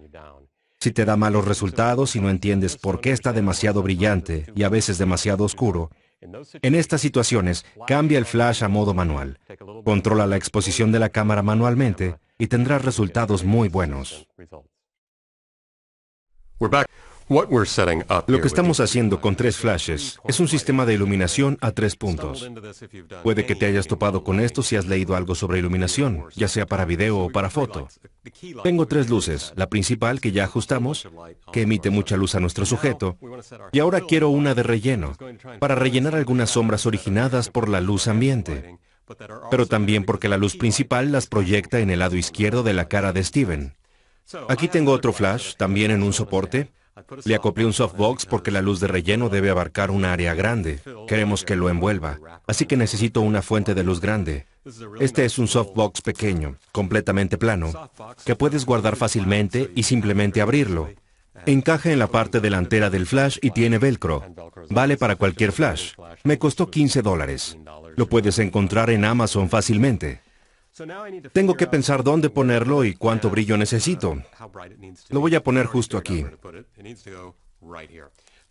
Si te da malos resultados y no entiendes por qué está demasiado brillante y a veces demasiado oscuro, en estas situaciones cambia el flash a modo manual. Controla la exposición de la cámara manualmente y tendrás resultados muy buenos. Lo que estamos haciendo con tres flashes es un sistema de iluminación a tres puntos. Puede que te hayas topado con esto si has leído algo sobre iluminación, ya sea para video o para foto. Tengo tres luces, la principal que ya ajustamos, que emite mucha luz a nuestro sujeto, y ahora quiero una de relleno, para rellenar algunas sombras originadas por la luz ambiente, pero también porque la luz principal las proyecta en el lado izquierdo de la cara de Steven. Aquí tengo otro flash, también en un soporte. Le acoplé un softbox porque la luz de relleno debe abarcar un área grande. Queremos que lo envuelva. Así que necesito una fuente de luz grande. Este es un softbox pequeño, completamente plano, que puedes guardar fácilmente y simplemente abrirlo. Encaja en la parte delantera del flash y tiene velcro. Vale para cualquier flash. Me costó 15 dólares. Lo puedes encontrar en Amazon fácilmente. Tengo que pensar dónde ponerlo y cuánto brillo necesito. Lo voy a poner justo aquí.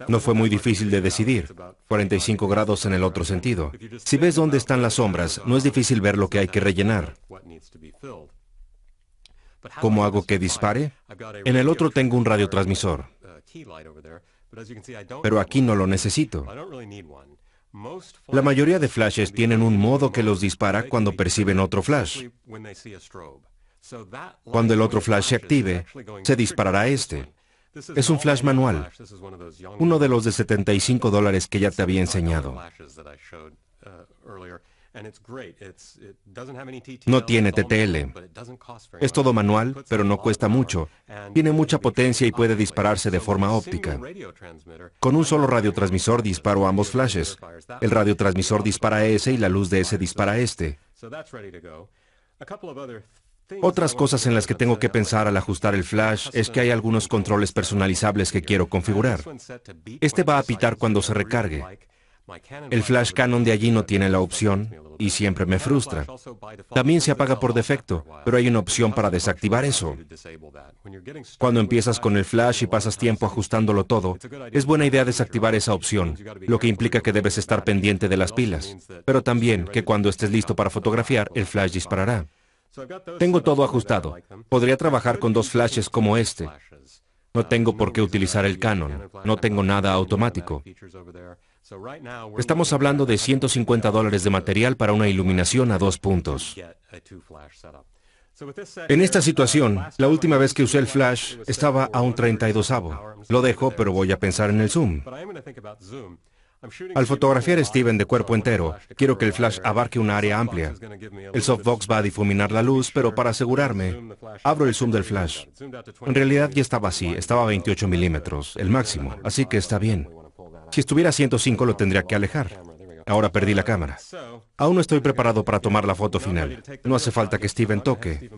No fue muy difícil de decidir. 45 grados en el otro sentido. Si ves dónde están las sombras, no es difícil ver lo que hay que rellenar. ¿Cómo hago que dispare? En el otro tengo un radiotransmisor. Pero aquí no lo necesito. La mayoría de flashes tienen un modo que los dispara cuando perciben otro flash. Cuando el otro flash se active, se disparará este. Es un flash manual, uno de los de 75 uh, dólares que ya te había enseñado. No tiene TTL. Es todo manual, pero no cuesta mucho. Tiene mucha potencia y puede dispararse de forma óptica. Con un solo radiotransmisor disparo ambos flashes. El radiotransmisor dispara ese y la luz de ese dispara este. Otras cosas en las que tengo que pensar al ajustar el flash es que hay algunos controles personalizables que quiero configurar. Este va a pitar cuando se recargue. El flash canon de allí no tiene la opción y siempre me frustra. También se apaga por defecto, pero hay una opción para desactivar eso. Cuando empiezas con el flash y pasas tiempo ajustándolo todo, es buena idea desactivar esa opción, lo que implica que debes estar pendiente de las pilas, pero también que cuando estés listo para fotografiar, el flash disparará. Tengo todo ajustado. Podría trabajar con dos flashes como este. No tengo por qué utilizar el Canon. No tengo nada automático. Estamos hablando de 150 dólares de material para una iluminación a dos puntos. En esta uh, situación, la última vez que usé el flash estaba a un 32 avo. Lo dejo, pero voy a pensar en el zoom. Al fotografiar a Steven de cuerpo entero, quiero que el flash abarque un área amplia. El softbox va a difuminar la luz, pero para asegurarme, abro el zoom del flash. En realidad ya estaba así, estaba a 28 milímetros, el máximo, así que está bien. Si estuviera a 105 lo tendría que alejar. Ahora perdí la cámara. Aún no estoy preparado para tomar la foto final. No hace falta que Steven toque.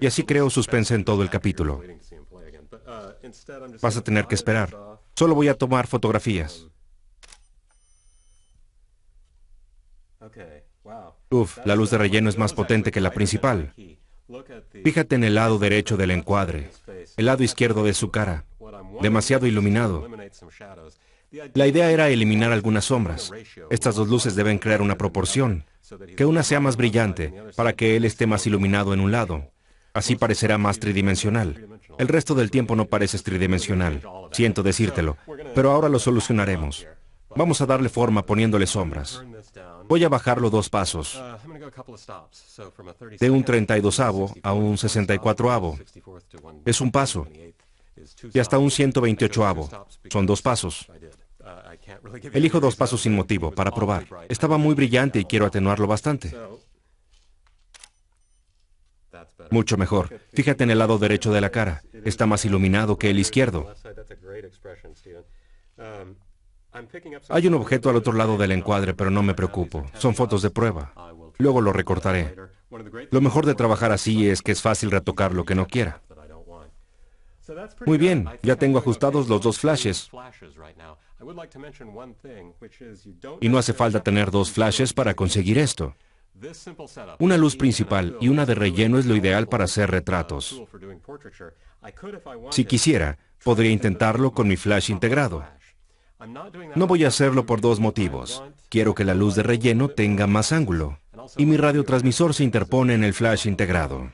Y así creo suspense en todo el capítulo. Vas a tener que esperar. Solo voy a tomar fotografías. Uf, la luz de relleno es más potente que la principal. Fíjate en el lado derecho del encuadre, el lado izquierdo de su cara demasiado iluminado. La idea era eliminar algunas sombras. Estas dos luces deben crear una proporción, que una sea más brillante para que él esté más iluminado en un lado. Así parecerá más tridimensional. El resto del tiempo no pareces tridimensional. Siento decírtelo, pero ahora lo solucionaremos. Vamos a darle forma poniéndole sombras. Voy a bajarlo dos pasos, de un 32avo a un 64avo. Es un paso y hasta un 128avo. Son dos pasos. Elijo dos pasos sin motivo, para probar. Estaba muy brillante y quiero atenuarlo bastante. Mucho mejor. Fíjate en el lado derecho de la cara. Está más iluminado que el izquierdo. Hay un objeto al otro lado del encuadre, pero no me preocupo. Son fotos de prueba. Luego lo recortaré. Lo mejor de trabajar así es que es fácil retocar lo que no quiera. Muy bien, ya tengo ajustados los dos flashes. Y no hace falta tener dos flashes para conseguir esto. Una luz principal y una de relleno es lo ideal para hacer retratos. Si quisiera, podría intentarlo con mi flash integrado. No voy a hacerlo por dos motivos. Quiero que la luz de relleno tenga más ángulo y mi radiotransmisor se interpone en el flash integrado.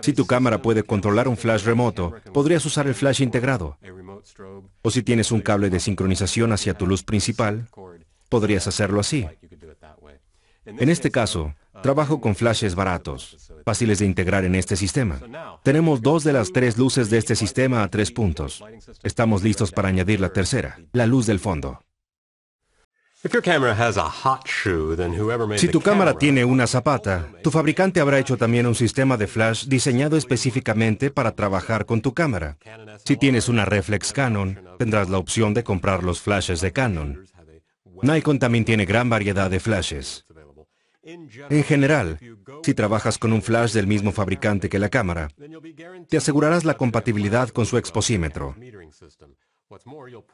Si tu cámara puede controlar un flash remoto, podrías usar el flash integrado. O si tienes un cable de sincronización hacia tu luz principal, podrías hacerlo así. En este caso, trabajo con flashes baratos, fáciles de integrar en este sistema. Tenemos dos de las tres luces de este sistema a tres puntos. Estamos listos para añadir la tercera, la luz del fondo. Si tu cámara tiene una zapata, tu fabricante habrá hecho también un sistema de flash diseñado específicamente para trabajar con tu cámara. Si tienes una reflex Canon, tendrás la opción de comprar los flashes de Canon. Nikon también tiene gran variedad de flashes. En general, si trabajas con un flash del mismo fabricante que la cámara, te asegurarás la compatibilidad con su exposímetro.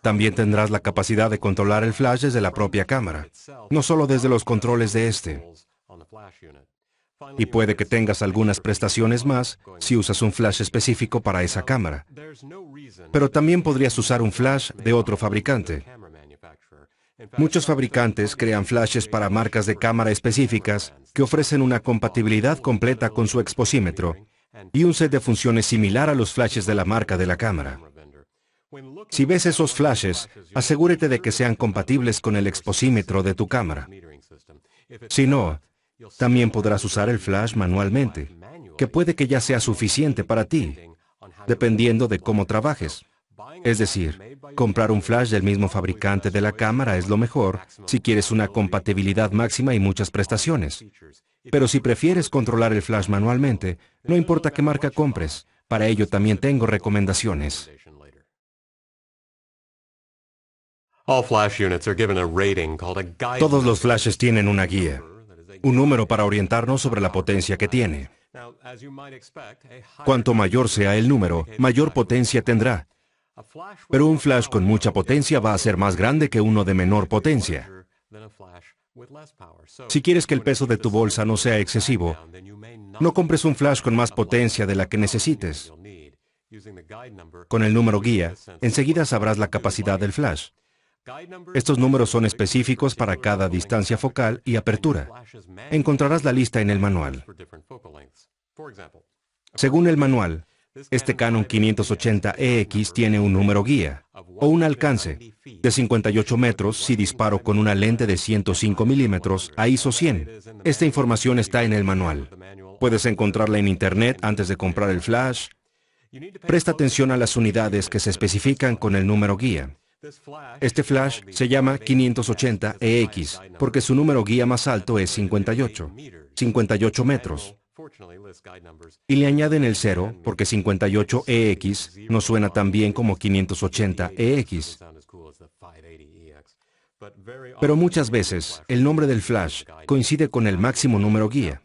También tendrás la capacidad de controlar el flash desde la propia cámara, no solo desde los controles de este. Y puede que tengas algunas prestaciones más si usas un flash específico para esa cámara. Pero también podrías usar un flash de otro fabricante. Muchos fabricantes crean flashes para marcas de cámara específicas que ofrecen una compatibilidad completa con su exposímetro y un set de funciones similar a los flashes de la marca de la cámara. Si ves esos flashes, asegúrate de que sean compatibles con el exposímetro de tu cámara. Si no, también podrás usar el flash manualmente, que puede que ya sea suficiente para ti, dependiendo de cómo trabajes. Es decir, comprar un flash del mismo fabricante de la cámara es lo mejor si quieres una compatibilidad máxima y muchas prestaciones. Pero si prefieres controlar el flash manualmente, no importa qué marca compres, para ello también tengo recomendaciones. Todos los flashes tienen una guía, un número para orientarnos sobre la potencia que tiene. Cuanto mayor sea el número, mayor potencia tendrá. Pero un flash con mucha potencia va a ser más grande que uno de menor potencia. Si quieres que el peso de tu bolsa no sea excesivo, no compres un flash con más potencia de la que necesites. Con el número guía, enseguida sabrás la capacidad del flash. Estos números son específicos para cada distancia focal y apertura. Encontrarás la lista en el manual. Según el manual, este Canon 580EX e tiene un número guía o un alcance de 58 metros si disparo con una lente de 105 milímetros a ISO 100. Esta información está en el manual. Puedes encontrarla en internet antes de comprar el flash. Presta atención a las unidades que se especifican con el número guía. Este flash se llama 580EX e porque su número guía más alto es 58, 58 metros. Y le añaden el 0 porque 58EX e no suena tan bien como 580EX. E Pero muchas veces el nombre del flash coincide con el máximo número guía.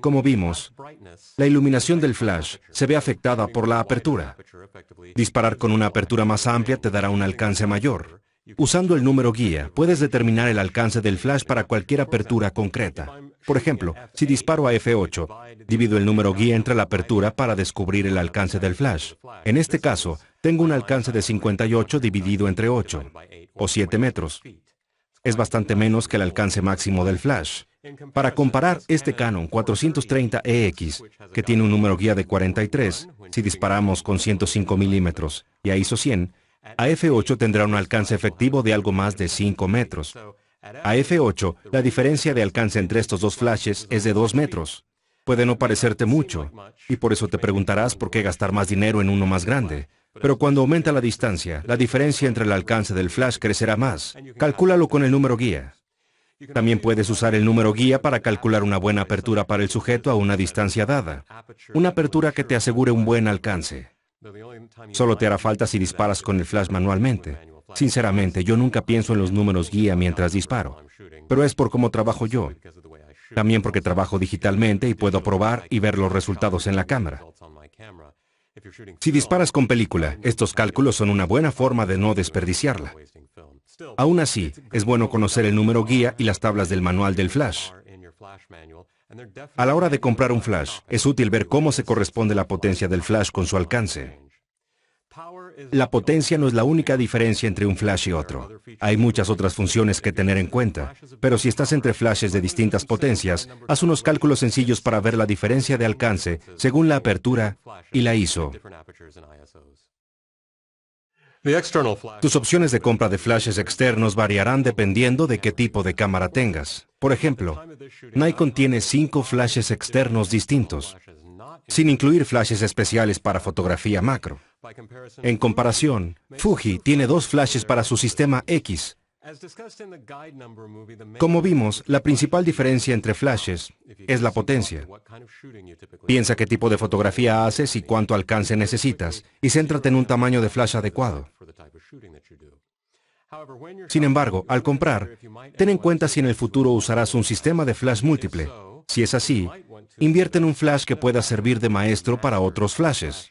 Como vimos, la iluminación del flash se ve afectada por la apertura. Disparar con una apertura más amplia te dará un alcance mayor. Usando el número guía, puedes determinar el alcance del flash para cualquier apertura concreta. Por ejemplo, si disparo a F8, divido el número guía entre la apertura para descubrir el alcance del flash. En este caso, tengo un alcance de 58 dividido entre 8, o 7 metros. Es bastante menos que el alcance máximo del flash. Para comparar este Canon 430EX, e que tiene un número guía de 43, si disparamos con 105 milímetros y a ISO 100, a F8 tendrá un alcance efectivo de algo más de 5 metros. A F8, la diferencia de alcance entre estos dos flashes es de 2 metros. Puede no parecerte mucho, y por eso te preguntarás por qué gastar más dinero en uno más grande. Pero cuando aumenta la distancia, la diferencia entre el alcance del flash crecerá más. Calcúlalo con el número guía. También puedes usar el número guía para calcular una buena apertura para el sujeto a una distancia dada. Una apertura que te asegure un buen alcance. Solo te hará falta si disparas con el flash manualmente. Sinceramente, yo nunca pienso en los números guía mientras disparo, pero es por cómo trabajo yo. También porque trabajo digitalmente y puedo probar y ver los resultados en la cámara. Si disparas con película, estos cálculos son una buena forma de no desperdiciarla. Aún así, es bueno conocer el número guía y las tablas del manual del flash. A la hora de comprar un flash, es útil ver cómo se corresponde la potencia del flash con su alcance. La potencia no es la única diferencia entre un flash y otro. Hay muchas otras funciones que tener en cuenta, pero si estás entre flashes de distintas potencias, haz unos cálculos sencillos para ver la diferencia de alcance según la apertura y la ISO. Tus opciones de compra de flashes externos variarán dependiendo de qué tipo de cámara tengas. Por ejemplo, Nikon tiene cinco flashes externos distintos, sin incluir flashes especiales para fotografía macro. En comparación, Fuji tiene dos flashes para su sistema X, como vimos, la principal diferencia entre flashes es la potencia. Piensa qué tipo de fotografía haces y cuánto alcance necesitas, y céntrate en un tamaño de flash adecuado. Sin embargo, al comprar, ten en cuenta si en el futuro usarás un sistema de flash múltiple. Si es así, invierte en un flash que pueda servir de maestro para otros flashes.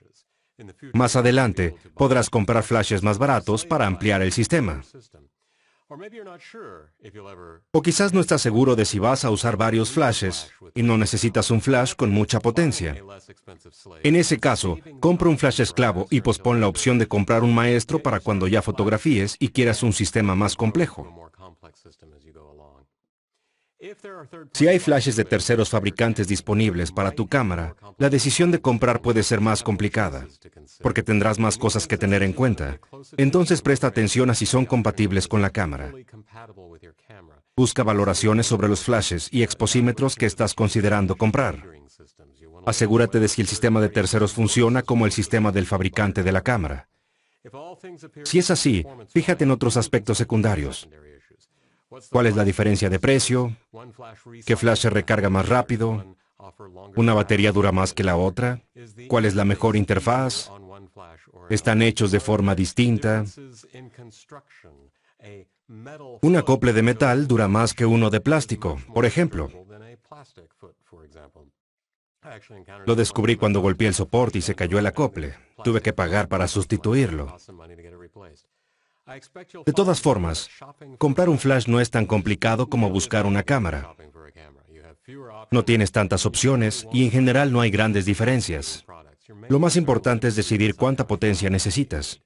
Más adelante, podrás comprar flashes más baratos para ampliar el sistema. O quizás no estás seguro de si vas a usar varios flashes y no necesitas un flash con mucha potencia. En ese caso, compra un flash esclavo y pospon la opción de comprar un maestro para cuando ya fotografíes y quieras un sistema más complejo. Si hay flashes de terceros fabricantes disponibles para tu cámara, la decisión de comprar puede ser más complicada, porque tendrás más cosas que tener en cuenta. Entonces presta atención a si son compatibles con la cámara. Busca valoraciones sobre los flashes y exposímetros que estás considerando comprar. Asegúrate de si el sistema de terceros funciona como el sistema del fabricante de la cámara. Si es así, fíjate en otros aspectos secundarios cuál es la diferencia de precio, qué flash se recarga más rápido, una batería dura más que la otra, cuál es la mejor interfaz, están hechos de forma distinta. Un acople de metal dura más que uno de plástico, por ejemplo. Lo descubrí cuando golpeé el soporte y se cayó el acople. Tuve que pagar para sustituirlo. De todas formas, comprar un flash no es tan complicado como buscar una cámara. No tienes tantas opciones y en general no hay grandes diferencias. Lo más importante es decidir cuánta potencia necesitas.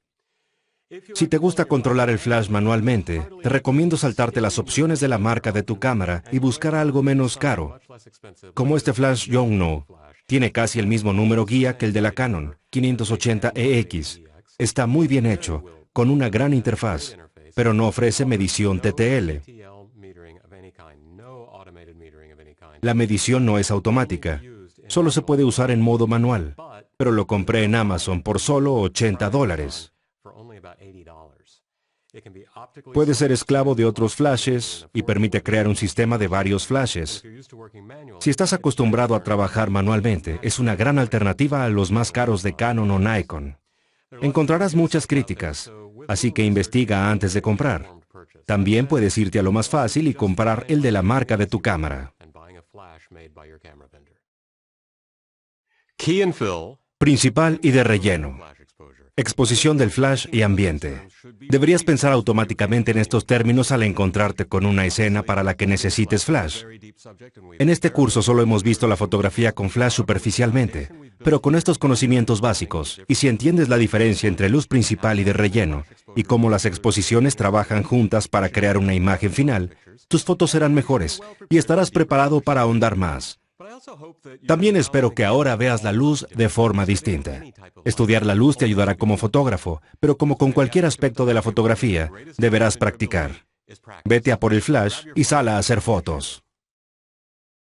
Si te gusta controlar el flash manualmente, te recomiendo saltarte las opciones de la marca de tu cámara y buscar algo menos caro. Como este flash Yongnuo, tiene casi el mismo número guía que el de la Canon 580EX. E Está muy bien hecho con una gran interfaz, pero no ofrece medición TTL. La medición no es automática, solo se puede usar en modo manual, pero lo compré en Amazon por solo 80 dólares. Puede ser esclavo de otros flashes y permite crear un sistema de varios flashes. Si estás acostumbrado a trabajar manualmente, es una gran alternativa a los más caros de Canon o Nikon. Encontrarás muchas críticas, así que investiga antes de comprar. También puedes irte a lo más fácil y comprar el de la marca de tu cámara. Principal y de relleno. Exposición del flash y ambiente. Deberías pensar automáticamente en estos términos al encontrarte con una escena para la que necesites flash. En este curso solo hemos visto la fotografía con flash superficialmente, pero con estos conocimientos básicos, y si entiendes la diferencia entre luz principal y de relleno, y cómo las exposiciones trabajan juntas para crear una imagen final, tus fotos serán mejores y estarás preparado para ahondar más. También espero que ahora veas la luz de forma distinta. Estudiar la luz te ayudará como fotógrafo, pero como con cualquier aspecto de la fotografía, deberás practicar. Vete a por el flash y sala a hacer fotos.